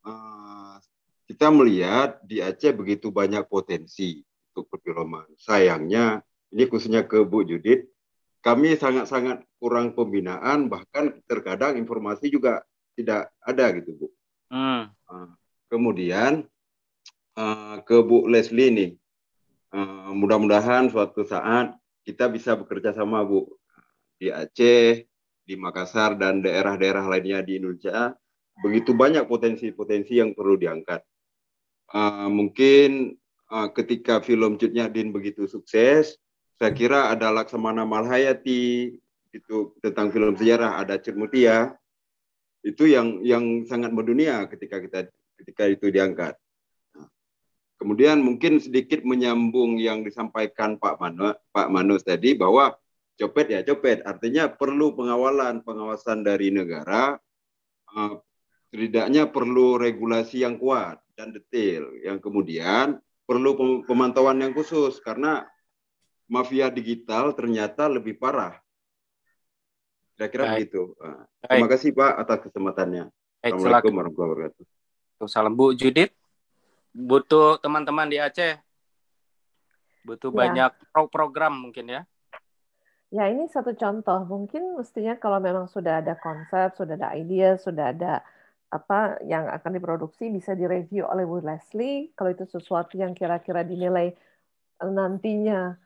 Uh, kita melihat di Aceh begitu banyak potensi untuk perfilman. Sayangnya ini khususnya ke Bu Judit, kami sangat-sangat kurang pembinaan bahkan terkadang informasi juga tidak ada gitu Bu. Hmm. Uh, kemudian uh, ke Bu Leslie nih Eh, mudah-mudahan suatu saat kita bisa bekerja sama Bu di Aceh, di Makassar dan daerah-daerah lainnya di Indonesia begitu banyak potensi-potensi yang perlu diangkat. Uh, mungkin uh, ketika film Cut Din begitu sukses, saya kira ada Laksamana Malhayati itu tentang film sejarah, ada Cermutia itu yang yang sangat berdunia ketika kita ketika itu diangkat. Kemudian mungkin sedikit menyambung yang disampaikan Pak Manu, Pak Manus tadi bahwa copet ya copet, artinya perlu pengawalan, pengawasan dari negara, eh, setidaknya perlu regulasi yang kuat dan detail, yang kemudian perlu pemantauan yang khusus karena mafia digital ternyata lebih parah. Kira-kira begitu. Eh, terima kasih Pak atas kesempatannya. Assalamualaikum warahmatullahi wabarakatuh. Salam Bu Judit butuh teman-teman di Aceh butuh ya. banyak program mungkin ya ya ini satu contoh mungkin mestinya kalau memang sudah ada konsep sudah ada ide sudah ada apa yang akan diproduksi bisa direview oleh Bu Leslie kalau itu sesuatu yang kira-kira dinilai e, nantinya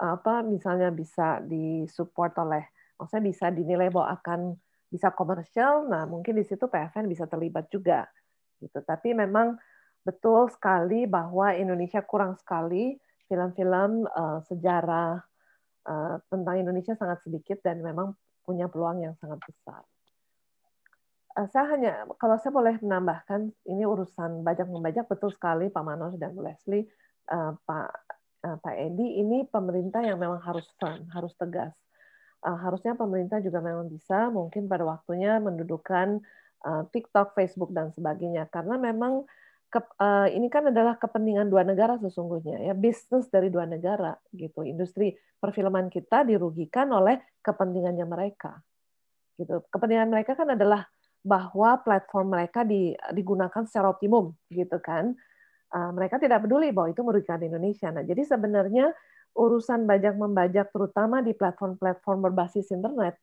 apa misalnya bisa disupport oleh maksudnya bisa dinilai bahwa akan bisa komersial nah mungkin di situ PFN bisa terlibat juga gitu tapi memang betul sekali bahwa Indonesia kurang sekali film-film uh, sejarah uh, tentang Indonesia sangat sedikit dan memang punya peluang yang sangat besar. Uh, saya hanya kalau saya boleh menambahkan ini urusan bajak membajak betul sekali Pak Manos dan Bu Leslie, uh, Pak uh, Pak Edi ini pemerintah yang memang harus firm, harus tegas. Uh, harusnya pemerintah juga memang bisa mungkin pada waktunya mendudukan uh, TikTok, Facebook dan sebagainya karena memang uh, ke, uh, eh, ini kan adalah kepentingan dua negara sesungguhnya ya bisnis dari dua negara gitu industri perfilman kita dirugikan oleh kepentingannya mereka gitu kepentingan mereka kan adalah bahwa platform mereka di, digunakan secara optimum gitu kan uh, mereka tidak peduli bahwa itu merugikan Indonesia nah jadi sebenarnya urusan bajak membajak terutama di platform-platform berbasis internet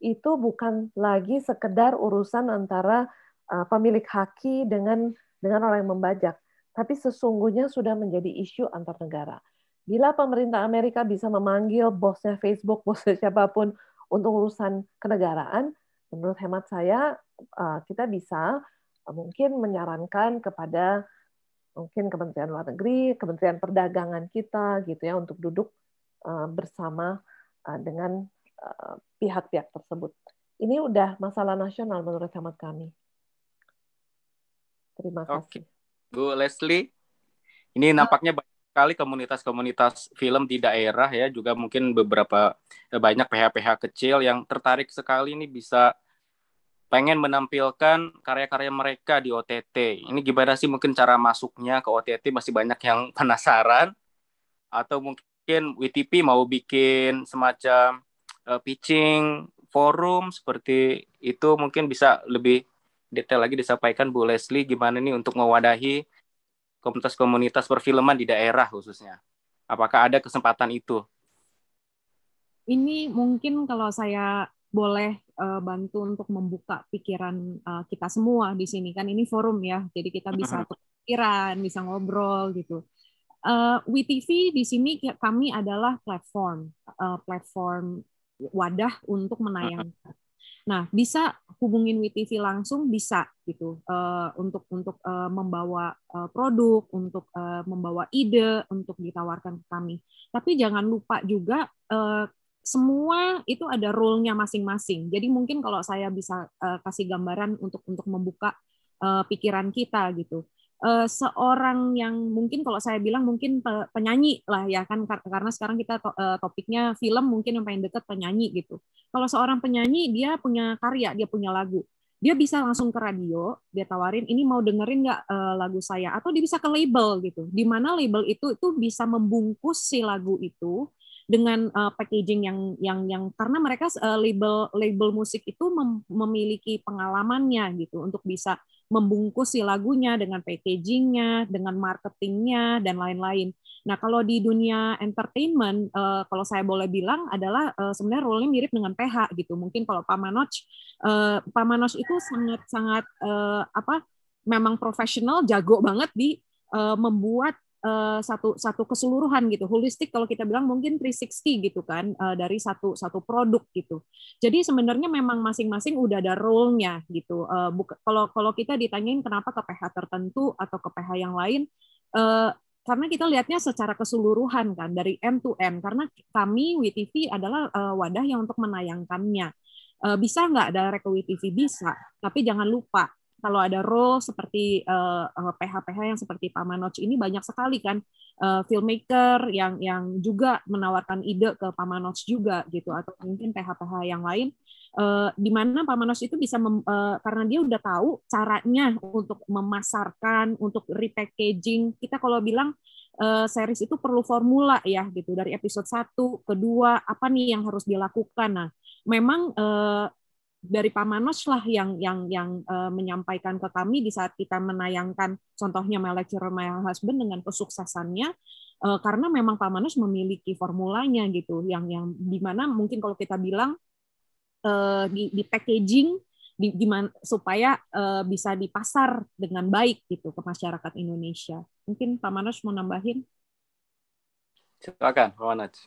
itu bukan lagi sekedar urusan antara uh, pemilik haki dengan dengan orang yang membajak, tapi sesungguhnya sudah menjadi isu antar negara. Bila pemerintah Amerika bisa memanggil bosnya Facebook, bosnya siapapun untuk urusan kenegaraan, menurut hemat saya eh, kita bisa eh, mungkin menyarankan kepada mungkin Kementerian Luar Negeri, Kementerian Perdagangan kita gitu ya untuk duduk eh, bersama dengan pihak-pihak tersebut. Ini udah masalah nasional menurut hemat kami. Terima kasih. Okay. Bu Leslie, ini nampaknya banyak sekali komunitas-komunitas film di daerah ya, juga mungkin beberapa eh, banyak PH-PH kecil yang tertarik sekali ini bisa pengen menampilkan karya-karya mereka di OTT. Ini gimana sih mungkin cara masuknya ke OTT masih banyak yang penasaran atau mungkin WTP mau bikin semacam uh, pitching forum seperti itu mungkin bisa lebih detail lagi disampaikan Bu Leslie gimana nih untuk mewadahi komunitas-komunitas perfilman di daerah khususnya. Apakah ada kesempatan itu? Ini mungkin kalau saya boleh uh, bantu untuk membuka pikiran uh, kita semua di sini kan ini forum ya jadi kita bisa pikiran bisa ngobrol gitu uh, eh, WeTV di sini kami adalah platform uh, platform wadah untuk menayangkan Nah, bisa hubungin WTV langsung bisa gitu uh, untuk untuk uh, membawa uh, produk, untuk uh, membawa ide untuk ditawarkan ke kami. Tapi jangan lupa juga uh, semua itu ada rule-nya masing-masing. Jadi mungkin kalau saya bisa uh, kasih gambaran untuk untuk membuka uh, pikiran kita gitu uh, seorang yang mungkin kalau saya bilang mungkin pe penyanyi lah ya kan karena sekarang kita to uh, topiknya film mungkin yang paling dekat penyanyi gitu. Kalau seorang penyanyi dia punya karya, dia punya lagu. Dia bisa langsung ke radio, dia tawarin ini mau dengerin nggak uh, lagu saya atau dia bisa ke label gitu. Di mana label itu itu bisa membungkus si lagu itu dengan uh, packaging yang yang yang karena mereka uh, label label musik itu mem memiliki pengalamannya gitu untuk bisa membungkus si lagunya dengan packagingnya, dengan marketingnya dan lain-lain. Nah kalau di dunia entertainment, uh, kalau saya boleh bilang adalah uh, sebenarnya role mirip dengan PH gitu. Mungkin kalau Pak Manoj, uh, Pak Manoj itu sangat-sangat uh, apa? Memang profesional, jago banget di uh, membuat Eh, satu satu keseluruhan gitu holistik kalau kita bilang mungkin 360 gitu kan uh, dari satu satu produk gitu jadi sebenarnya memang masing-masing udah ada role-nya gitu uh, kalau kalau kita ditanyain kenapa ke PH tertentu atau ke PH yang lain uh, karena kita lihatnya secara keseluruhan kan dari M to M karena kami WTV adalah uh, wadah yang untuk menayangkannya bisa nggak ada ke WTV bisa tapi jangan lupa kalau ada role seperti PH-PH eh, eh, yang seperti Pak Manoj ini banyak sekali kan eh, filmmaker yang yang juga menawarkan ide ke Pak Manoj juga gitu atau mungkin PH-PH yang lain di mana Pak Manoj itu bisa mem, karena dia udah tahu caranya untuk memasarkan untuk repackaging kita kalau bilang uh, series itu perlu formula ya gitu dari episode 1 kedua apa nih yang harus dilakukan nah memang uh, dari Pak Manos lah yang yang yang uh, menyampaikan ke kami di saat kita menayangkan contohnya My Lecturer My Husband dengan kesuksesannya uh, karena memang Pak Manos memiliki formulanya gitu yang yang dimana mungkin kalau kita bilang uh, di, di packaging di, di supaya uh, bisa dipasar dengan baik gitu ke masyarakat Indonesia mungkin Pak Manos mau nambahin silakan Pak Manos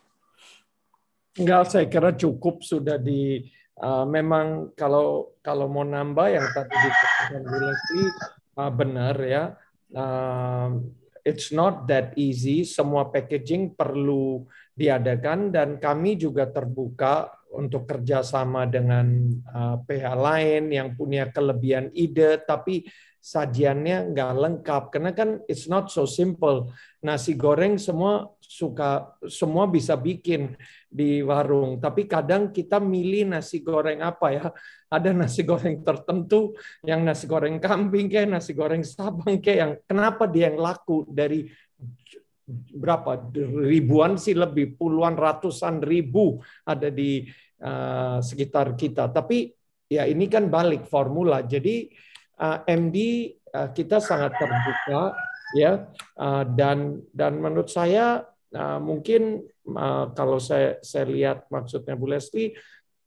Enggak, saya kira cukup sudah di Eh, memang kalau kalau mau nambah yang tadi dikatakan Leslie uh, ah, benar ya. Uh, it's not that easy. Semua packaging perlu diadakan dan kami juga terbuka untuk kerjasama dengan uh, pihak lain yang punya kelebihan ide. Tapi sajiannya nggak lengkap karena kan it's not so simple nasi goreng semua suka semua bisa bikin di warung tapi kadang kita milih nasi goreng apa ya ada nasi goreng tertentu yang nasi goreng kambing kayak nasi goreng sabang kayak yang kenapa dia yang laku dari berapa ribuan sih lebih puluhan ratusan ribu ada di uh, sekitar kita tapi ya ini kan balik formula jadi uh, eh, MD uh, eh, kita sangat terbuka ya uh, dan dan menurut saya uh, mungkin uh, kalau saya saya lihat maksudnya Bu Lesti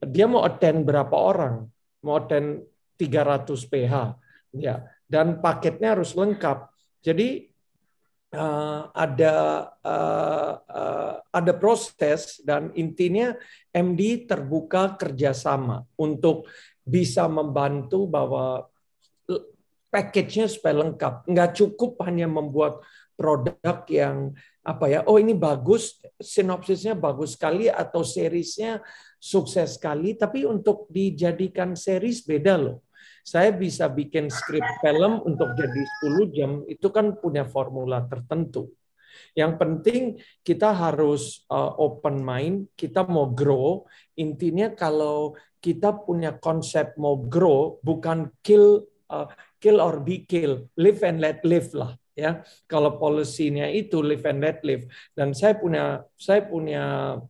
dia mau attend berapa orang mau attend 300 PH ya dan paketnya harus lengkap jadi uh, ada uh, uh, ada proses dan intinya MD terbuka kerjasama untuk bisa membantu bahwa package-nya supaya lengkap. Nggak cukup hanya membuat produk yang apa ya, oh ini bagus, sinopsisnya bagus sekali atau serisnya sukses sekali, tapi untuk dijadikan series beda loh. Saya bisa bikin skrip film untuk jadi 10 jam, itu kan punya formula tertentu. Yang penting kita harus uh, open mind, kita mau grow. Intinya kalau kita punya konsep mau grow, bukan kill uh, kill or be kill, live and let live lah ya. Kalau polisinya itu live and let live dan saya punya saya punya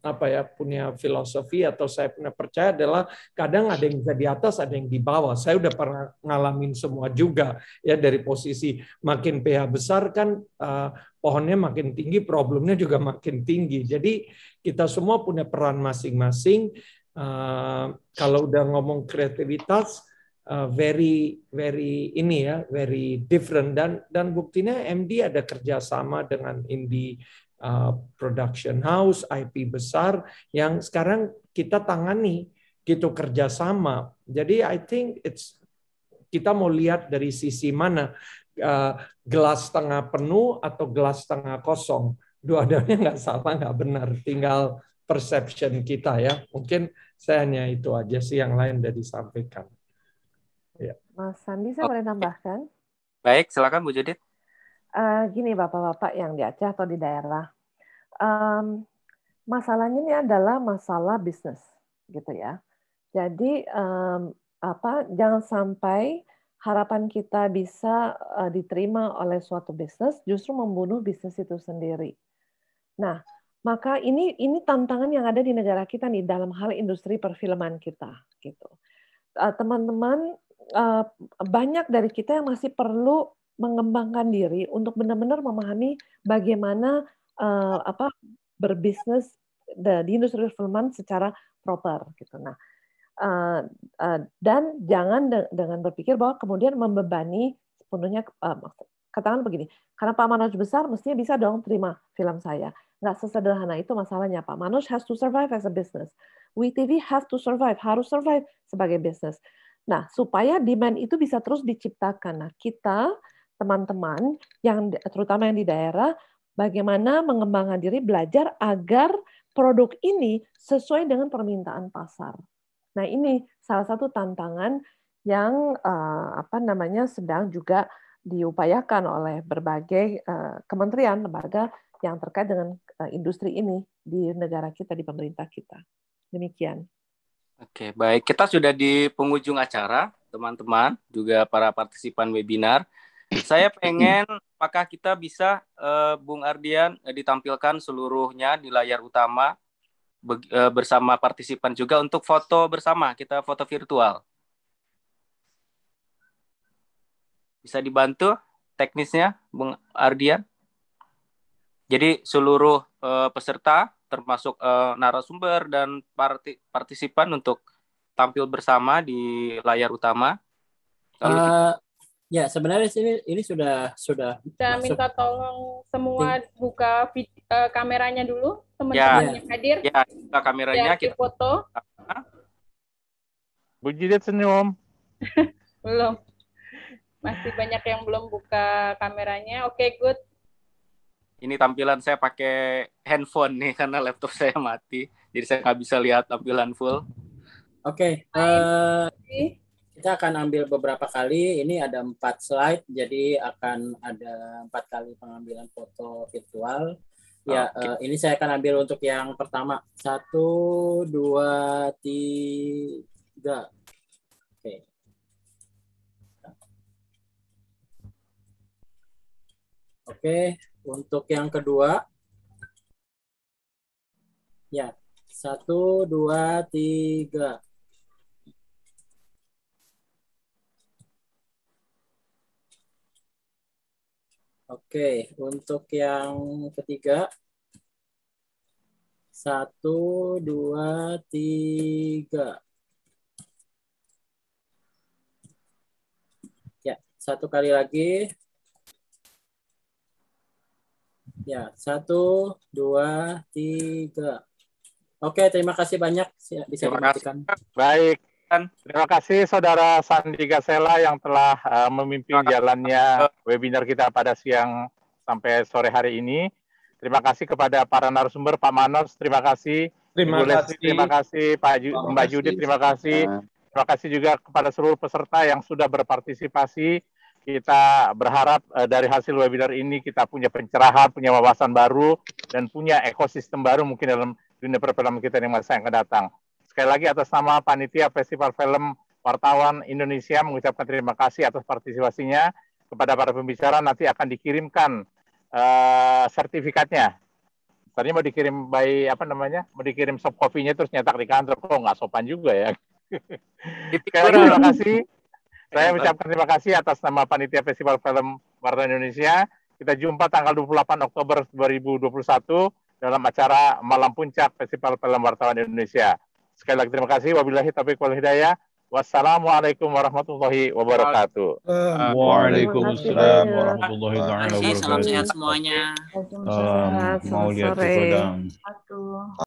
apa ya, punya filosofi atau saya punya percaya adalah kadang ada yang bisa di atas, ada yang di bawah. Saya udah pernah ngalamin semua juga ya dari posisi makin pH besar kan uh, pohonnya makin tinggi, problemnya juga makin tinggi. Jadi kita semua punya peran masing-masing. Uh, kalau udah ngomong kreativitas, uh, very very ini ya very different dan dan buktinya MD ada kerjasama dengan indie uh, production house IP besar yang sekarang kita tangani gitu kerjasama jadi I think it's kita mau lihat dari sisi mana uh, gelas setengah penuh atau gelas setengah kosong dua-duanya nggak salah nggak benar tinggal perception kita ya mungkin saya hanya itu aja sih yang lain dari disampaikan Mas Sandi, saya oh, boleh tambahkan? Baik, silakan Bu Judit. Uh, gini Bapak-Bapak yang di Aceh atau di daerah, um, masalahnya ini adalah masalah bisnis, gitu ya. Jadi um, apa jangan sampai harapan kita bisa uh, diterima oleh suatu bisnis justru membunuh bisnis itu sendiri. Nah, maka ini ini tantangan yang ada di negara kita nih dalam hal industri perfilman kita gitu. Eh, teman-teman Eh, banyak dari kita yang masih perlu mengembangkan diri untuk benar-benar memahami bagaimana uh, apa berbisnis di industri perfilman secara proper gitu. Nah, uh, uh, dan jangan de dengan berpikir bahwa kemudian membebani sepenuhnya uh, katakan begini, karena Pak Manoj besar mestinya bisa dong terima film saya. Nggak sesederhana itu masalahnya Pak Manoj has to survive as a business. WeTV has to survive, harus survive sebagai business. Nah, supaya demand itu bisa terus diciptakan. Nah, kita teman-teman yang terutama yang di daerah bagaimana mengembangkan diri belajar agar produk ini sesuai dengan permintaan pasar. Nah, ini salah satu tantangan yang eh, apa namanya sedang juga diupayakan oleh berbagai eh, kementerian lembaga yang terkait dengan eh, industri ini di negara kita di pemerintah kita. Demikian. Oke, baik. Kita sudah di penghujung acara, teman-teman, juga para partisipan webinar. Saya pengen apakah kita bisa uh, Bung Ardian uh, ditampilkan seluruhnya di layar utama be uh, eh, bersama partisipan juga untuk foto bersama, kita foto virtual. Bisa dibantu teknisnya Bung Ardian? Jadi seluruh peserta termasuk uh, narasumber dan parti partisipan untuk tampil bersama di layar utama. Kalau uh, ya sebenarnya ini ini sudah sudah. Saya masuk. minta tolong semua buka vid, uh, kameranya dulu teman-teman ya, yang ya. hadir. Ya, buka kameranya ya, kita foto. Bujidet senyum. belum. Masih banyak yang belum buka kameranya. Oke, okay, good ini tampilan saya pakai handphone nih karena laptop saya mati, jadi saya nggak bisa lihat tampilan full. Oke, okay, uh, eh, kita akan ambil beberapa kali. Ini ada empat slide, jadi akan ada empat kali pengambilan foto virtual. Ya, uh, ini saya akan ambil untuk yang pertama. Satu, dua, tiga. Oke. Oke, untuk yang kedua, ya, satu, dua, tiga. Oke, untuk yang ketiga, satu, dua, tiga. Ya, satu kali lagi. Ya, satu, dua, tiga. Oke, terima kasih banyak bisa terima Kasih. Baik. Terima kasih Saudara Sandi Gasela yang telah uh, memimpin jalannya webinar kita pada siang sampai sore hari ini. Terima kasih kepada para narasumber, Pak Manos, terima kasih. Terima kasih. terima kasih, Pak Ju Mbak Judit, terima kasih. Terima kasih juga kepada seluruh peserta yang sudah berpartisipasi kita berharap uh, dari hasil webinar ini kita punya pencerahan, punya wawasan baru, dan punya ekosistem baru mungkin dalam dunia perfilman kita di masa yang akan datang. Sekali lagi atas nama Panitia Festival Film Wartawan Indonesia mengucapkan terima kasih atas partisipasinya kepada para pembicara nanti akan dikirimkan uh, sertifikatnya. Tadinya mau dikirim by apa namanya? Mau dikirim soft copy-nya terus nyetak di kantor. Kok nggak sopan juga ya? Sekali lagi terima kasih. Saya eh, eh. ucapkan terima kasih atas nama panitia Festival Film Warna Indonesia. Kita jumpa tanggal 28 Oktober 2021 dalam acara Malam Puncak Festival Film Wartawan Indonesia. Sekali lagi terima kasih. Wabillahi taufiq wal hidayah. Wassalamualaikum warahmatullahi wabarakatuh. Waalaikumsalam warahmatullahi wabarakatuh. Salam sehat semuanya. Waalaikumsalam. Mau lihat